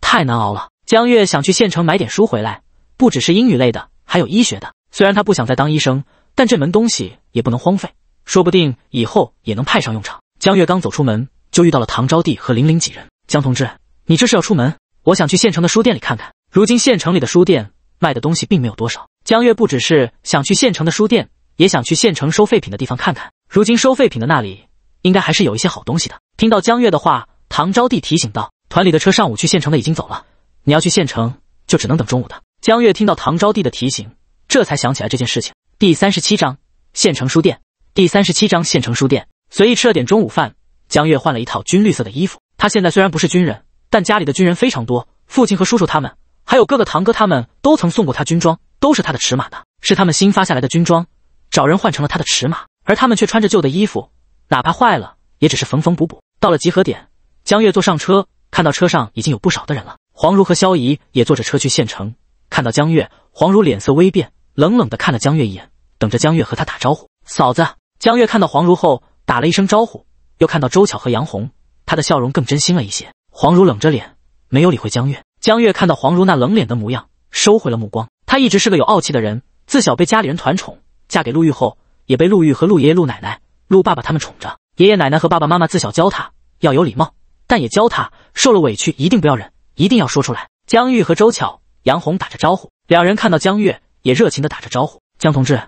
太难熬了。江月想去县城买点书回来，不只是英语类的，还有医学的。虽然他不想再当医生，但这门东西也不能荒废，说不定以后也能派上用场。江月刚走出门。就遇到了唐招娣和玲玲几人。江同志，你这是要出门？我想去县城的书店里看看。如今县城里的书店卖的东西并没有多少。江月不只是想去县城的书店，也想去县城收废品的地方看看。如今收废品的那里应该还是有一些好东西的。听到江月的话，唐招娣提醒道：“团里的车上午去县城的已经走了，你要去县城就只能等中午的。”江月听到唐招娣的提醒，这才想起来这件事情。第三十七章县城书店。第三十七章县城书店。随意吃了点中午饭。江月换了一套军绿色的衣服。他现在虽然不是军人，但家里的军人非常多，父亲和叔叔他们，还有哥哥、堂哥他们都曾送过他军装，都是他的尺码的，是他们新发下来的军装，找人换成了他的尺码，而他们却穿着旧的衣服，哪怕坏了也只是缝缝补补。到了集合点，江月坐上车，看到车上已经有不少的人了。黄如和萧姨也坐着车去县城，看到江月，黄如脸色微变，冷冷的看了江月一眼，等着江月和他打招呼。嫂子，江月看到黄如后，打了一声招呼。又看到周巧和杨红，她的笑容更真心了一些。黄如冷着脸，没有理会江月。江月看到黄如那冷脸的模样，收回了目光。她一直是个有傲气的人，自小被家里人团宠，嫁给陆玉后，也被陆玉和陆爷爷、陆奶奶、陆爸爸他们宠着。爷爷奶奶和爸爸妈妈自小教她要有礼貌，但也教她受了委屈一定不要忍，一定要说出来。江玉和周巧、杨红打着招呼，两人看到江月也热情的打着招呼。江同志，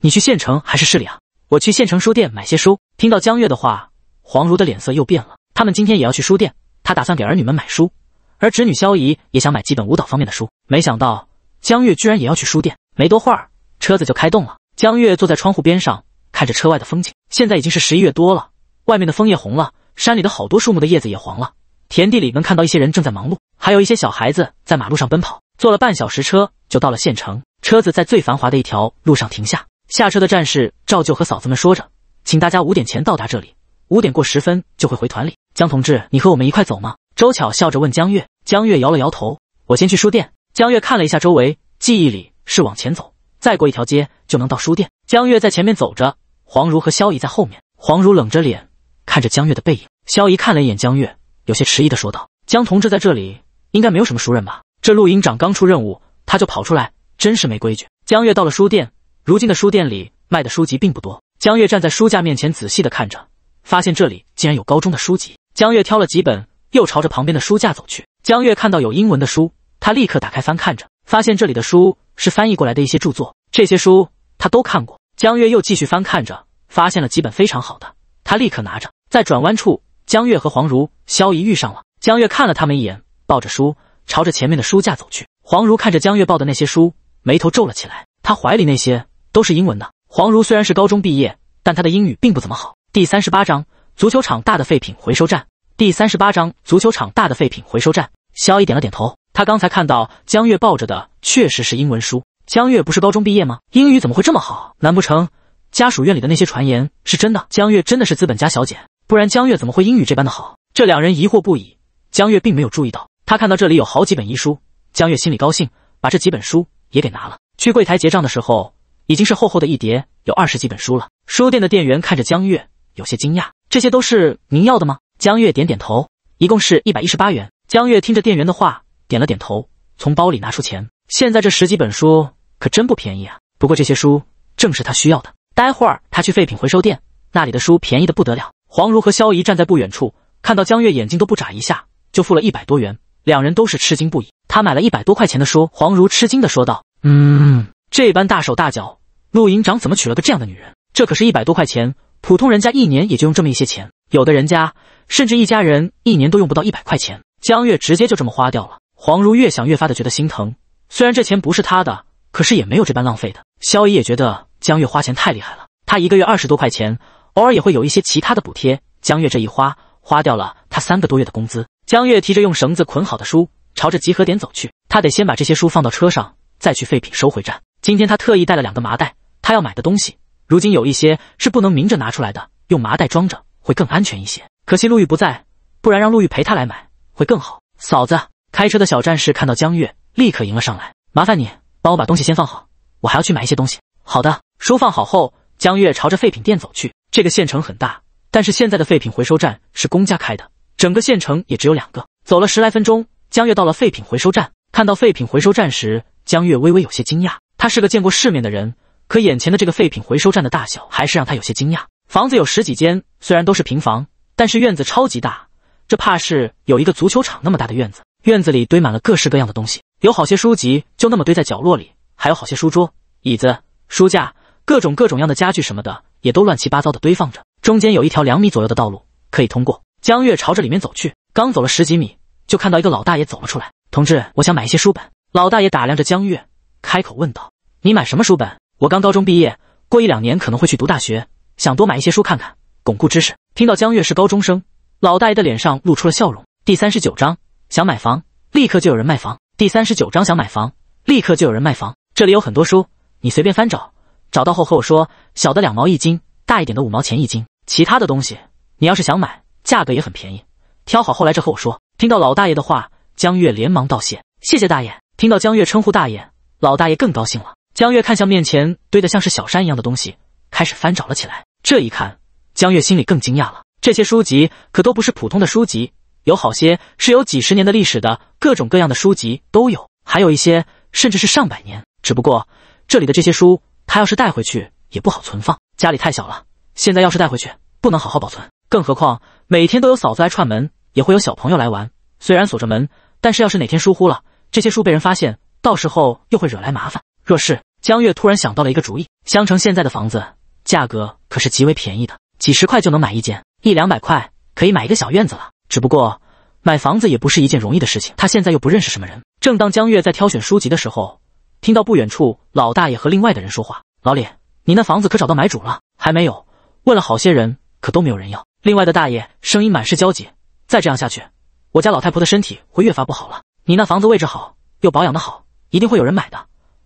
你去县城还是市里啊？我去县城书店买些书。听到江月的话。黄如的脸色又变了。他们今天也要去书店，他打算给儿女们买书，而侄女萧怡也想买几本舞蹈方面的书。没想到江月居然也要去书店。没多会儿，车子就开动了。江月坐在窗户边上，看着车外的风景。现在已经是十一月多了，外面的枫叶红了，山里的好多树木的叶子也黄了。田地里能看到一些人正在忙碌，还有一些小孩子在马路上奔跑。坐了半小时车，就到了县城。车子在最繁华的一条路上停下，下车的战士照旧和嫂子们说着，请大家五点前到达这里。五点过十分就会回团里。江同志，你和我们一块走吗？周巧笑着问江月。江月摇了摇头：“我先去书店。”江月看了一下周围，记忆里是往前走，再过一条街就能到书店。江月在前面走着，黄如和萧姨在后面。黄如冷着脸看着江月的背影，萧姨看了一眼江月，有些迟疑的说道：“江同志在这里应该没有什么熟人吧？这陆营长刚出任务，他就跑出来，真是没规矩。”江月到了书店，如今的书店里卖的书籍并不多。江月站在书架面前，仔细的看着。发现这里竟然有高中的书籍，江月挑了几本，又朝着旁边的书架走去。江月看到有英文的书，他立刻打开翻看着，发现这里的书是翻译过来的一些著作，这些书他都看过。江月又继续翻看着，发现了几本非常好的，他立刻拿着。在转弯处，江月和黄如、萧怡遇上了。江月看了他们一眼，抱着书朝着前面的书架走去。黄如看着江月抱的那些书，眉头皱了起来。他怀里那些都是英文的。黄如虽然是高中毕业，但他的英语并不怎么好。第三十八章足球场大的废品回收站。第三十八章足球场大的废品回收站。萧逸点了点头，他刚才看到江月抱着的确实是英文书。江月不是高中毕业吗？英语怎么会这么好？难不成家属院里的那些传言是真的？江月真的是资本家小姐，不然江月怎么会英语这般的好？这两人疑惑不已。江月并没有注意到，他看到这里有好几本遗书。江月心里高兴，把这几本书也给拿了。去柜台结账的时候，已经是厚厚的一叠，有二十几本书了。书店的店员看着江月。有些惊讶，这些都是您要的吗？江月点点头，一共是一百一十八元。江月听着店员的话，点了点头，从包里拿出钱。现在这十几本书可真不便宜啊！不过这些书正是他需要的。待会儿他去废品回收店，那里的书便宜的不得了。黄如和萧姨站在不远处，看到江月眼睛都不眨一下就付了一百多元，两人都是吃惊不已。他买了一百多块钱的书。黄如吃惊的说道：“嗯，这般大手大脚，陆营长怎么娶了个这样的女人？这可是一百多块钱。”普通人家一年也就用这么一些钱，有的人家甚至一家人一年都用不到一百块钱。江月直接就这么花掉了。黄如越想越发的觉得心疼，虽然这钱不是他的，可是也没有这般浪费的。萧姨也觉得江月花钱太厉害了，她一个月二十多块钱，偶尔也会有一些其他的补贴。江月这一花，花掉了她三个多月的工资。江月提着用绳子捆好的书，朝着集合点走去。他得先把这些书放到车上，再去废品收回站。今天他特意带了两个麻袋，他要买的东西。如今有一些是不能明着拿出来的，用麻袋装着会更安全一些。可惜陆玉不在，不然让陆玉陪他来买会更好。嫂子，开车的小战士看到江月，立刻迎了上来。麻烦你帮我把东西先放好，我还要去买一些东西。好的，书放好后，江月朝着废品店走去。这个县城很大，但是现在的废品回收站是公家开的，整个县城也只有两个。走了十来分钟，江月到了废品回收站。看到废品回收站时，江月微微有些惊讶。他是个见过世面的人。可眼前的这个废品回收站的大小还是让他有些惊讶。房子有十几间，虽然都是平房，但是院子超级大，这怕是有一个足球场那么大的院子。院子里堆满了各式各样的东西，有好些书籍就那么堆在角落里，还有好些书桌、椅子、书架，各种各种样的家具什么的也都乱七八糟的堆放着。中间有一条两米左右的道路可以通过。江月朝着里面走去，刚走了十几米，就看到一个老大爷走了出来。同志，我想买一些书本。老大爷打量着江月，开口问道：“你买什么书本？”我刚高中毕业，过一两年可能会去读大学，想多买一些书看看，巩固知识。听到江月是高中生，老大爷的脸上露出了笑容。第三十九章想买房，立刻就有人卖房。第三十九章想买房，立刻就有人卖房。这里有很多书，你随便翻找，找到后和我说。小的两毛一斤，大一点的五毛钱一斤。其他的东西，你要是想买，价格也很便宜。挑好后来这和我说。听到老大爷的话，江月连忙道谢，谢谢大爷。听到江月称呼大爷，老大爷更高兴了。江月看向面前堆得像是小山一样的东西，开始翻找了起来。这一看，江月心里更惊讶了。这些书籍可都不是普通的书籍，有好些是有几十年的历史的，各种各样的书籍都有，还有一些甚至是上百年。只不过这里的这些书，他要是带回去也不好存放，家里太小了。现在要是带回去，不能好好保存。更何况每天都有嫂子来串门，也会有小朋友来玩。虽然锁着门，但是要是哪天疏忽了，这些书被人发现，到时候又会惹来麻烦。若是。江月突然想到了一个主意，襄城现在的房子价格可是极为便宜的，几十块就能买一间，一两百块可以买一个小院子了。只不过买房子也不是一件容易的事情，他现在又不认识什么人。正当江月在挑选书籍的时候，听到不远处老大爷和另外的人说话：“老李，你那房子可找到买主了？还没有？问了好些人，可都没有人要。”另外的大爷声音满是焦急：“再这样下去，我家老太婆的身体会越发不好了。你那房子位置好，又保养得好，一定会有人买的。”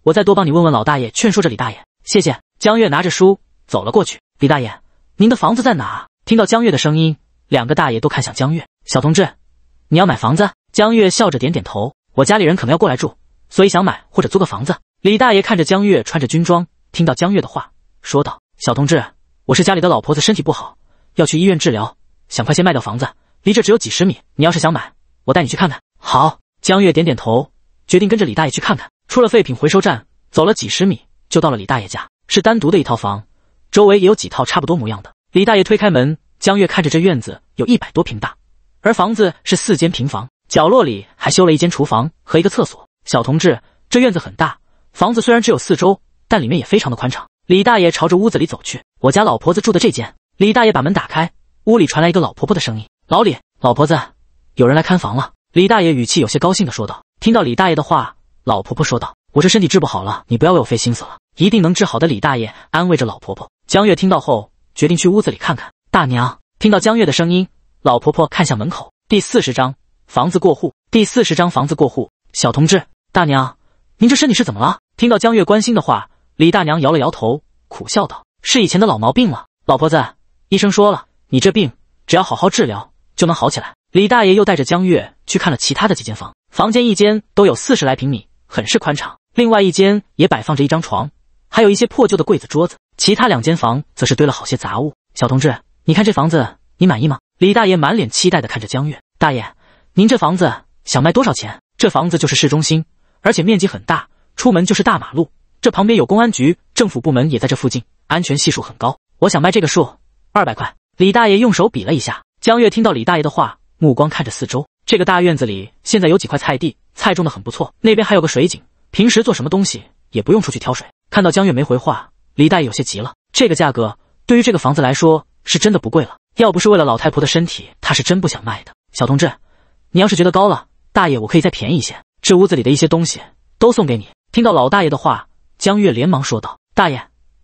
我再多帮你问问老大爷，劝说着李大爷。谢谢江月，拿着书走了过去。李大爷，您的房子在哪？听到江月的声音，两个大爷都看向江月。小同志，你要买房子？江月笑着点点头。我家里人可能要过来住，所以想买或者租个房子。李大爷看着江月穿着军装，听到江月的话，说道：“小同志，我是家里的老婆子，身体不好，要去医院治疗，想快些卖掉房子。离这只有几十米，你要是想买，我带你去看看。”好。江月点点头，决定跟着李大爷去看看。出了废品回收站，走了几十米就到了李大爷家，是单独的一套房，周围也有几套差不多模样的。李大爷推开门，江月看着这院子有一百多平大，而房子是四间平房，角落里还修了一间厨房和一个厕所。小同志，这院子很大，房子虽然只有四周，但里面也非常的宽敞。李大爷朝着屋子里走去，我家老婆子住的这间。李大爷把门打开，屋里传来一个老婆婆的声音：“老李，老婆子，有人来看房了。”李大爷语气有些高兴的说道。听到李大爷的话。老婆婆说道：“我这身体治不好了，你不要为我费心思了，一定能治好的。”李大爷安慰着老婆婆。江月听到后，决定去屋子里看看。大娘听到江月的声音，老婆婆看向门口。第四十章房子过户。第四十章房子过户。小同志，大娘，您这身体是怎么了？听到江月关心的话，李大娘摇了摇头，苦笑道：“是以前的老毛病了。”老婆子，医生说了，你这病只要好好治疗就能好起来。”李大爷又带着江月去看了其他的几间房，房间一间都有四十来平米。很是宽敞，另外一间也摆放着一张床，还有一些破旧的柜子、桌子。其他两间房则是堆了好些杂物。小同志，你看这房子，你满意吗？李大爷满脸期待的看着江月。大爷，您这房子想卖多少钱？这房子就是市中心，而且面积很大，出门就是大马路。这旁边有公安局，政府部门也在这附近，安全系数很高。我想卖这个数，二百块。李大爷用手比了一下。江月听到李大爷的话，目光看着四周，这个大院子里现在有几块菜地。菜种的很不错，那边还有个水井，平时做什么东西也不用出去挑水。看到江月没回话，李大爷有些急了。这个价格对于这个房子来说是真的不贵了，要不是为了老太婆的身体，他是真不想卖的。小同志，你要是觉得高了，大爷我可以再便宜一些。这屋子里的一些东西都送给你。听到老大爷的话，江月连忙说道：“大爷，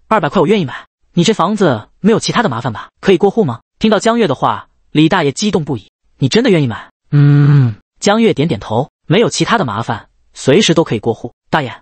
二百块我愿意买。你这房子没有其他的麻烦吧？可以过户吗？”听到江月的话，李大爷激动不已：“你真的愿意买？嗯。”江月点点头。没有其他的麻烦，随时都可以过户。大爷，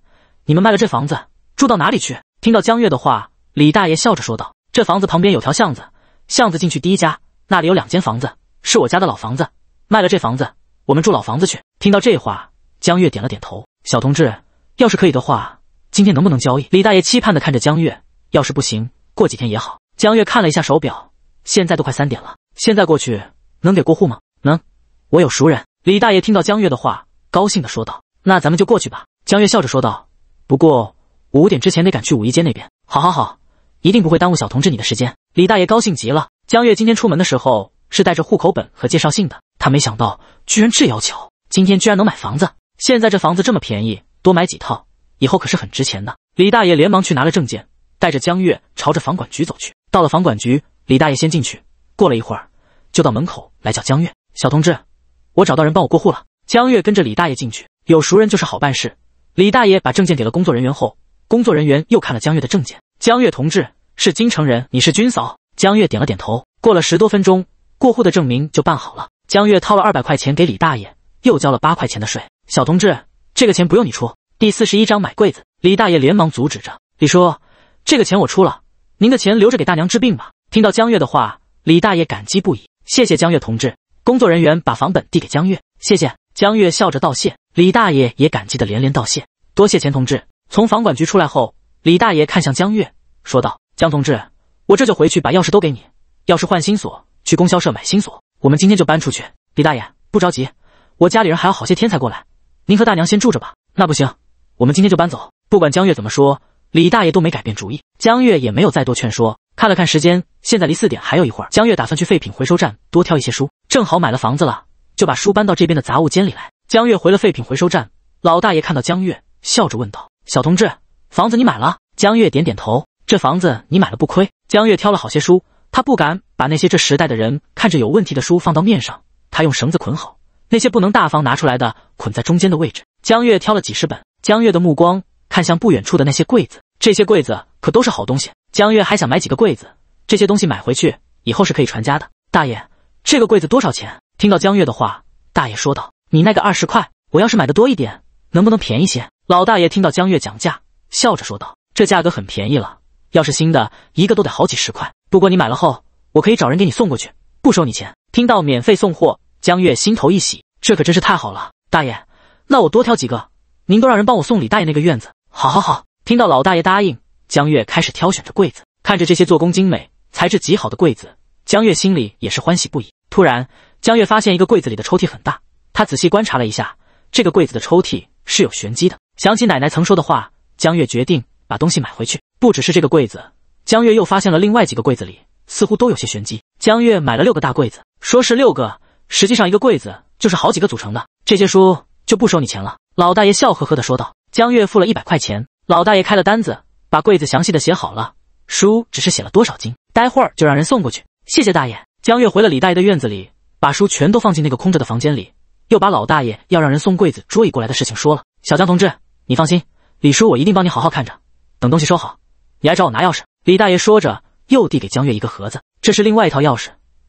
你们卖了这房子，住到哪里去？听到江月的话，李大爷笑着说道：“这房子旁边有条巷子，巷子进去第一家，那里有两间房子，是我家的老房子。卖了这房子，我们住老房子去。”听到这话，江月点了点头。小同志，要是可以的话，今天能不能交易？李大爷期盼的看着江月。要是不行，过几天也好。江月看了一下手表，现在都快三点了，现在过去能给过户吗？能，我有熟人。李大爷听到江月的话。高兴地说道：“那咱们就过去吧。”江月笑着说道：“不过我五点之前得赶去五一街那边。”“好，好，好，一定不会耽误小同志你的时间。”李大爷高兴极了。江月今天出门的时候是带着户口本和介绍信的，他没想到居然这要求，今天居然能买房子。现在这房子这么便宜，多买几套，以后可是很值钱的。李大爷连忙去拿了证件，带着江月朝着房管局走去。到了房管局，李大爷先进去，过了一会儿就到门口来叫江月：“小同志，我找到人帮我过户了。”江月跟着李大爷进去，有熟人就是好办事。李大爷把证件给了工作人员后，工作人员又看了江月的证件。江月同志是京城人，你是军嫂。江月点了点头。过了十多分钟，过户的证明就办好了。江月掏了二百块钱给李大爷，又交了八块钱的税。小同志，这个钱不用你出。第四十一章买柜子。李大爷连忙阻止着：“李叔，这个钱我出了，您的钱留着给大娘治病吧。”听到江月的话，李大爷感激不已：“谢谢江月同志。”工作人员把房本递给江月：“谢谢。”江月笑着道谢，李大爷也感激的连连道谢，多谢钱同志。从房管局出来后，李大爷看向江月，说道：“江同志，我这就回去把钥匙都给你，钥匙换新锁，去供销社买新锁，我们今天就搬出去。”李大爷不着急，我家里人还要好些天才过来，您和大娘先住着吧。那不行，我们今天就搬走。不管江月怎么说，李大爷都没改变主意。江月也没有再多劝说，看了看时间，现在离四点还有一会儿，江月打算去废品回收站多挑一些书，正好买了房子了。就把书搬到这边的杂物间里来。江月回了废品回收站，老大爷看到江月，笑着问道：“小同志，房子你买了？”江月点点头：“这房子你买了不亏。”江月挑了好些书，他不敢把那些这时代的人看着有问题的书放到面上，他用绳子捆好那些不能大方拿出来的，捆在中间的位置。江月挑了几十本。江月的目光看向不远处的那些柜子，这些柜子可都是好东西。江月还想买几个柜子，这些东西买回去以后是可以传家的。大爷，这个柜子多少钱？听到江月的话，大爷说道：“你那个二十块，我要是买的多一点，能不能便宜些？”老大爷听到江月讲价，笑着说道：“这价格很便宜了，要是新的，一个都得好几十块。不过你买了后，我可以找人给你送过去，不收你钱。”听到免费送货，江月心头一喜，这可真是太好了。大爷，那我多挑几个，您多让人帮我送。李大爷那个院子，好，好，好。听到老大爷答应，江月开始挑选着柜子，看着这些做工精美、材质极好的柜子，江月心里也是欢喜不已。突然。江月发现一个柜子里的抽屉很大，他仔细观察了一下，这个柜子的抽屉是有玄机的。想起奶奶曾说的话，江月决定把东西买回去。不只是这个柜子，江月又发现了另外几个柜子里似乎都有些玄机。江月买了六个大柜子，说是六个，实际上一个柜子就是好几个组成的。这些书就不收你钱了，老大爷笑呵呵的说道。江月付了一百块钱，老大爷开了单子，把柜子详细的写好了，书只是写了多少斤，待会儿就让人送过去。谢谢大爷。江月回了李大爷的院子里。把书全都放进那个空着的房间里，又把老大爷要让人送柜子、桌椅过来的事情说了。小江同志，你放心，李叔我一定帮你好好看着。等东西收好，你来找我拿钥匙。李大爷说着，又递给江月一个盒子，这是另外一套钥匙，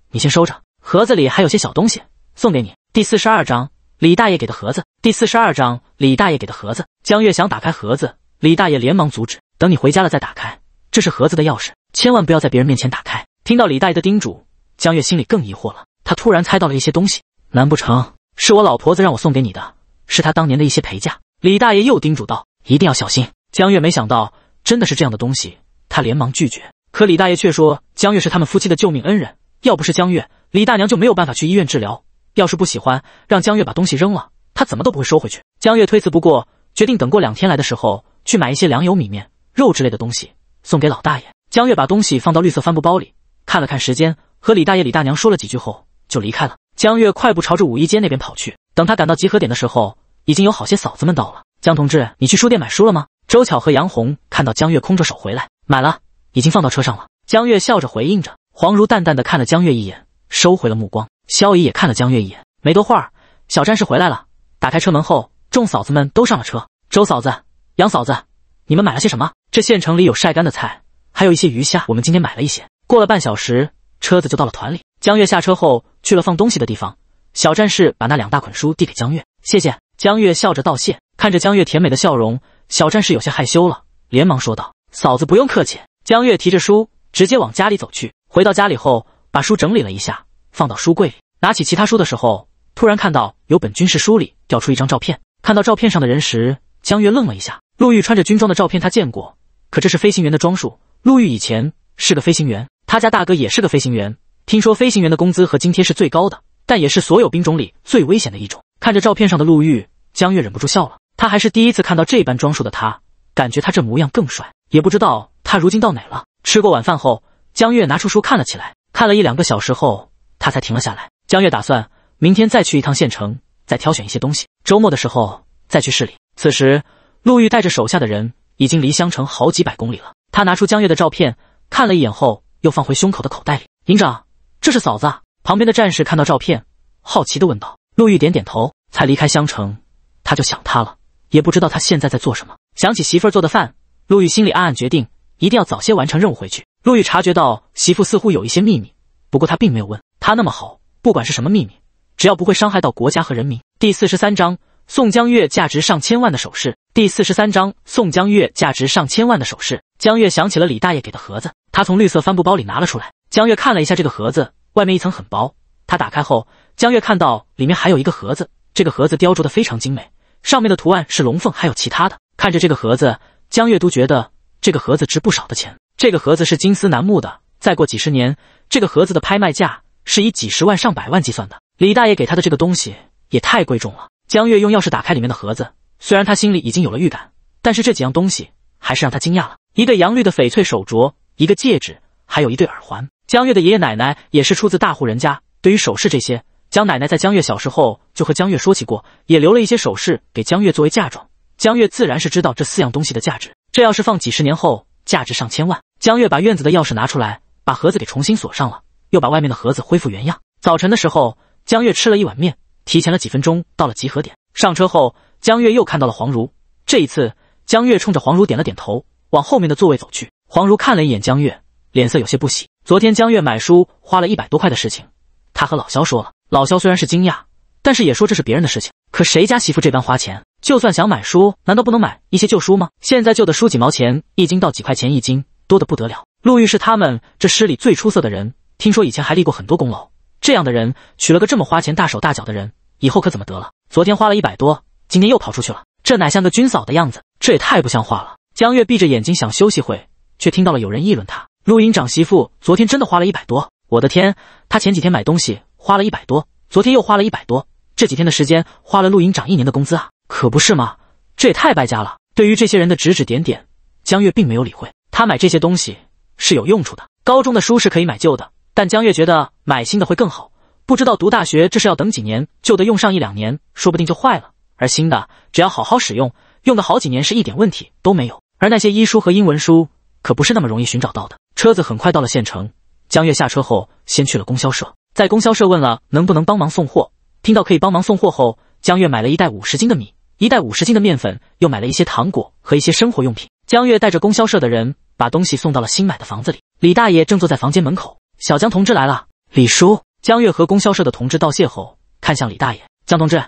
你先收着。盒子里还有些小东西，送给你。第四十二章李大爷给的盒子。第四十二章李大爷给的盒子。江月想打开盒子，李大爷连忙阻止：“等你回家了再打开，这是盒子的钥匙，千万不要在别人面前打开。”听到李大爷的叮嘱，江月心里更疑惑了。他突然猜到了一些东西，难不成是我老婆子让我送给你的，是他当年的一些陪嫁？李大爷又叮嘱道：“一定要小心。”江月没想到真的是这样的东西，他连忙拒绝。可李大爷却说：“江月是他们夫妻的救命恩人，要不是江月，李大娘就没有办法去医院治疗。要是不喜欢，让江月把东西扔了，他怎么都不会收回去。”江月推辞不过，决定等过两天来的时候去买一些粮油米面、肉之类的东西送给老大爷。江月把东西放到绿色帆布包里，看了看时间，和李大爷、李大娘说了几句后。就离开了。江月快步朝着五一街那边跑去。等他赶到集合点的时候，已经有好些嫂子们到了。江同志，你去书店买书了吗？周巧和杨红看到江月空着手回来，买了，已经放到车上了。江月笑着回应着。黄如淡淡的看了江月一眼，收回了目光。萧姨也看了江月一眼。没多会儿，小战士回来了。打开车门后，众嫂子们都上了车。周嫂子、杨嫂子，你们买了些什么？这县城里有晒干的菜，还有一些鱼虾，我们今天买了一些。过了半小时，车子就到了团里。江月下车后。去了放东西的地方，小战士把那两大捆书递给江月，谢谢。江月笑着道谢，看着江月甜美的笑容，小战士有些害羞了，连忙说道：“嫂子不用客气。”江月提着书直接往家里走去。回到家里后，把书整理了一下，放到书柜里。拿起其他书的时候，突然看到有本军事书里掉出一张照片。看到照片上的人时，江月愣了一下。陆玉穿着军装的照片他见过，可这是飞行员的装束。陆玉以前是个飞行员，他家大哥也是个飞行员。听说飞行员的工资和津贴是最高的，但也是所有兵种里最危险的一种。看着照片上的陆玉，江月忍不住笑了。他还是第一次看到这般装束的他，感觉他这模样更帅。也不知道他如今到哪了。吃过晚饭后，江月拿出书看了起来，看了一两个小时后，他才停了下来。江月打算明天再去一趟县城，再挑选一些东西。周末的时候再去市里。此时，陆玉带着手下的人已经离襄城好几百公里了。他拿出江月的照片看了一眼后，又放回胸口的口袋里。营长。这是嫂子旁边的战士看到照片，好奇地问道：“陆玉点点头，才离开襄城，他就想他了，也不知道他现在在做什么。想起媳妇做的饭，陆玉心里暗暗决定，一定要早些完成任务回去。陆玉察觉到媳妇似乎有一些秘密，不过他并没有问。他那么好，不管是什么秘密，只要不会伤害到国家和人民。”第四十三章宋江月价值上千万的首饰。第四十三章宋江月价值上千万的首饰。江月想起了李大爷给的盒子，他从绿色帆布包里拿了出来。江月看了一下这个盒子。外面一层很薄，他打开后，江月看到里面还有一个盒子。这个盒子雕琢的非常精美，上面的图案是龙凤，还有其他的。看着这个盒子，江月都觉得这个盒子值不少的钱。这个盒子是金丝楠木的，再过几十年，这个盒子的拍卖价是以几十万上百万计算的。李大爷给他的这个东西也太贵重了。江月用钥匙打开里面的盒子，虽然他心里已经有了预感，但是这几样东西还是让他惊讶了：一对阳绿的翡翠手镯，一个戒指，还有一对耳环。江月的爷爷奶奶也是出自大户人家，对于首饰这些，江奶奶在江月小时候就和江月说起过，也留了一些首饰给江月作为嫁妆。江月自然是知道这四样东西的价值，这要是放几十年后，价值上千万。江月把院子的钥匙拿出来，把盒子给重新锁上了，又把外面的盒子恢复原样。早晨的时候，江月吃了一碗面，提前了几分钟到了集合点。上车后，江月又看到了黄如，这一次，江月冲着黄如点了点头，往后面的座位走去。黄如看了一眼江月。脸色有些不喜。昨天江月买书花了一百多块的事情，他和老肖说了。老肖虽然是惊讶，但是也说这是别人的事情。可谁家媳妇这般花钱？就算想买书，难道不能买一些旧书吗？现在旧的书几毛钱一斤到几块钱一斤，多的不得了。陆玉是他们这诗里最出色的人，听说以前还立过很多功劳。这样的人娶了个这么花钱大手大脚的人，以后可怎么得了？昨天花了一百多，今天又跑出去了，这哪像个军嫂的样子？这也太不像话了。江月闭着眼睛想休息会，却听到了有人议论他。陆营长媳妇昨天真的花了一百多，我的天！她前几天买东西花了一百多，昨天又花了一百多，这几天的时间花了陆营长一年的工资啊，可不是吗？这也太败家了。对于这些人的指指点点，江月并没有理会。他买这些东西是有用处的。高中的书是可以买旧的，但江月觉得买新的会更好。不知道读大学这是要等几年，旧的用上一两年说不定就坏了，而新的只要好好使用，用的好几年是一点问题都没有。而那些医书和英文书可不是那么容易寻找到的。车子很快到了县城，江月下车后先去了供销社，在供销社问了能不能帮忙送货，听到可以帮忙送货后，江月买了一袋五十斤的米，一袋五十斤的面粉，又买了一些糖果和一些生活用品。江月带着供销社的人把东西送到了新买的房子里。李大爷正坐在房间门口，小江同志来了，李叔。江月和供销社的同志道谢后，看向李大爷，江同志，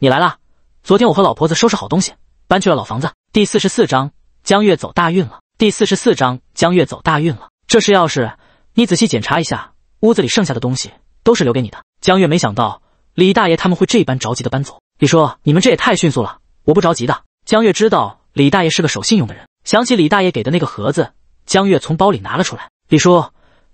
你来了。昨天我和老婆子收拾好东西，搬去了老房子。第四十四章，江月走大运了。第四十四章，江月走大运了。这是钥匙，你仔细检查一下。屋子里剩下的东西都是留给你的。江月没想到李大爷他们会这般着急的搬走。李叔，你们这也太迅速了，我不着急的。江月知道李大爷是个守信用的人，想起李大爷给的那个盒子，江月从包里拿了出来。李叔，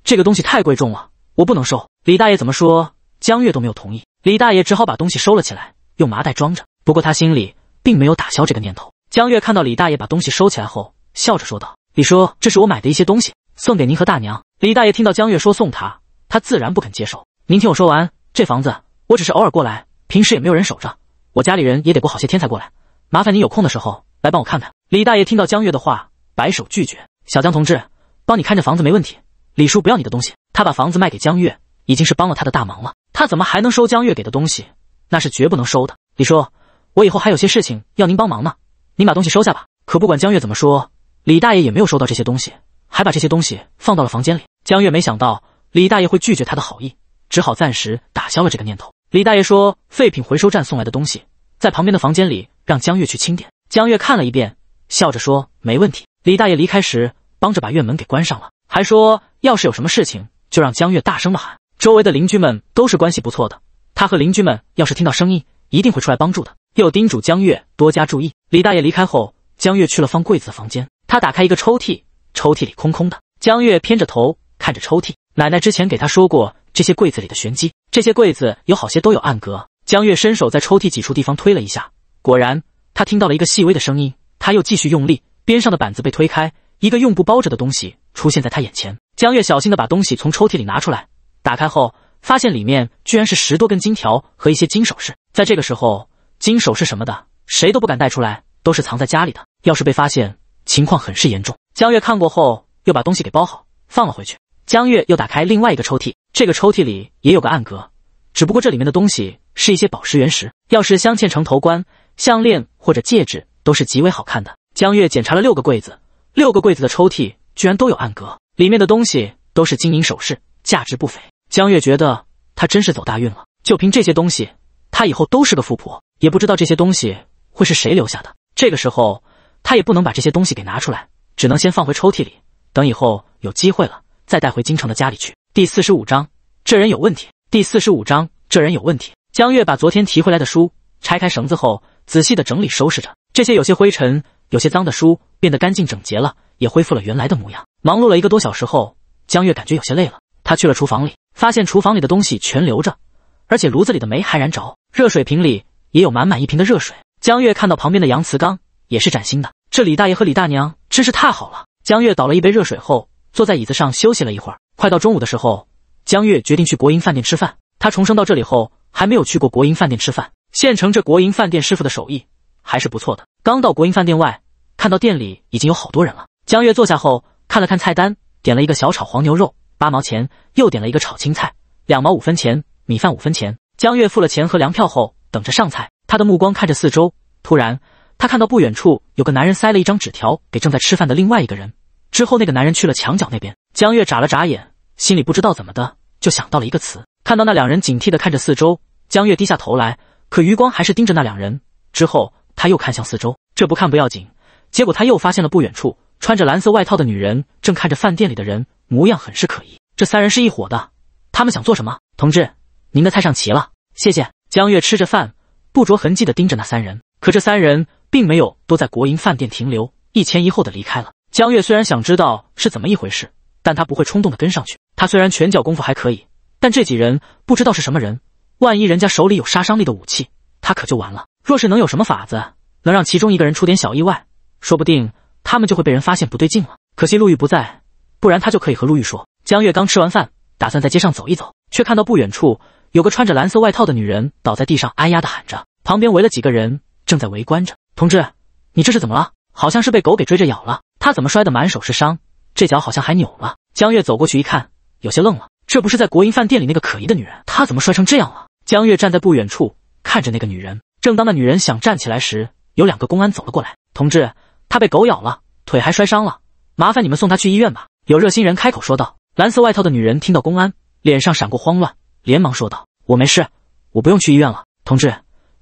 这个东西太贵重了，我不能收。李大爷怎么说，江月都没有同意。李大爷只好把东西收了起来，用麻袋装着。不过他心里并没有打消这个念头。江月看到李大爷把东西收起来后，笑着说道：“李叔，这是我买的一些东西。”送给您和大娘。李大爷听到江月说送他，他自然不肯接受。您听我说完，这房子我只是偶尔过来，平时也没有人守着，我家里人也得过好些天才过来。麻烦您有空的时候来帮我看看。李大爷听到江月的话，摆手拒绝。小江同志，帮你看着房子没问题。李叔不要你的东西，他把房子卖给江月已经是帮了他的大忙了，他怎么还能收江月给的东西？那是绝不能收的。李叔，我以后还有些事情要您帮忙呢，您把东西收下吧。可不管江月怎么说，李大爷也没有收到这些东西。还把这些东西放到了房间里。江月没想到李大爷会拒绝他的好意，只好暂时打消了这个念头。李大爷说，废品回收站送来的东西在旁边的房间里，让江月去清点。江月看了一遍，笑着说没问题。李大爷离开时，帮着把院门给关上了，还说要是有什么事情，就让江月大声的喊。周围的邻居们都是关系不错的，他和邻居们要是听到声音，一定会出来帮助的。又叮嘱江月多加注意。李大爷离开后，江月去了放柜子的房间，他打开一个抽屉。抽屉里空空的。江月偏着头看着抽屉，奶奶之前给她说过这些柜子里的玄机。这些柜子有好些都有暗格。江月伸手在抽屉几处地方推了一下，果然，她听到了一个细微的声音。她又继续用力，边上的板子被推开，一个用布包着的东西出现在她眼前。江月小心的把东西从抽屉里拿出来，打开后发现里面居然是十多根金条和一些金首饰。在这个时候，金首饰什么的谁都不敢带出来，都是藏在家里的。要是被发现，情况很是严重。江月看过后，又把东西给包好，放了回去。江月又打开另外一个抽屉，这个抽屉里也有个暗格，只不过这里面的东西是一些宝石原石，要是镶嵌成头冠、项链或者戒指，都是极为好看的。江月检查了六个柜子，六个柜子的抽屉居然都有暗格，里面的东西都是金银首饰，价值不菲。江月觉得他真是走大运了，就凭这些东西，他以后都是个富婆。也不知道这些东西会是谁留下的，这个时候他也不能把这些东西给拿出来。只能先放回抽屉里，等以后有机会了再带回京城的家里去。第四十五章，这人有问题。第四十五章，这人有问题。江月把昨天提回来的书拆开绳子后，仔细的整理收拾着这些有些灰尘、有些脏的书，变得干净整洁了，也恢复了原来的模样。忙碌了一个多小时后，江月感觉有些累了，他去了厨房里，发现厨房里的东西全留着，而且炉子里的煤还燃着，热水瓶里也有满满一瓶的热水。江月看到旁边的搪瓷缸也是崭新的。这李大爷和李大娘真是太好了。江月倒了一杯热水后，坐在椅子上休息了一会儿。快到中午的时候，江月决定去国营饭店吃饭。他重生到这里后，还没有去过国营饭店吃饭。县城这国营饭店师傅的手艺还是不错的。刚到国营饭店外，看到店里已经有好多人了。江月坐下后，看了看菜单，点了一个小炒黄牛肉，八毛钱，又点了一个炒青菜，两毛五分钱，米饭五分钱。江月付了钱和粮票后，等着上菜。他的目光看着四周，突然。他看到不远处有个男人塞了一张纸条给正在吃饭的另外一个人，之后那个男人去了墙角那边。江月眨了眨眼，心里不知道怎么的就想到了一个词。看到那两人警惕的看着四周，江月低下头来，可余光还是盯着那两人。之后他又看向四周，这不看不要紧，结果他又发现了不远处穿着蓝色外套的女人正看着饭店里的人，模样很是可疑。这三人是一伙的，他们想做什么？同志，您的菜上齐了，谢谢。江月吃着饭，不着痕迹的盯着那三人，可这三人。并没有多在国营饭店停留，一前一后的离开了。江月虽然想知道是怎么一回事，但他不会冲动的跟上去。他虽然拳脚功夫还可以，但这几人不知道是什么人，万一人家手里有杀伤力的武器，他可就完了。若是能有什么法子，能让其中一个人出点小意外，说不定他们就会被人发现不对劲了。可惜陆玉不在，不然他就可以和陆玉说。江月刚吃完饭，打算在街上走一走，却看到不远处有个穿着蓝色外套的女人倒在地上，哎呀的喊着，旁边围了几个人正在围观着。同志，你这是怎么了？好像是被狗给追着咬了。他怎么摔得满手是伤？这脚好像还扭了。江月走过去一看，有些愣了。这不是在国营饭店里那个可疑的女人？她怎么摔成这样了？江月站在不远处看着那个女人。正当那女人想站起来时，有两个公安走了过来。同志，她被狗咬了，腿还摔伤了，麻烦你们送她去医院吧。有热心人开口说道。蓝色外套的女人听到公安，脸上闪过慌乱，连忙说道：“我没事，我不用去医院了。同志，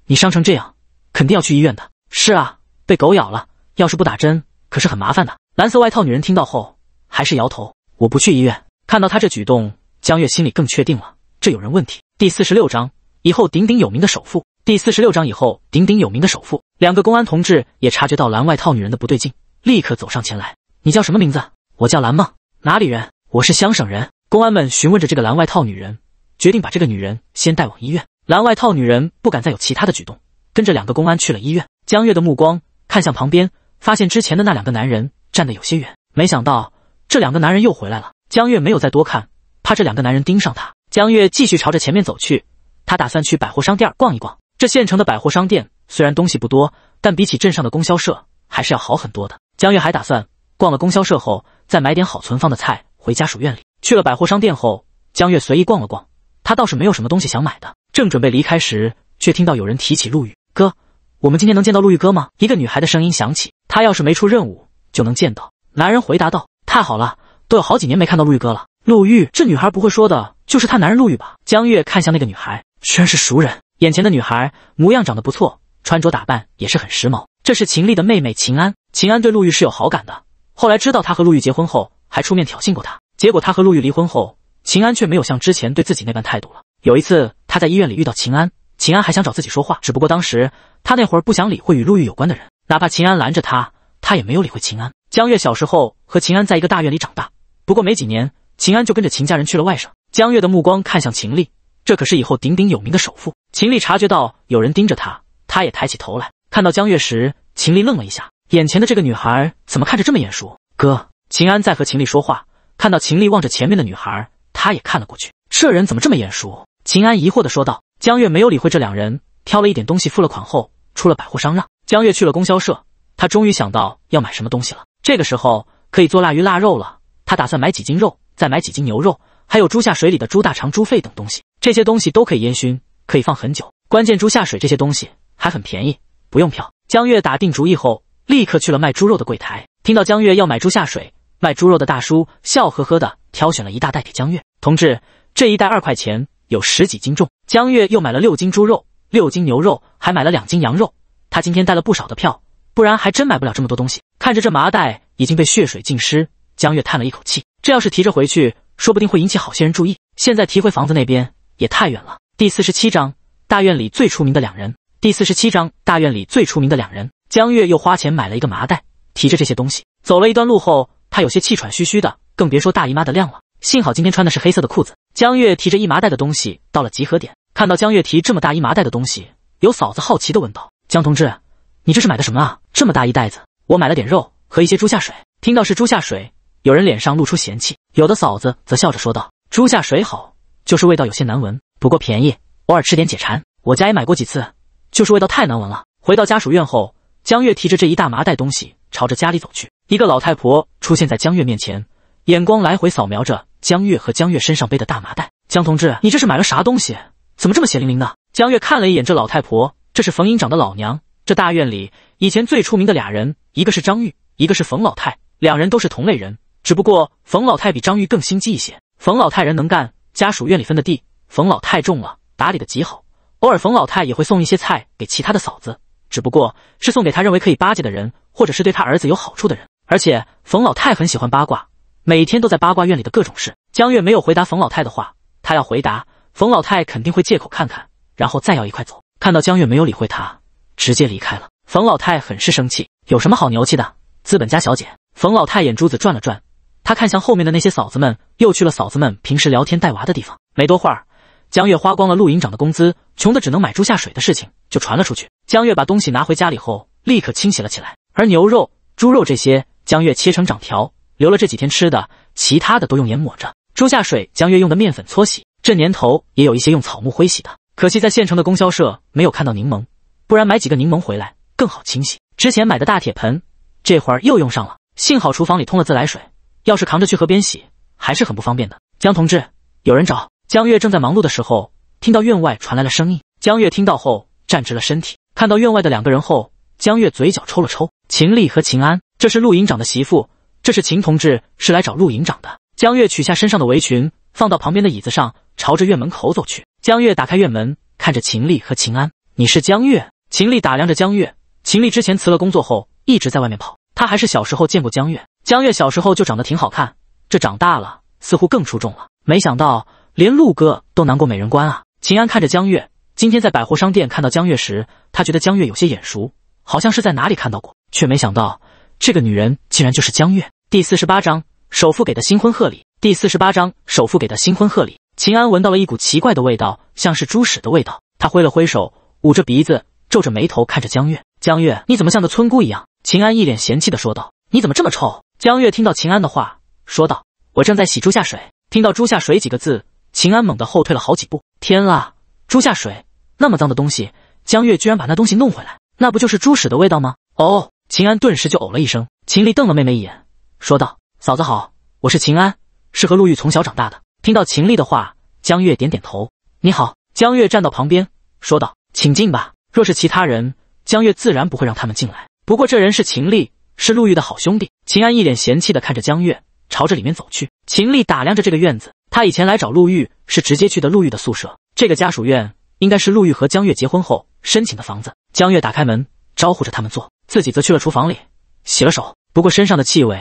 你伤成这样，肯定要去医院的。”是啊，被狗咬了，要是不打针，可是很麻烦的。蓝色外套女人听到后，还是摇头：“我不去医院。”看到她这举动，江月心里更确定了，这有人问题。第四十六章以后，鼎鼎有名的首富。第四十六章以后，鼎鼎有名的首富。两个公安同志也察觉到蓝外套女人的不对劲，立刻走上前来：“你叫什么名字？”“我叫蓝梦，哪里人？”“我是乡省人。”公安们询问着这个蓝外套女人，决定把这个女人先带往医院。蓝外套女人不敢再有其他的举动。跟着两个公安去了医院。江月的目光看向旁边，发现之前的那两个男人站得有些远。没想到这两个男人又回来了。江月没有再多看，怕这两个男人盯上他。江月继续朝着前面走去，他打算去百货商店逛一逛。这县城的百货商店虽然东西不多，但比起镇上的供销社还是要好很多的。江月还打算逛了供销社后，再买点好存放的菜回家属院里。去了百货商店后，江月随意逛了逛，他倒是没有什么东西想买的。正准备离开时，却听到有人提起陆羽。哥，我们今天能见到陆玉哥吗？一个女孩的声音响起。她要是没出任务，就能见到。男人回答道：“太好了，都有好几年没看到陆玉哥了。”陆玉，这女孩不会说的，就是她男人陆玉吧？江月看向那个女孩，居然是熟人。眼前的女孩模样长得不错，穿着打扮也是很时髦。这是秦丽的妹妹秦安。秦安对陆玉是有好感的，后来知道他和陆玉结婚后，还出面挑衅过他。结果他和陆玉离婚后，秦安却没有像之前对自己那般态度了。有一次，他在医院里遇到秦安。秦安还想找自己说话，只不过当时他那会儿不想理会与陆玉有关的人，哪怕秦安拦着他，他也没有理会秦安。江月小时候和秦安在一个大院里长大，不过没几年，秦安就跟着秦家人去了外省。江月的目光看向秦丽，这可是以后鼎鼎有名的首富。秦丽察觉到有人盯着他，他也抬起头来，看到江月时，秦丽愣了一下，眼前的这个女孩怎么看着这么眼熟？哥，秦安在和秦丽说话，看到秦丽望着前面的女孩，他也看了过去，这人怎么这么眼熟？秦安疑惑地说道。江月没有理会这两人，挑了一点东西，付了款后出了百货商让。江月去了供销社，他终于想到要买什么东西了。这个时候可以做腊鱼腊肉了。他打算买几斤肉，再买几斤牛肉，还有猪下水里的猪大肠、猪肺等东西。这些东西都可以烟熏，可以放很久。关键猪下水这些东西还很便宜，不用票。江月打定主意后，立刻去了卖猪肉的柜台。听到江月要买猪下水，卖猪肉的大叔笑呵呵的挑选了一大袋给江月。同志，这一袋二块钱。有十几斤重，江月又买了六斤猪肉、六斤牛肉，还买了两斤羊肉。他今天带了不少的票，不然还真买不了这么多东西。看着这麻袋已经被血水浸湿，江月叹了一口气，这要是提着回去，说不定会引起好些人注意。现在提回房子那边也太远了。第四十七章大院里最出名的两人。第四十七章大院里最出名的两人。江月又花钱买了一个麻袋，提着这些东西走了一段路后，他有些气喘吁吁的，更别说大姨妈的量了。幸好今天穿的是黑色的裤子。江月提着一麻袋的东西到了集合点，看到江月提这么大一麻袋的东西，有嫂子好奇的问道：“江同志，你这是买的什么啊？这么大一袋子？我买了点肉和一些猪下水。”听到是猪下水，有人脸上露出嫌弃，有的嫂子则笑着说道：“猪下水好，就是味道有些难闻，不过便宜，偶尔吃点解馋。我家也买过几次，就是味道太难闻了。”回到家属院后，江月提着这一大麻袋东西朝着家里走去，一个老太婆出现在江月面前，眼光来回扫描着。江月和江月身上背的大麻袋，江同志，你这是买了啥东西？怎么这么血淋淋的？江月看了一眼这老太婆，这是冯营长的老娘。这大院里以前最出名的俩人，一个是张玉，一个是冯老太，两人都是同类人，只不过冯老太比张玉更心机一些。冯老太人能干，家属院里分的地，冯老太种了，打理的极好。偶尔冯老太也会送一些菜给其他的嫂子，只不过是送给他认为可以巴结的人，或者是对他儿子有好处的人。而且冯老太很喜欢八卦。每天都在八卦院里的各种事，江月没有回答冯老太的话。他要回答，冯老太肯定会借口看看，然后再要一块走。看到江月没有理会他，直接离开了。冯老太很是生气，有什么好牛气的？资本家小姐！冯老太眼珠子转了转，她看向后面的那些嫂子们，又去了嫂子们平时聊天带娃的地方。没多会儿，江月花光了陆营长的工资，穷的只能买猪下水的事情就传了出去。江月把东西拿回家里后，立刻清洗了起来，而牛肉、猪肉这些，江月切成长条。留了这几天吃的，其他的都用盐抹着。猪下水，江月用的面粉搓洗。这年头也有一些用草木灰洗的。可惜在县城的供销社没有看到柠檬，不然买几个柠檬回来更好清洗。之前买的大铁盆，这会儿又用上了。幸好厨房里通了自来水，要是扛着去河边洗，还是很不方便的。江同志，有人找。江月正在忙碌的时候，听到院外传来了声音。江月听到后站直了身体，看到院外的两个人后，江月嘴角抽了抽。秦丽和秦安，这是陆营长的媳妇。这是秦同志，是来找陆营长的。江月取下身上的围裙，放到旁边的椅子上，朝着院门口走去。江月打开院门，看着秦丽和秦安。你是江月？秦丽打量着江月。秦丽之前辞了工作后，一直在外面跑。她还是小时候见过江月。江月小时候就长得挺好看，这长大了似乎更出众了。没想到连陆哥都难过美人关啊！秦安看着江月，今天在百货商店看到江月时，他觉得江月有些眼熟，好像是在哪里看到过，却没想到。这个女人竟然就是江月。第四十八章首富给的新婚贺礼。第四十八章首富给的新婚贺礼。秦安闻到了一股奇怪的味道，像是猪屎的味道。他挥了挥手，捂着鼻子，皱着眉头看着江月。江月，你怎么像个村姑一样？秦安一脸嫌弃的说道：“你怎么这么臭？”江月听到秦安的话，说道：“我正在洗猪下水。”听到“猪下水”几个字，秦安猛地后退了好几步。天啊，猪下水，那么脏的东西，江月居然把那东西弄回来，那不就是猪屎的味道吗？哦。秦安顿时就呕了一声，秦丽瞪了妹妹一眼，说道：“嫂子好，我是秦安，是和陆玉从小长大的。”听到秦丽的话，江月点点头：“你好。”江月站到旁边，说道：“请进吧。”若是其他人，江月自然不会让他们进来。不过这人是秦丽，是陆玉的好兄弟。秦安一脸嫌弃的看着江月，朝着里面走去。秦丽打量着这个院子，他以前来找陆玉是直接去的陆玉的宿舍。这个家属院应该是陆玉和江月结婚后申请的房子。江月打开门，招呼着他们坐。自己则去了厨房里洗了手，不过身上的气味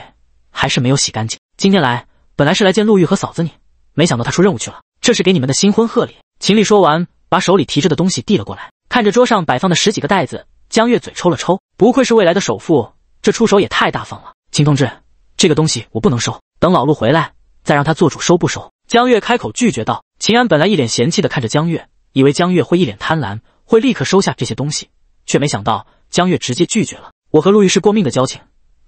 还是没有洗干净。今天来本来是来见陆玉和嫂子你，没想到他出任务去了。这是给你们的新婚贺礼。秦丽说完，把手里提着的东西递了过来。看着桌上摆放的十几个袋子，江月嘴抽了抽。不愧是未来的首富，这出手也太大方了。秦同志，这个东西我不能收，等老陆回来再让他做主收不收。江月开口拒绝道。秦安本来一脸嫌弃的看着江月，以为江月会一脸贪婪，会立刻收下这些东西，却没想到。江月直接拒绝了。我和陆玉是过命的交情，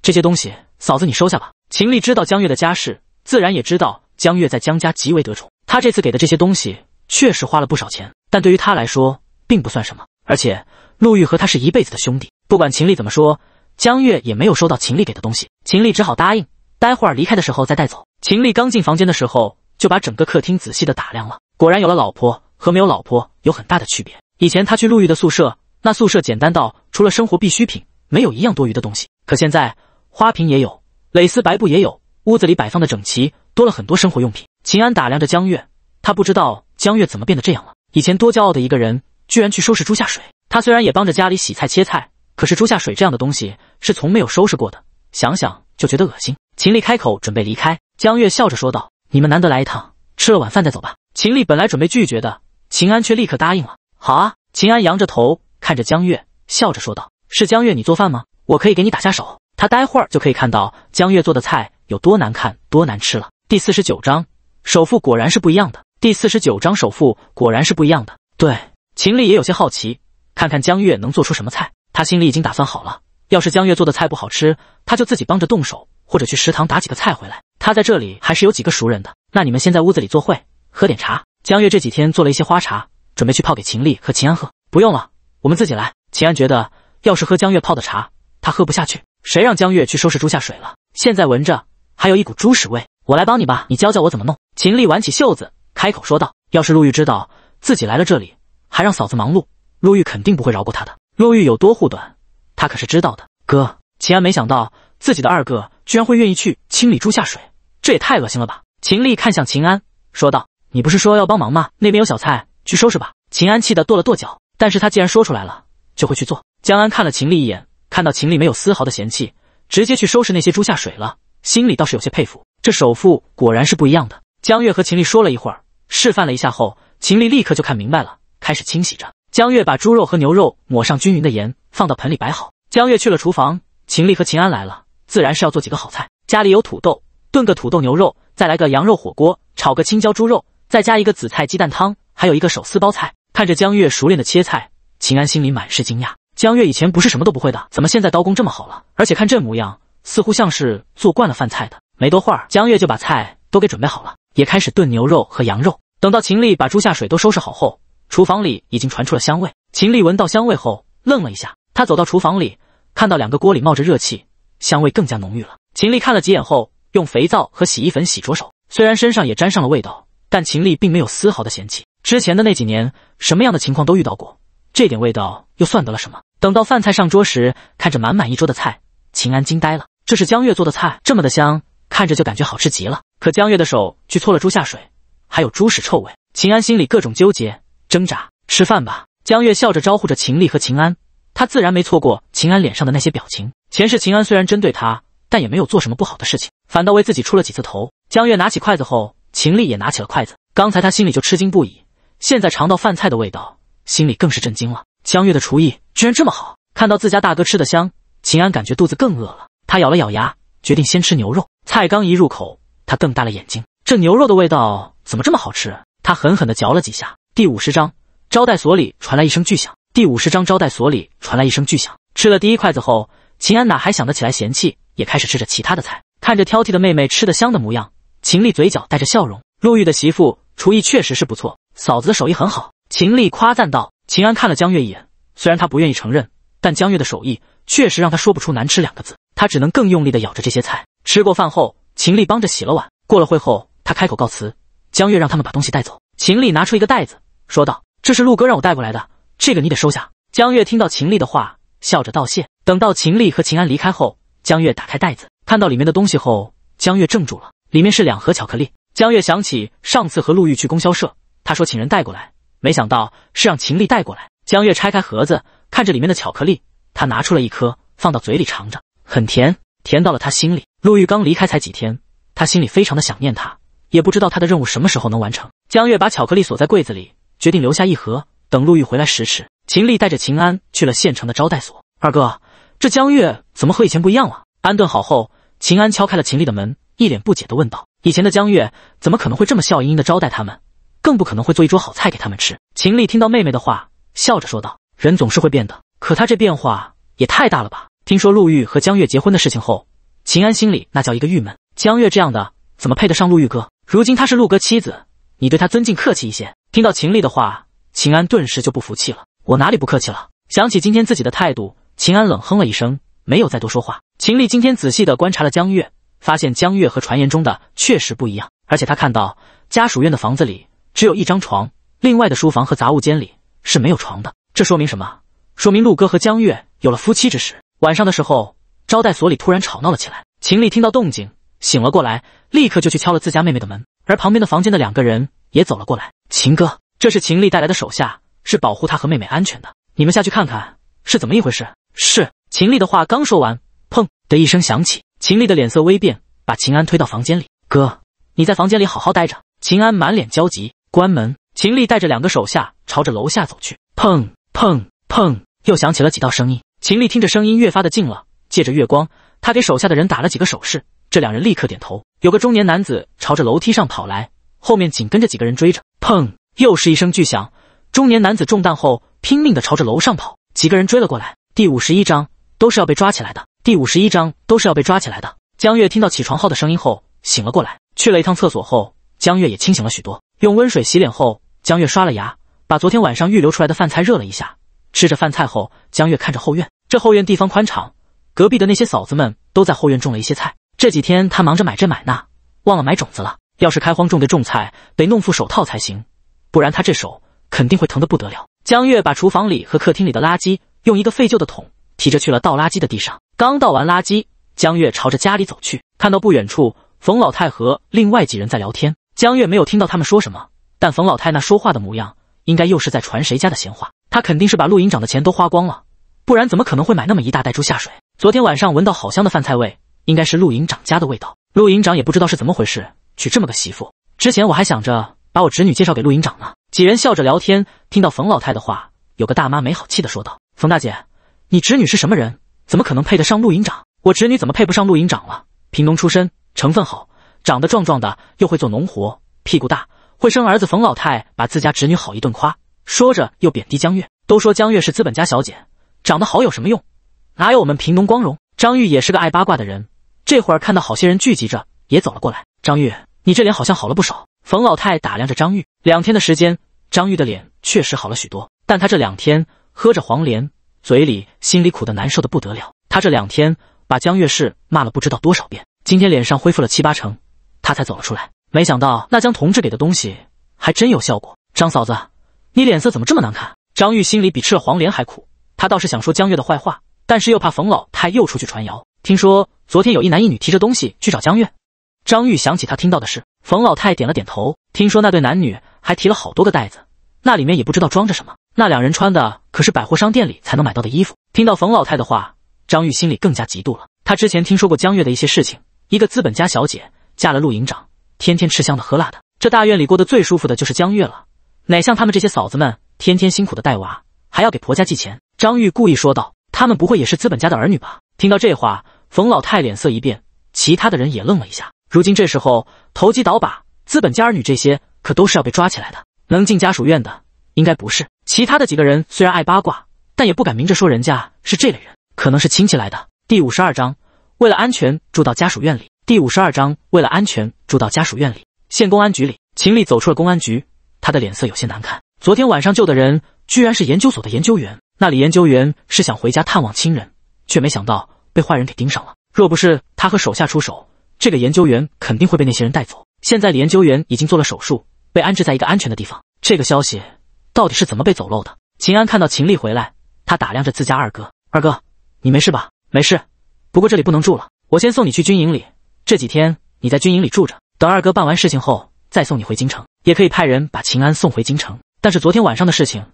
这些东西嫂子你收下吧。秦丽知道江月的家世，自然也知道江月在江家极为得宠。他这次给的这些东西确实花了不少钱，但对于他来说并不算什么。而且陆玉和他是一辈子的兄弟，不管秦丽怎么说，江月也没有收到秦丽给的东西。秦丽只好答应，待会儿离开的时候再带走。秦丽刚进房间的时候，就把整个客厅仔细的打量了，果然有了老婆和没有老婆有很大的区别。以前他去陆玉的宿舍。那宿舍简单到除了生活必需品，没有一样多余的东西。可现在花瓶也有，蕾丝白布也有，屋子里摆放的整齐，多了很多生活用品。秦安打量着江月，他不知道江月怎么变得这样了。以前多骄傲的一个人，居然去收拾猪下水。他虽然也帮着家里洗菜切菜，可是猪下水这样的东西是从没有收拾过的，想想就觉得恶心。秦丽开口准备离开，江月笑着说道：“你们难得来一趟，吃了晚饭再走吧。”秦丽本来准备拒绝的，秦安却立刻答应了：“好啊。”秦安扬着头。看着江月，笑着说道：“是江月，你做饭吗？我可以给你打下手。”他待会儿就可以看到江月做的菜有多难看、多难吃了。第四十九章，首富果然是不一样的。第四十九章，首富果然是不一样的。对，秦丽也有些好奇，看看江月能做出什么菜。她心里已经打算好了，要是江月做的菜不好吃，她就自己帮着动手，或者去食堂打几个菜回来。她在这里还是有几个熟人的。那你们先在屋子里坐会，喝点茶。江月这几天做了一些花茶，准备去泡给秦丽和秦安喝。不用了。我们自己来。秦安觉得，要是喝江月泡的茶，他喝不下去。谁让江月去收拾猪下水了？现在闻着还有一股猪屎味。我来帮你吧，你教教我怎么弄。秦丽挽起袖子，开口说道：“要是陆玉知道自己来了这里，还让嫂子忙碌，陆玉肯定不会饶过他的。陆玉有多护短，他可是知道的。”哥，秦安没想到自己的二哥居然会愿意去清理猪下水，这也太恶心了吧！秦丽看向秦安，说道：“你不是说要帮忙吗？那边有小菜，去收拾吧。”秦安气得跺了跺脚。但是他既然说出来了，就会去做。江安看了秦丽一眼，看到秦丽没有丝毫的嫌弃，直接去收拾那些猪下水了，心里倒是有些佩服。这首富果然是不一样的。江月和秦丽说了一会儿，示范了一下后，秦丽立刻就看明白了，开始清洗着。江月把猪肉和牛肉抹上均匀的盐，放到盆里摆好。江月去了厨房，秦丽和秦安来了，自然是要做几个好菜。家里有土豆，炖个土豆牛肉，再来个羊肉火锅，炒个青椒猪肉，再加一个紫菜鸡蛋汤，还有一个手撕包菜。看着江月熟练的切菜，秦安心里满是惊讶。江月以前不是什么都不会的，怎么现在刀工这么好了？而且看这模样，似乎像是做惯了饭菜的。没多会儿，江月就把菜都给准备好了，也开始炖牛肉和羊肉。等到秦丽把猪下水都收拾好后，厨房里已经传出了香味。秦丽闻到香味后愣了一下，她走到厨房里，看到两个锅里冒着热气，香味更加浓郁了。秦丽看了几眼后，用肥皂和洗衣粉洗着手，虽然身上也沾上了味道，但秦丽并没有丝毫的嫌弃。之前的那几年，什么样的情况都遇到过，这点味道又算得了什么？等到饭菜上桌时，看着满满一桌的菜，秦安惊呆了。这是江月做的菜，这么的香，看着就感觉好吃极了。可江月的手去搓了猪下水，还有猪屎臭味，秦安心里各种纠结挣扎。吃饭吧，江月笑着招呼着秦丽和秦安，他自然没错过秦安脸上的那些表情。前世秦安虽然针对他，但也没有做什么不好的事情，反倒为自己出了几次头。江月拿起筷子后，秦丽也拿起了筷子。刚才他心里就吃惊不已。现在尝到饭菜的味道，心里更是震惊了。江月的厨艺居然这么好！看到自家大哥吃的香，秦安感觉肚子更饿了。他咬了咬牙，决定先吃牛肉。菜刚一入口，他瞪大了眼睛，这牛肉的味道怎么这么好吃？他狠狠地嚼了几下。第五十章，招待所里传来一声巨响。第五十章，招待所里传来一声巨响。吃了第一筷子后，秦安哪还想得起来嫌弃，也开始吃着其他的菜。看着挑剔的妹妹吃得香的模样，秦丽嘴角带着笑容。陆玉的媳妇厨艺确实是不错。嫂子的手艺很好，秦丽夸赞道。秦安看了江月一眼，虽然他不愿意承认，但江月的手艺确实让他说不出难吃两个字。他只能更用力的咬着这些菜。吃过饭后，秦丽帮着洗了碗。过了会后，他开口告辞。江月让他们把东西带走。秦丽拿出一个袋子，说道：“这是陆哥让我带过来的，这个你得收下。”江月听到秦丽的话，笑着道谢。等到秦丽和秦安离开后，江月打开袋子，看到里面的东西后，江月怔住了。里面是两盒巧克力。江月想起上次和陆玉去供销社。他说请人带过来，没想到是让秦丽带过来。江月拆开盒子，看着里面的巧克力，他拿出了一颗，放到嘴里尝着，很甜，甜到了他心里。陆玉刚离开才几天，他心里非常的想念他，也不知道他的任务什么时候能完成。江月把巧克力锁在柜子里，决定留下一盒，等陆玉回来时吃。秦丽带着秦安去了县城的招待所。二哥，这江月怎么和以前不一样了？安顿好后，秦安敲开了秦丽的门，一脸不解的问道：“以前的江月怎么可能会这么笑盈盈的招待他们？”更不可能会做一桌好菜给他们吃。秦丽听到妹妹的话，笑着说道：“人总是会变的，可他这变化也太大了吧？”听说陆玉和江月结婚的事情后，秦安心里那叫一个郁闷。江月这样的怎么配得上陆玉哥？如今她是陆哥妻子，你对她尊敬客气一些。听到秦丽的话，秦安顿时就不服气了：“我哪里不客气了？”想起今天自己的态度，秦安冷哼了一声，没有再多说话。秦丽今天仔细地观察了江月，发现江月和传言中的确实不一样，而且她看到家属院的房子里。只有一张床，另外的书房和杂物间里是没有床的。这说明什么？说明陆哥和江月有了夫妻之实。晚上的时候，招待所里突然吵闹了起来。秦丽听到动静，醒了过来，立刻就去敲了自家妹妹的门。而旁边的房间的两个人也走了过来。秦哥，这是秦丽带来的手下，是保护她和妹妹安全的。你们下去看看是怎么一回事。是。秦丽的话刚说完，砰的一声响起，秦丽的脸色微变，把秦安推到房间里。哥，你在房间里好好待着。秦安满脸焦急。关门。秦丽带着两个手下朝着楼下走去。砰砰砰，又响起了几道声音。秦丽听着声音越发的近了，借着月光，他给手下的人打了几个手势，这两人立刻点头。有个中年男子朝着楼梯上跑来，后面紧跟着几个人追着。砰！又是一声巨响，中年男子中弹后拼命的朝着楼上跑，几个人追了过来。第五十一章都是要被抓起来的。第五十一章都是要被抓起来的。江月听到起床号的声音后醒了过来，去了一趟厕所后，江月也清醒了许多。用温水洗脸后，江月刷了牙，把昨天晚上预留出来的饭菜热了一下。吃着饭菜后，江月看着后院，这后院地方宽敞，隔壁的那些嫂子们都在后院种了一些菜。这几天他忙着买这买那，忘了买种子了。要是开荒种的种菜，得弄副手套才行，不然他这手肯定会疼得不得了。江月把厨房里和客厅里的垃圾用一个废旧的桶提着去了倒垃圾的地上，刚倒完垃圾，江月朝着家里走去，看到不远处冯老太和另外几人在聊天。江月没有听到他们说什么，但冯老太那说话的模样，应该又是在传谁家的闲话。他肯定是把陆营长的钱都花光了，不然怎么可能会买那么一大袋猪下水？昨天晚上闻到好香的饭菜味，应该是陆营长家的味道。陆营长也不知道是怎么回事，娶这么个媳妇。之前我还想着把我侄女介绍给陆营长呢。几人笑着聊天，听到冯老太的话，有个大妈没好气的说道：“冯大姐，你侄女是什么人？怎么可能配得上陆营长？我侄女怎么配不上陆营长了？贫农出身，成分好。”长得壮壮的，又会做农活，屁股大会生儿子。冯老太把自家侄女好一顿夸，说着又贬低江月，都说江月是资本家小姐，长得好有什么用？哪有我们贫农光荣？张玉也是个爱八卦的人，这会儿看到好些人聚集着，也走了过来。张玉，你这脸好像好了不少。冯老太打量着张玉，两天的时间，张玉的脸确实好了许多，但他这两天喝着黄连，嘴里心里苦的难受的不得了。他这两天把江月氏骂了不知道多少遍，今天脸上恢复了七八成。他才走了出来，没想到那江同志给的东西还真有效果。张嫂子，你脸色怎么这么难看？张玉心里比吃了黄连还苦。他倒是想说江月的坏话，但是又怕冯老太又出去传谣。听说昨天有一男一女提着东西去找江月。张玉想起他听到的事，冯老太点了点头。听说那对男女还提了好多个袋子，那里面也不知道装着什么。那两人穿的可是百货商店里才能买到的衣服。听到冯老太的话，张玉心里更加嫉妒了。他之前听说过江月的一些事情，一个资本家小姐。嫁了陆营长，天天吃香的喝辣的，这大院里过得最舒服的就是江月了。哪像他们这些嫂子们，天天辛苦的带娃，还要给婆家寄钱。张玉故意说道：“他们不会也是资本家的儿女吧？”听到这话，冯老太脸色一变，其他的人也愣了一下。如今这时候投机倒把、资本家儿女这些，可都是要被抓起来的。能进家属院的，应该不是。其他的几个人虽然爱八卦，但也不敢明着说人家是这类人，可能是亲戚来的。第五十二章，为了安全住到家属院里。第五十二章，为了安全，住到家属院里。县公安局里，秦丽走出了公安局，她的脸色有些难看。昨天晚上救的人居然是研究所的研究员，那里研究员是想回家探望亲人，却没想到被坏人给盯上了。若不是他和手下出手，这个研究员肯定会被那些人带走。现在李研究员已经做了手术，被安置在一个安全的地方。这个消息到底是怎么被走漏的？秦安看到秦丽回来，他打量着自家二哥：“二哥，你没事吧？没事，不过这里不能住了，我先送你去军营里。”这几天你在军营里住着，等二哥办完事情后再送你回京城，也可以派人把秦安送回京城。但是昨天晚上的事情，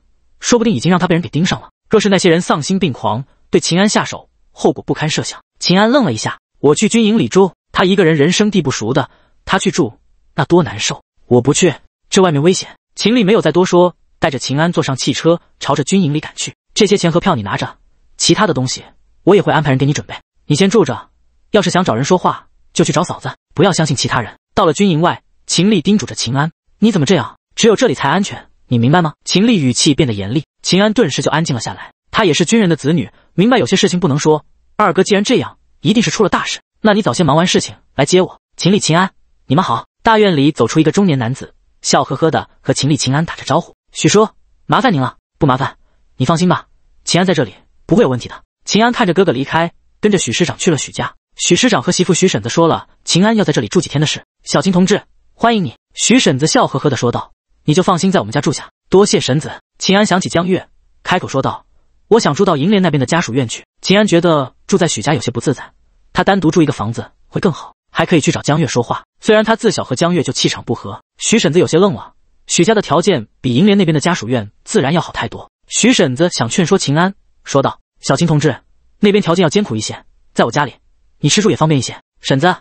说不定已经让他被人给盯上了。若是那些人丧心病狂对秦安下手，后果不堪设想。秦安愣了一下，我去军营里住，他一个人人生地不熟的，他去住那多难受。我不去，这外面危险。秦丽没有再多说，带着秦安坐上汽车，朝着军营里赶去。这些钱和票你拿着，其他的东西我也会安排人给你准备。你先住着，要是想找人说话。就去找嫂子，不要相信其他人。到了军营外，秦丽叮嘱着秦安：“你怎么这样？只有这里才安全，你明白吗？”秦丽语气变得严厉，秦安顿时就安静了下来。他也是军人的子女，明白有些事情不能说。二哥既然这样，一定是出了大事。那你早些忙完事情来接我。秦丽、秦安，你们好。大院里走出一个中年男子，笑呵呵的和秦丽、秦安打着招呼：“许叔，麻烦您了，不麻烦，你放心吧。秦安在这里不会有问题的。”秦安看着哥哥离开，跟着许师长去了许家。许师长和媳妇许婶子说了秦安要在这里住几天的事。小秦同志，欢迎你！许婶子笑呵呵地说道：“你就放心在我们家住下，多谢婶子。”秦安想起江月，开口说道：“我想住到银联那边的家属院去。”秦安觉得住在许家有些不自在，他单独住一个房子会更好，还可以去找江月说话。虽然他自小和江月就气场不合，许婶子有些愣了。许家的条件比银联那边的家属院自然要好太多。许婶子想劝说秦安，说道：“小秦同志，那边条件要艰苦一些，在我家里。”你吃住也方便一些，婶子，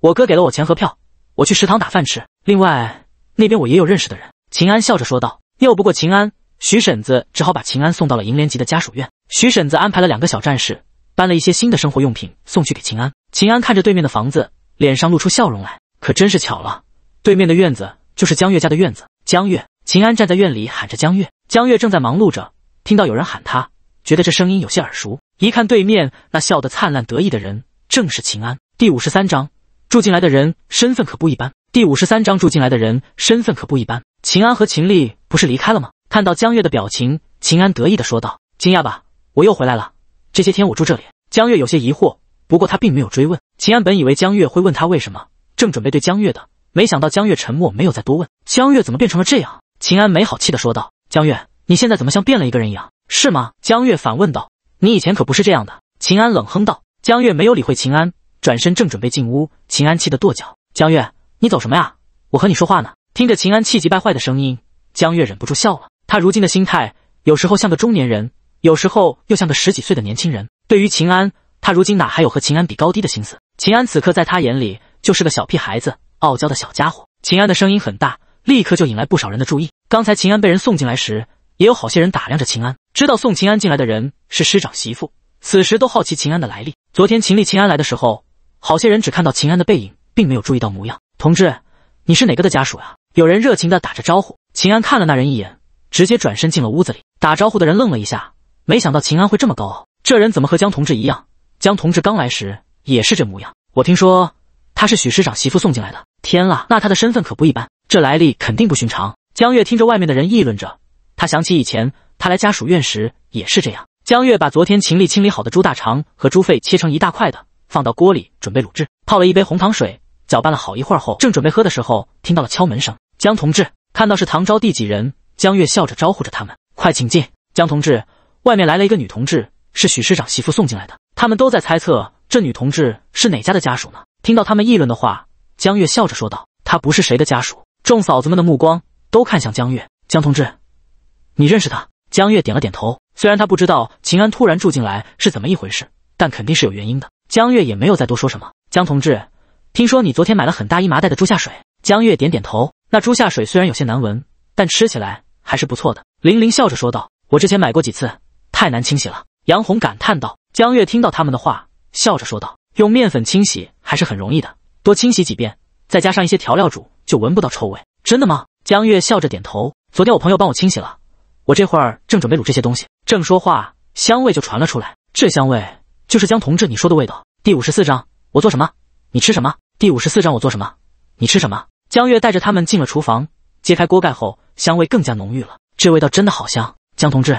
我哥给了我钱和票，我去食堂打饭吃。另外那边我也有认识的人。”秦安笑着说道。拗不过秦安，徐婶子只好把秦安送到了银联级的家属院。徐婶子安排了两个小战士，搬了一些新的生活用品送去给秦安。秦安看着对面的房子，脸上露出笑容来。可真是巧了，对面的院子就是江月家的院子。江月，秦安站在院里喊着江月。江月正在忙碌着，听到有人喊他，觉得这声音有些耳熟。一看对面那笑得灿烂得意的人。正是秦安第五十三章住进来的人身份可不一般。第五十三章住进来的人身份可不一般。秦安和秦丽不是离开了吗？看到江月的表情，秦安得意的说道：“惊讶吧，我又回来了。这些天我住这里。”江月有些疑惑，不过他并没有追问。秦安本以为江月会问他为什么，正准备对江月的，没想到江月沉默，没有再多问。江月怎么变成了这样？秦安没好气的说道：“江月，你现在怎么像变了一个人一样？是吗？”江月反问道：“你以前可不是这样的。”秦安冷哼道。江月没有理会秦安，转身正准备进屋，秦安气得跺脚：“江月，你走什么呀？我和你说话呢！”听着秦安气急败坏的声音，江月忍不住笑了。他如今的心态，有时候像个中年人，有时候又像个十几岁的年轻人。对于秦安，他如今哪还有和秦安比高低的心思？秦安此刻在他眼里就是个小屁孩子，傲娇的小家伙。秦安的声音很大，立刻就引来不少人的注意。刚才秦安被人送进来时，也有好些人打量着秦安，知道送秦安进来的人是师长媳妇。此时都好奇秦安的来历。昨天秦丽、秦安来的时候，好些人只看到秦安的背影，并没有注意到模样。同志，你是哪个的家属呀？有人热情地打着招呼。秦安看了那人一眼，直接转身进了屋子里。打招呼的人愣了一下，没想到秦安会这么高傲。这人怎么和江同志一样？江同志刚来时也是这模样。我听说他是许师长媳妇送进来的。天啦，那他的身份可不一般，这来历肯定不寻常。江月听着外面的人议论着，他想起以前他来家属院时也是这样。江月把昨天秦丽清理好的猪大肠和猪肺切成一大块的，放到锅里准备卤制。泡了一杯红糖水，搅拌了好一会儿后，正准备喝的时候，听到了敲门声。江同志看到是唐招娣几人，江月笑着招呼着他们：“快请进。”江同志，外面来了一个女同志，是许师长媳妇送进来的。他们都在猜测这女同志是哪家的家属呢？听到他们议论的话，江月笑着说道：“她不是谁的家属。”众嫂子们的目光都看向江月。江同志，你认识她？江月点了点头，虽然他不知道秦安突然住进来是怎么一回事，但肯定是有原因的。江月也没有再多说什么。江同志，听说你昨天买了很大一麻袋的猪下水。江月点点头，那猪下水虽然有些难闻，但吃起来还是不错的。玲玲笑着说道：“我之前买过几次，太难清洗了。”杨红感叹道。江月听到他们的话，笑着说道：“用面粉清洗还是很容易的，多清洗几遍，再加上一些调料煮，就闻不到臭味。”真的吗？江月笑着点头：“昨天我朋友帮我清洗了。”我这会儿正准备卤这些东西，正说话，香味就传了出来。这香味就是江同志你说的味道。第五十四章，我做什么？你吃什么？第五十四章，我做什么？你吃什么？江月带着他们进了厨房，揭开锅盖后，香味更加浓郁了。这味道真的好香。江同志，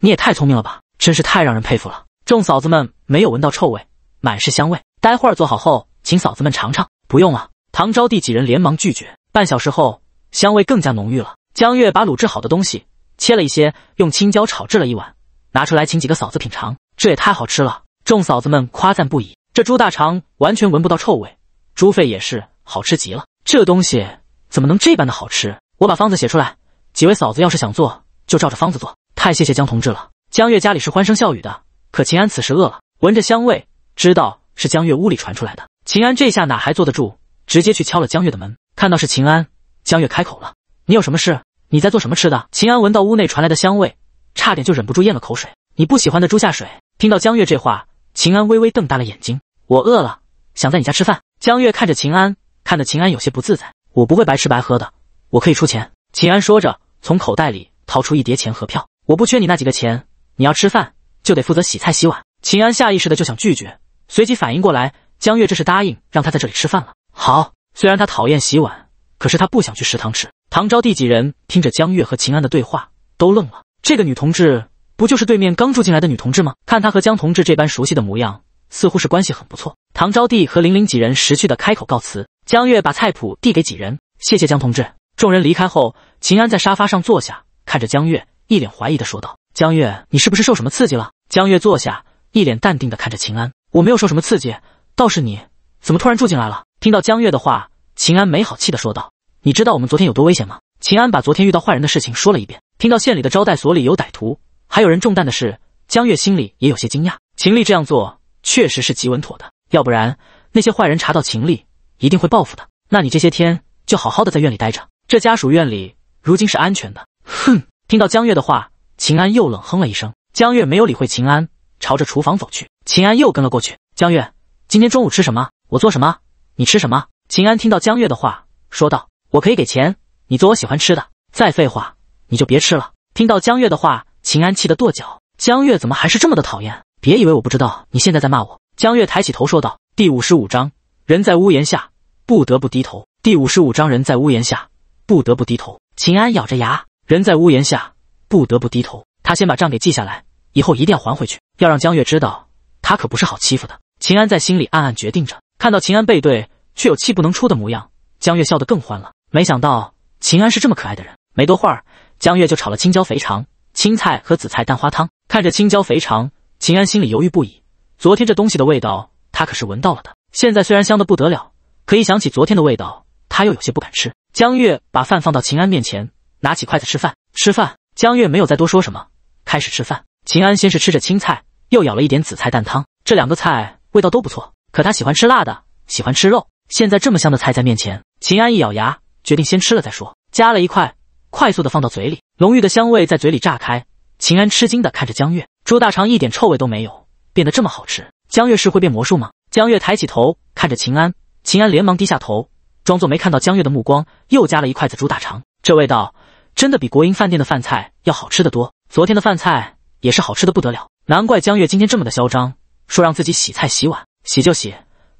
你也太聪明了吧，真是太让人佩服了。众嫂子们没有闻到臭味，满是香味。待会儿做好后，请嫂子们尝尝。不用了。唐招娣几人连忙拒绝。半小时后，香味更加浓郁了。江月把卤制好的东西。切了一些，用青椒炒制了一碗，拿出来请几个嫂子品尝。这也太好吃了，众嫂子们夸赞不已。这猪大肠完全闻不到臭味，猪肺也是好吃极了。这东西怎么能这般的好吃？我把方子写出来，几位嫂子要是想做，就照着方子做。太谢谢江同志了。江月家里是欢声笑语的，可秦安此时饿了，闻着香味知道是江月屋里传出来的。秦安这下哪还坐得住，直接去敲了江月的门。看到是秦安，江月开口了：“你有什么事？”你在做什么吃的？秦安闻到屋内传来的香味，差点就忍不住咽了口水。你不喜欢的猪下水？听到江月这话，秦安微微瞪大了眼睛。我饿了，想在你家吃饭。江月看着秦安，看得秦安有些不自在。我不会白吃白喝的，我可以出钱。秦安说着，从口袋里掏出一叠钱和票。我不缺你那几个钱，你要吃饭就得负责洗菜洗碗。秦安下意识的就想拒绝，随即反应过来，江月这是答应让他在这里吃饭了。好，虽然他讨厌洗碗，可是他不想去食堂吃。唐招娣几人听着江月和秦安的对话，都愣了。这个女同志不就是对面刚住进来的女同志吗？看她和江同志这般熟悉的模样，似乎是关系很不错。唐招娣和玲玲几人识趣的开口告辞。江月把菜谱递给几人，谢谢江同志。众人离开后，秦安在沙发上坐下，看着江月，一脸怀疑的说道：“江月，你是不是受什么刺激了？”江月坐下，一脸淡定的看着秦安：“我没有受什么刺激，倒是你，怎么突然住进来了？”听到江月的话，秦安没好气的说道。你知道我们昨天有多危险吗？秦安把昨天遇到坏人的事情说了一遍。听到县里的招待所里有歹徒，还有人中弹的事，江月心里也有些惊讶。秦丽这样做确实是极稳妥的，要不然那些坏人查到秦丽一定会报复的。那你这些天就好好的在院里待着，这家属院里如今是安全的。哼！听到江月的话，秦安又冷哼了一声。江月没有理会秦安，朝着厨房走去。秦安又跟了过去。江月，今天中午吃什么？我做什么？你吃什么？秦安听到江月的话，说道。我可以给钱，你做我喜欢吃的。再废话，你就别吃了。听到江月的话，秦安气得跺脚。江月怎么还是这么的讨厌？别以为我不知道你现在在骂我。江月抬起头说道：“第五十五章，人在屋檐下，不得不低头。”第五十五章，人在屋檐下，不得不低头。秦安咬着牙，人在屋檐下，不得不低头。他先把账给记下来，以后一定要还回去，要让江月知道他可不是好欺负的。秦安在心里暗暗决定着。看到秦安背对，却有气不能出的模样，江月笑得更欢了。没想到秦安是这么可爱的人。没多会儿，江月就炒了青椒肥肠、青菜和紫菜蛋花汤。看着青椒肥肠，秦安心里犹豫不已。昨天这东西的味道，他可是闻到了的。现在虽然香的不得了，可一想起昨天的味道，他又有些不敢吃。江月把饭放到秦安面前，拿起筷子吃饭。吃饭，江月没有再多说什么，开始吃饭。秦安先是吃着青菜，又舀了一点紫菜蛋汤。这两个菜味道都不错，可他喜欢吃辣的，喜欢吃肉。现在这么香的菜在面前，秦安一咬牙。决定先吃了再说，夹了一块，快速的放到嘴里，浓郁的香味在嘴里炸开。秦安吃惊的看着江月，猪大肠一点臭味都没有，变得这么好吃。江月是会变魔术吗？江月抬起头看着秦安，秦安连忙低下头，装作没看到江月的目光，又夹了一筷子猪大肠。这味道真的比国营饭店的饭菜要好吃的多。昨天的饭菜也是好吃的不得了，难怪江月今天这么的嚣张，说让自己洗菜洗碗，洗就洗，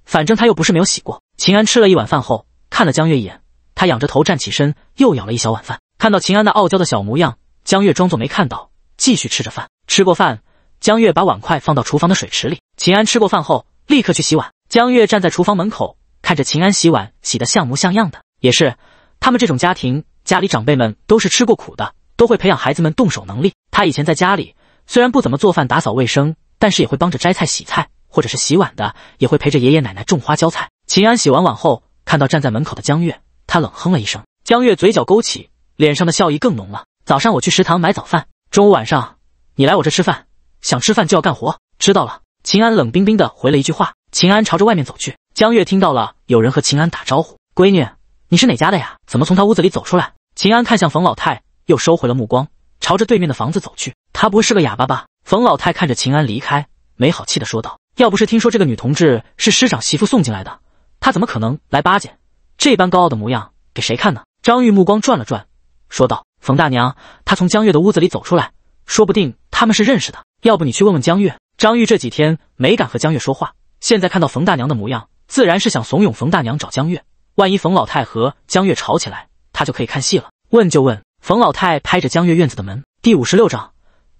反正他又不是没有洗过。秦安吃了一碗饭后，看了江月一眼。他仰着头站起身，又舀了一小碗饭。看到秦安那傲娇的小模样，江月装作没看到，继续吃着饭。吃过饭，江月把碗筷放到厨房的水池里。秦安吃过饭后，立刻去洗碗。江月站在厨房门口，看着秦安洗碗，洗得像模像样的。也是他们这种家庭，家里长辈们都是吃过苦的，都会培养孩子们动手能力。他以前在家里虽然不怎么做饭、打扫卫生，但是也会帮着摘菜、洗菜，或者是洗碗的，也会陪着爷爷奶奶种花、浇菜。秦安洗完碗后，看到站在门口的江月。他冷哼了一声，江月嘴角勾起，脸上的笑意更浓了。早上我去食堂买早饭，中午晚上你来我这吃饭。想吃饭就要干活，知道了。秦安冷冰冰的回了一句。话，秦安朝着外面走去。江月听到了有人和秦安打招呼：“闺女，你是哪家的呀？怎么从他屋子里走出来？”秦安看向冯老太，又收回了目光，朝着对面的房子走去。他不会是个哑巴吧？冯老太看着秦安离开，没好气的说道：“要不是听说这个女同志是师长媳妇送进来的，他怎么可能来巴结？”这般高傲的模样给谁看呢？张玉目光转了转，说道：“冯大娘，她从江月的屋子里走出来，说不定他们是认识的。要不你去问问江月。”张玉这几天没敢和江月说话，现在看到冯大娘的模样，自然是想怂恿冯大娘找江月。万一冯老太和江月吵起来，他就可以看戏了。问就问！冯老太拍着江月院子的门。第五十六章，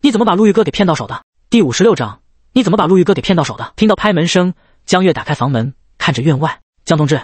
你怎么把陆玉哥给骗到手的？第五十六章，你怎么把陆玉哥给骗到手的？听到拍门声，江月打开房门，看着院外：“江同志，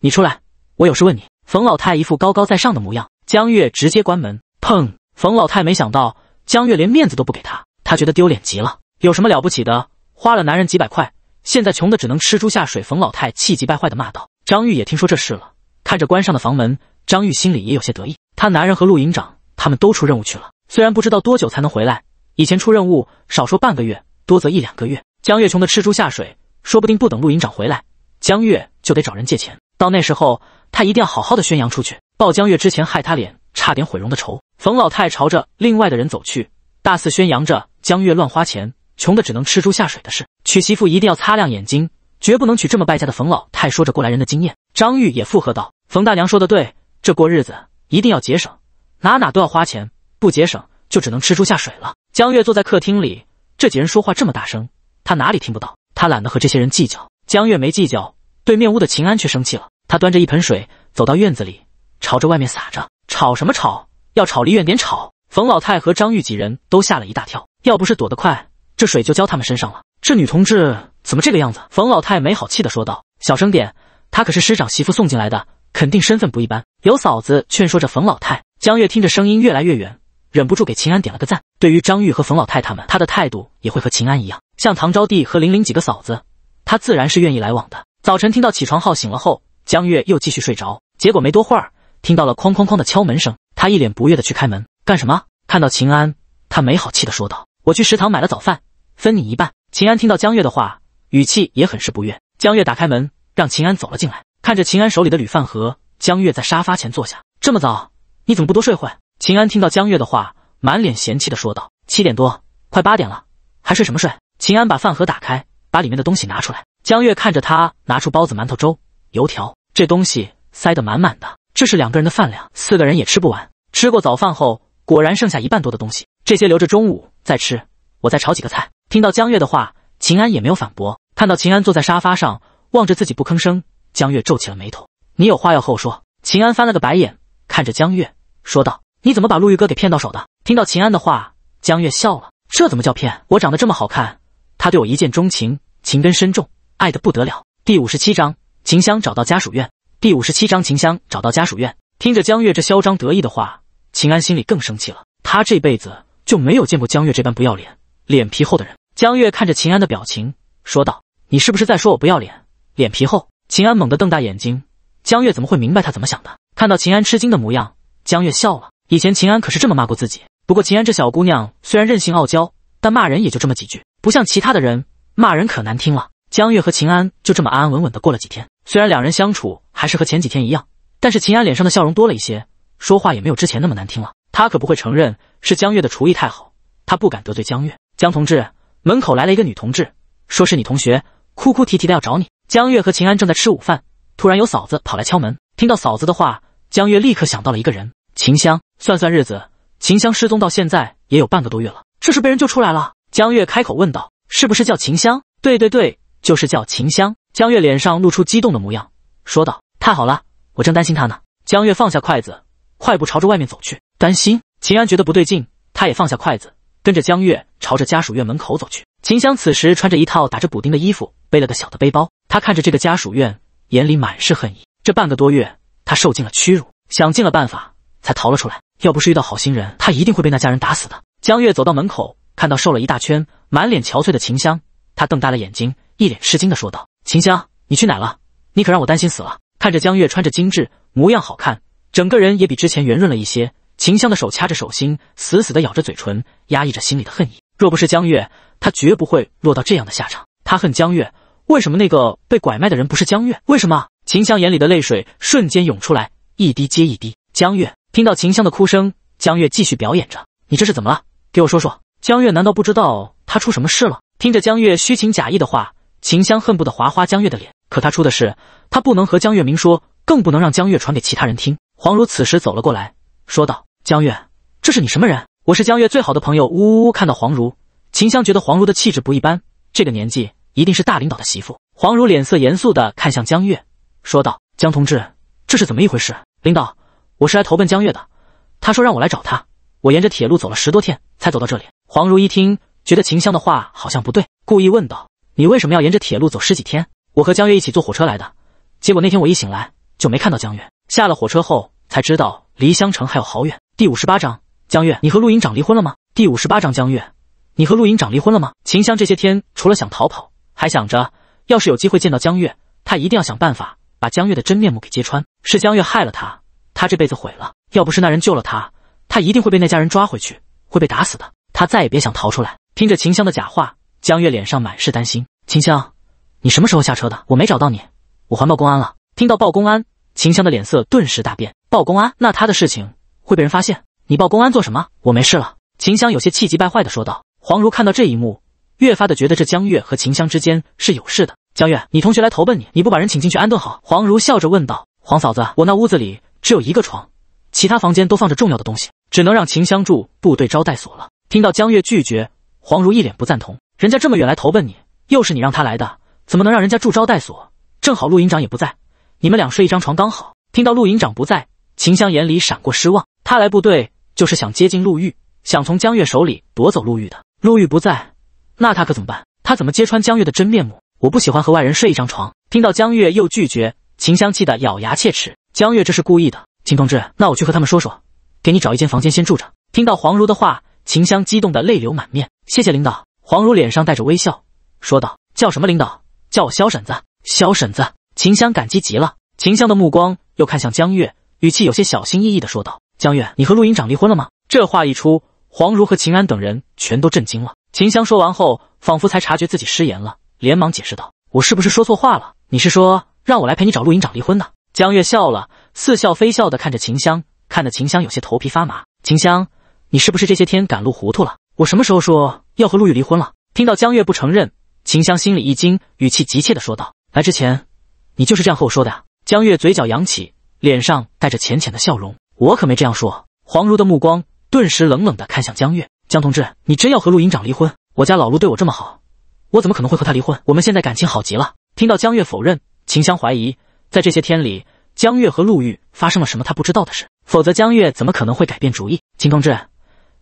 你出来。”我有事问你。冯老太一副高高在上的模样，江月直接关门，砰！冯老太没想到江月连面子都不给他，他觉得丢脸极了。有什么了不起的？花了男人几百块，现在穷的只能吃猪下水。冯老太气急败坏的骂道。张玉也听说这事了，看着关上的房门，张玉心里也有些得意。他男人和陆营长他们都出任务去了，虽然不知道多久才能回来，以前出任务少说半个月，多则一两个月。江月穷的吃猪下水，说不定不等陆营长回来，江月就得找人借钱，到那时候。他一定要好好的宣扬出去，报江月之前害他脸差点毁容的仇。冯老太朝着另外的人走去，大肆宣扬着江月乱花钱，穷的只能吃猪下水的事。娶媳妇一定要擦亮眼睛，绝不能娶这么败家的。冯老太说着过来人的经验，张玉也附和道：“冯大娘说的对，这过日子一定要节省，哪哪都要花钱，不节省就只能吃猪下水了。”江月坐在客厅里，这几人说话这么大声，他哪里听不到？他懒得和这些人计较。江月没计较，对面屋的秦安却生气了。他端着一盆水，走到院子里，朝着外面撒着。吵什么吵？要吵离远点吵！冯老太和张玉几人都吓了一大跳，要不是躲得快，这水就浇他们身上了。这女同志怎么这个样子？冯老太没好气的说道：“小声点，她可是师长媳妇送进来的，肯定身份不一般。”有嫂子劝说着冯老太。江月听着声音越来越远，忍不住给秦安点了个赞。对于张玉和冯老太他们，他的态度也会和秦安一样。像唐招娣和玲玲几个嫂子，他自然是愿意来往的。早晨听到起床号醒了后。江月又继续睡着，结果没多会儿，听到了哐哐哐的敲门声。他一脸不悦的去开门，干什么？看到秦安，他没好气的说道：“我去食堂买了早饭，分你一半。”秦安听到江月的话，语气也很是不悦。江月打开门，让秦安走了进来，看着秦安手里的铝饭盒，江月在沙发前坐下：“这么早，你怎么不多睡会？”秦安听到江月的话，满脸嫌弃的说道：“七点多，快八点了，还睡什么睡？”秦安把饭盒打开，把里面的东西拿出来。江月看着他拿出包子、馒头、粥、油条。这东西塞得满满的，这是两个人的饭量，四个人也吃不完。吃过早饭后，果然剩下一半多的东西，这些留着中午再吃。我再炒几个菜。听到江月的话，秦安也没有反驳。看到秦安坐在沙发上，望着自己不吭声，江月皱起了眉头：“你有话要和我说？”秦安翻了个白眼，看着江月说道：“你怎么把陆玉哥给骗到手的？”听到秦安的话，江月笑了：“这怎么叫骗？我长得这么好看，他对我一见钟情，情根深重，爱得不得了。”第五十七章。秦香找到家属院第五十七章。秦香找到家属院，听着江月这嚣张得意的话，秦安心里更生气了。他这辈子就没有见过江月这般不要脸、脸皮厚的人。江月看着秦安的表情，说道：“你是不是在说我不要脸、脸皮厚？”秦安猛地瞪大眼睛。江月怎么会明白他怎么想的？看到秦安吃惊的模样，江月笑了。以前秦安可是这么骂过自己。不过秦安这小姑娘虽然任性傲娇，但骂人也就这么几句，不像其他的人骂人可难听了。江月和秦安就这么安安稳稳的过了几天。虽然两人相处还是和前几天一样，但是秦安脸上的笑容多了一些，说话也没有之前那么难听了。他可不会承认是江月的厨艺太好，他不敢得罪江月。江同志，门口来了一个女同志，说是你同学，哭哭啼啼的要找你。江月和秦安正在吃午饭，突然有嫂子跑来敲门。听到嫂子的话，江月立刻想到了一个人——秦香。算算日子，秦香失踪到现在也有半个多月了，这是被人救出来了？江月开口问道：“是不是叫秦香？”“对对对，就是叫秦香。”江月脸上露出激动的模样，说道：“太好了，我正担心他呢。”江月放下筷子，快步朝着外面走去。担心秦安觉得不对劲，他也放下筷子，跟着江月朝着家属院门口走去。秦香此时穿着一套打着补丁的衣服，背了个小的背包。他看着这个家属院，眼里满是恨意。这半个多月，他受尽了屈辱，想尽了办法才逃了出来。要不是遇到好心人，他一定会被那家人打死的。江月走到门口，看到瘦了一大圈、满脸憔悴的秦香，他瞪大了眼睛，一脸吃惊的说道。秦香，你去哪了？你可让我担心死了。看着江月穿着精致，模样好看，整个人也比之前圆润了一些。秦香的手掐着手心，死死的咬着嘴唇，压抑着心里的恨意。若不是江月，她绝不会落到这样的下场。她恨江月，为什么那个被拐卖的人不是江月？为什么？秦香眼里的泪水瞬间涌出来，一滴接一滴。江月听到秦香的哭声，江月继续表演着：“你这是怎么了？给我说说。”江月难道不知道她出什么事了？听着江月虚情假意的话。秦香恨不得划花江月的脸，可他出的事，他不能和江月明说，更不能让江月传给其他人听。黄如此时走了过来，说道：“江月，这是你什么人？我是江月最好的朋友。”呜呜呜！看到黄如，秦香觉得黄如的气质不一般，这个年纪一定是大领导的媳妇。黄如脸色严肃地看向江月，说道：“江同志，这是怎么一回事？领导，我是来投奔江月的，他说让我来找他，我沿着铁路走了十多天才走到这里。”黄如一听，觉得秦香的话好像不对，故意问道。你为什么要沿着铁路走十几天？我和江月一起坐火车来的，结果那天我一醒来就没看到江月，下了火车后才知道离襄城还有好远。第五十八章，江月，你和陆营长离婚了吗？第五十八章，江月，你和陆营长离婚了吗？秦香这些天除了想逃跑，还想着要是有机会见到江月，他一定要想办法把江月的真面目给揭穿，是江月害了他，他这辈子毁了。要不是那人救了他，他一定会被那家人抓回去，会被打死的。他再也别想逃出来。听着秦香的假话。江月脸上满是担心，秦香，你什么时候下车的？我没找到你，我还报公安了。听到报公安，秦香的脸色顿时大变。报公安，那他的事情会被人发现？你报公安做什么？我没事了。秦香有些气急败坏的说道。黄如看到这一幕，越发的觉得这江月和秦香之间是有事的。江月，你同学来投奔你，你不把人请进去安顿好？黄如笑着问道。黄嫂子，我那屋子里只有一个床，其他房间都放着重要的东西，只能让秦香住部队招待所了。听到江月拒绝，黄如一脸不赞同。人家这么远来投奔你，又是你让他来的，怎么能让人家住招待所？正好陆营长也不在，你们俩睡一张床刚好。听到陆营长不在，秦香眼里闪过失望。他来部队就是想接近陆玉，想从江月手里夺走陆玉的。陆玉不在，那他可怎么办？他怎么揭穿江月的真面目？我不喜欢和外人睡一张床。听到江月又拒绝，秦香气得咬牙切齿。江月这是故意的。秦同志，那我去和他们说说，给你找一间房间先住着。听到黄如的话，秦香激动得泪流满面。谢谢领导。黄如脸上带着微笑，说道：“叫什么领导？叫我萧婶子。”萧婶子，秦香感激极了。秦香的目光又看向江月，语气有些小心翼翼的说道：“江月，你和陆营长离婚了吗？”这话一出，黄如和秦安等人全都震惊了。秦香说完后，仿佛才察觉自己失言了，连忙解释道：“我是不是说错话了？你是说让我来陪你找陆营长离婚的？”江月笑了，似笑非笑的看着秦香，看得秦香有些头皮发麻。秦香，你是不是这些天赶路糊涂了？我什么时候说要和陆玉离婚了？听到江月不承认，秦香心里一惊，语气急切的说道：“来之前，你就是这样和我说的呀。”江月嘴角扬起，脸上带着浅浅的笑容：“我可没这样说。”黄如的目光顿时冷冷的看向江月：“江同志，你真要和陆营长离婚？我家老陆对我这么好，我怎么可能会和他离婚？我们现在感情好极了。”听到江月否认，秦香怀疑，在这些天里，江月和陆玉发生了什么他不知道的事，否则江月怎么可能会改变主意？秦同志，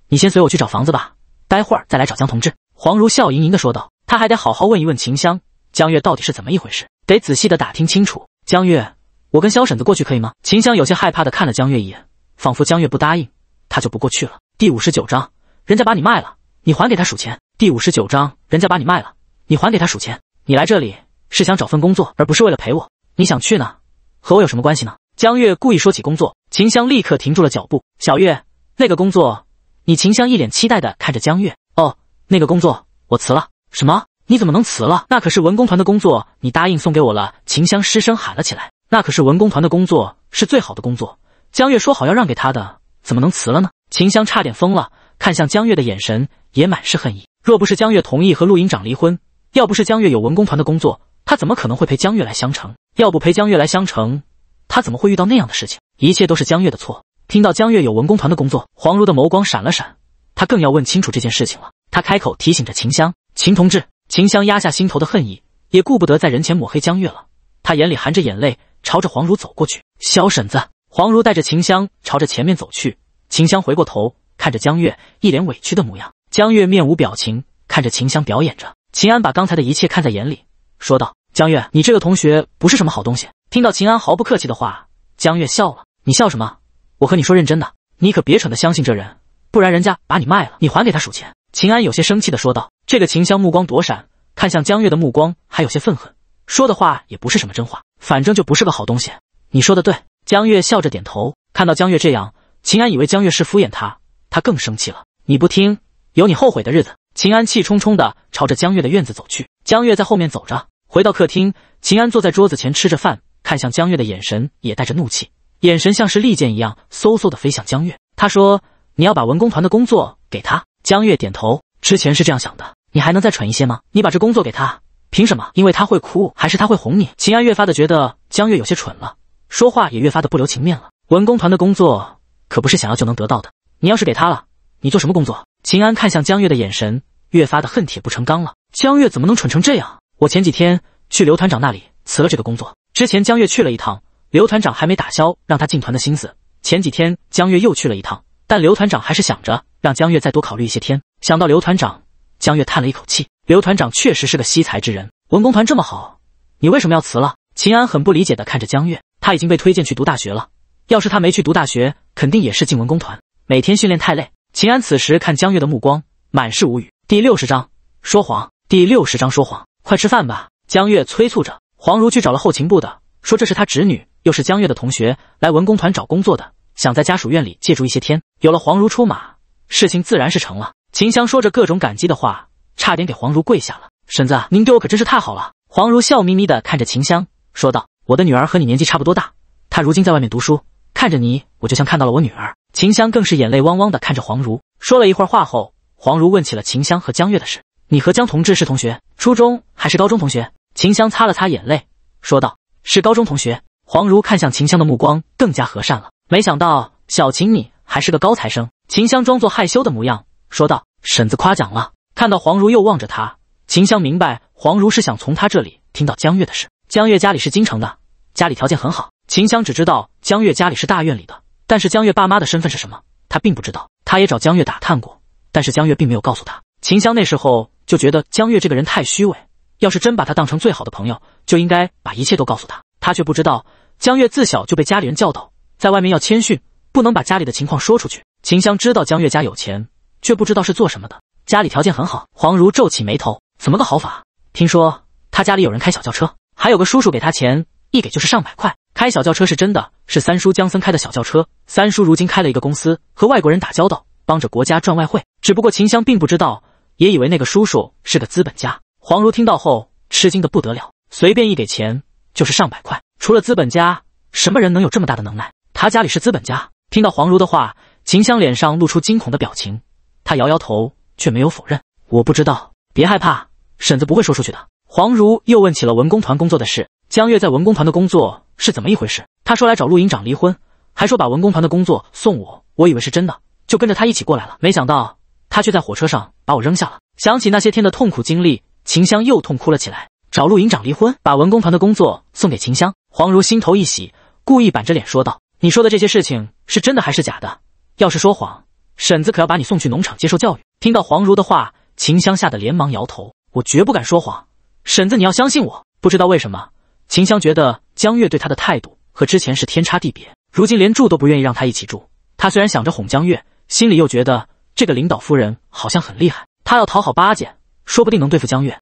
你先随我去找房子吧。待会儿再来找江同志，黄如笑盈盈的说道。他还得好好问一问秦香、江月到底是怎么一回事，得仔细的打听清楚。江月，我跟小婶子过去可以吗？秦香有些害怕的看了江月一眼，仿佛江月不答应，他就不过去了。第五十九章，人家把你卖了，你还给他数钱。第五十九章，人家把你卖了，你还给他数钱。你来这里是想找份工作，而不是为了陪我。你想去呢，和我有什么关系呢？江月故意说起工作，秦香立刻停住了脚步。小月，那个工作。你秦香一脸期待的看着江月，哦，那个工作我辞了。什么？你怎么能辞了？那可是文工团的工作，你答应送给我了。秦香失声喊了起来，那可是文工团的工作，是最好的工作。江月说好要让给他的，怎么能辞了呢？秦香差点疯了，看向江月的眼神也满是恨意。若不是江月同意和陆营长离婚，要不是江月有文工团的工作，他怎么可能会陪江月来襄城？要不陪江月来襄城，他怎么会遇到那样的事情？一切都是江月的错。听到江月有文工团的工作，黄如的眸光闪了闪，他更要问清楚这件事情了。他开口提醒着秦香：“秦同志。”秦香压下心头的恨意，也顾不得在人前抹黑江月了。他眼里含着眼泪，朝着黄如走过去。小婶子，黄如带着秦香朝着前面走去。秦香回过头，看着江月，一脸委屈的模样。江月面无表情，看着秦香表演着。秦安把刚才的一切看在眼里，说道：“江月，你这个同学不是什么好东西。”听到秦安毫不客气的话，江月笑了：“你笑什么？”我和你说，认真的，你可别蠢的相信这人，不然人家把你卖了，你还给他数钱。秦安有些生气的说道。这个秦香目光躲闪，看向江月的目光还有些愤恨，说的话也不是什么真话，反正就不是个好东西。你说的对。江月笑着点头。看到江月这样，秦安以为江月是敷衍他，他更生气了。你不听，有你后悔的日子。秦安气冲冲的朝着江月的院子走去。江月在后面走着。回到客厅，秦安坐在桌子前吃着饭，看向江月的眼神也带着怒气。眼神像是利剑一样，嗖嗖的飞向江月。他说：“你要把文工团的工作给他。”江月点头。之前是这样想的。你还能再蠢一些吗？你把这工作给他，凭什么？因为他会哭，还是他会哄你？秦安越发的觉得江月有些蠢了，说话也越发的不留情面了。文工团的工作可不是想要就能得到的。你要是给他了，你做什么工作？秦安看向江月的眼神越发的恨铁不成钢了。江月怎么能蠢成这样？我前几天去刘团长那里辞了这个工作。之前江月去了一趟。刘团长还没打消让他进团的心思。前几天江月又去了一趟，但刘团长还是想着让江月再多考虑一些天。想到刘团长，江月叹了一口气。刘团长确实是个惜才之人，文工团这么好，你为什么要辞了？秦安很不理解的看着江月，他已经被推荐去读大学了。要是他没去读大学，肯定也是进文工团。每天训练太累。秦安此时看江月的目光满是无语。第六十章说谎。第六十章说谎。快吃饭吧，江月催促着。黄如去找了后勤部的，说这是他侄女。又是江月的同学来文工团找工作的，想在家属院里借住一些天。有了黄如出马，事情自然是成了。秦香说着各种感激的话，差点给黄如跪下了。婶子，您对我可真是太好了。黄如笑眯眯的看着秦香，说道：“我的女儿和你年纪差不多大，她如今在外面读书，看着你，我就像看到了我女儿。”秦香更是眼泪汪汪的看着黄如，说了一会儿话后，黄如问起了秦香和江月的事：“你和江同志是同学，初中还是高中同学？”秦香擦了擦眼泪，说道：“是高中同学。”黄如看向秦香的目光更加和善了。没想到小秦，你还是个高材生。秦香装作害羞的模样说道：“婶子夸奖了。”看到黄如又望着他，秦香明白黄如是想从他这里听到江月的事。江月家里是京城的，家里条件很好。秦香只知道江月家里是大院里的，但是江月爸妈的身份是什么，他并不知道。他也找江月打探过，但是江月并没有告诉他。秦香那时候就觉得江月这个人太虚伪，要是真把他当成最好的朋友，就应该把一切都告诉他。他却不知道，江月自小就被家里人教导，在外面要谦逊，不能把家里的情况说出去。秦香知道江月家有钱，却不知道是做什么的，家里条件很好。黄如皱起眉头：“怎么个好法？听说他家里有人开小轿车，还有个叔叔给他钱，一给就是上百块。开小轿车是真的，是三叔江森开的小轿车。三叔如今开了一个公司，和外国人打交道，帮着国家赚外汇。只不过秦香并不知道，也以为那个叔叔是个资本家。”黄如听到后，吃惊的不得了，随便一给钱。就是上百块，除了资本家，什么人能有这么大的能耐？他家里是资本家。听到黄如的话，秦香脸上露出惊恐的表情，她摇摇头，却没有否认。我不知道，别害怕，婶子不会说出去的。黄如又问起了文工团工作的事。江月在文工团的工作是怎么一回事？他说来找陆营长离婚，还说把文工团的工作送我，我以为是真的，就跟着他一起过来了。没想到他却在火车上把我扔下了。想起那些天的痛苦经历，秦香又痛哭了起来。找陆营长离婚，把文工团的工作送给秦香。黄如心头一喜，故意板着脸说道：“你说的这些事情是真的还是假的？要是说谎，婶子可要把你送去农场接受教育。”听到黄如的话，秦香吓得连忙摇头：“我绝不敢说谎，婶子你要相信我。”不知道为什么，秦香觉得江月对她的态度和之前是天差地别，如今连住都不愿意让她一起住。她虽然想着哄江月，心里又觉得这个领导夫人好像很厉害，她要讨好巴结，说不定能对付江月。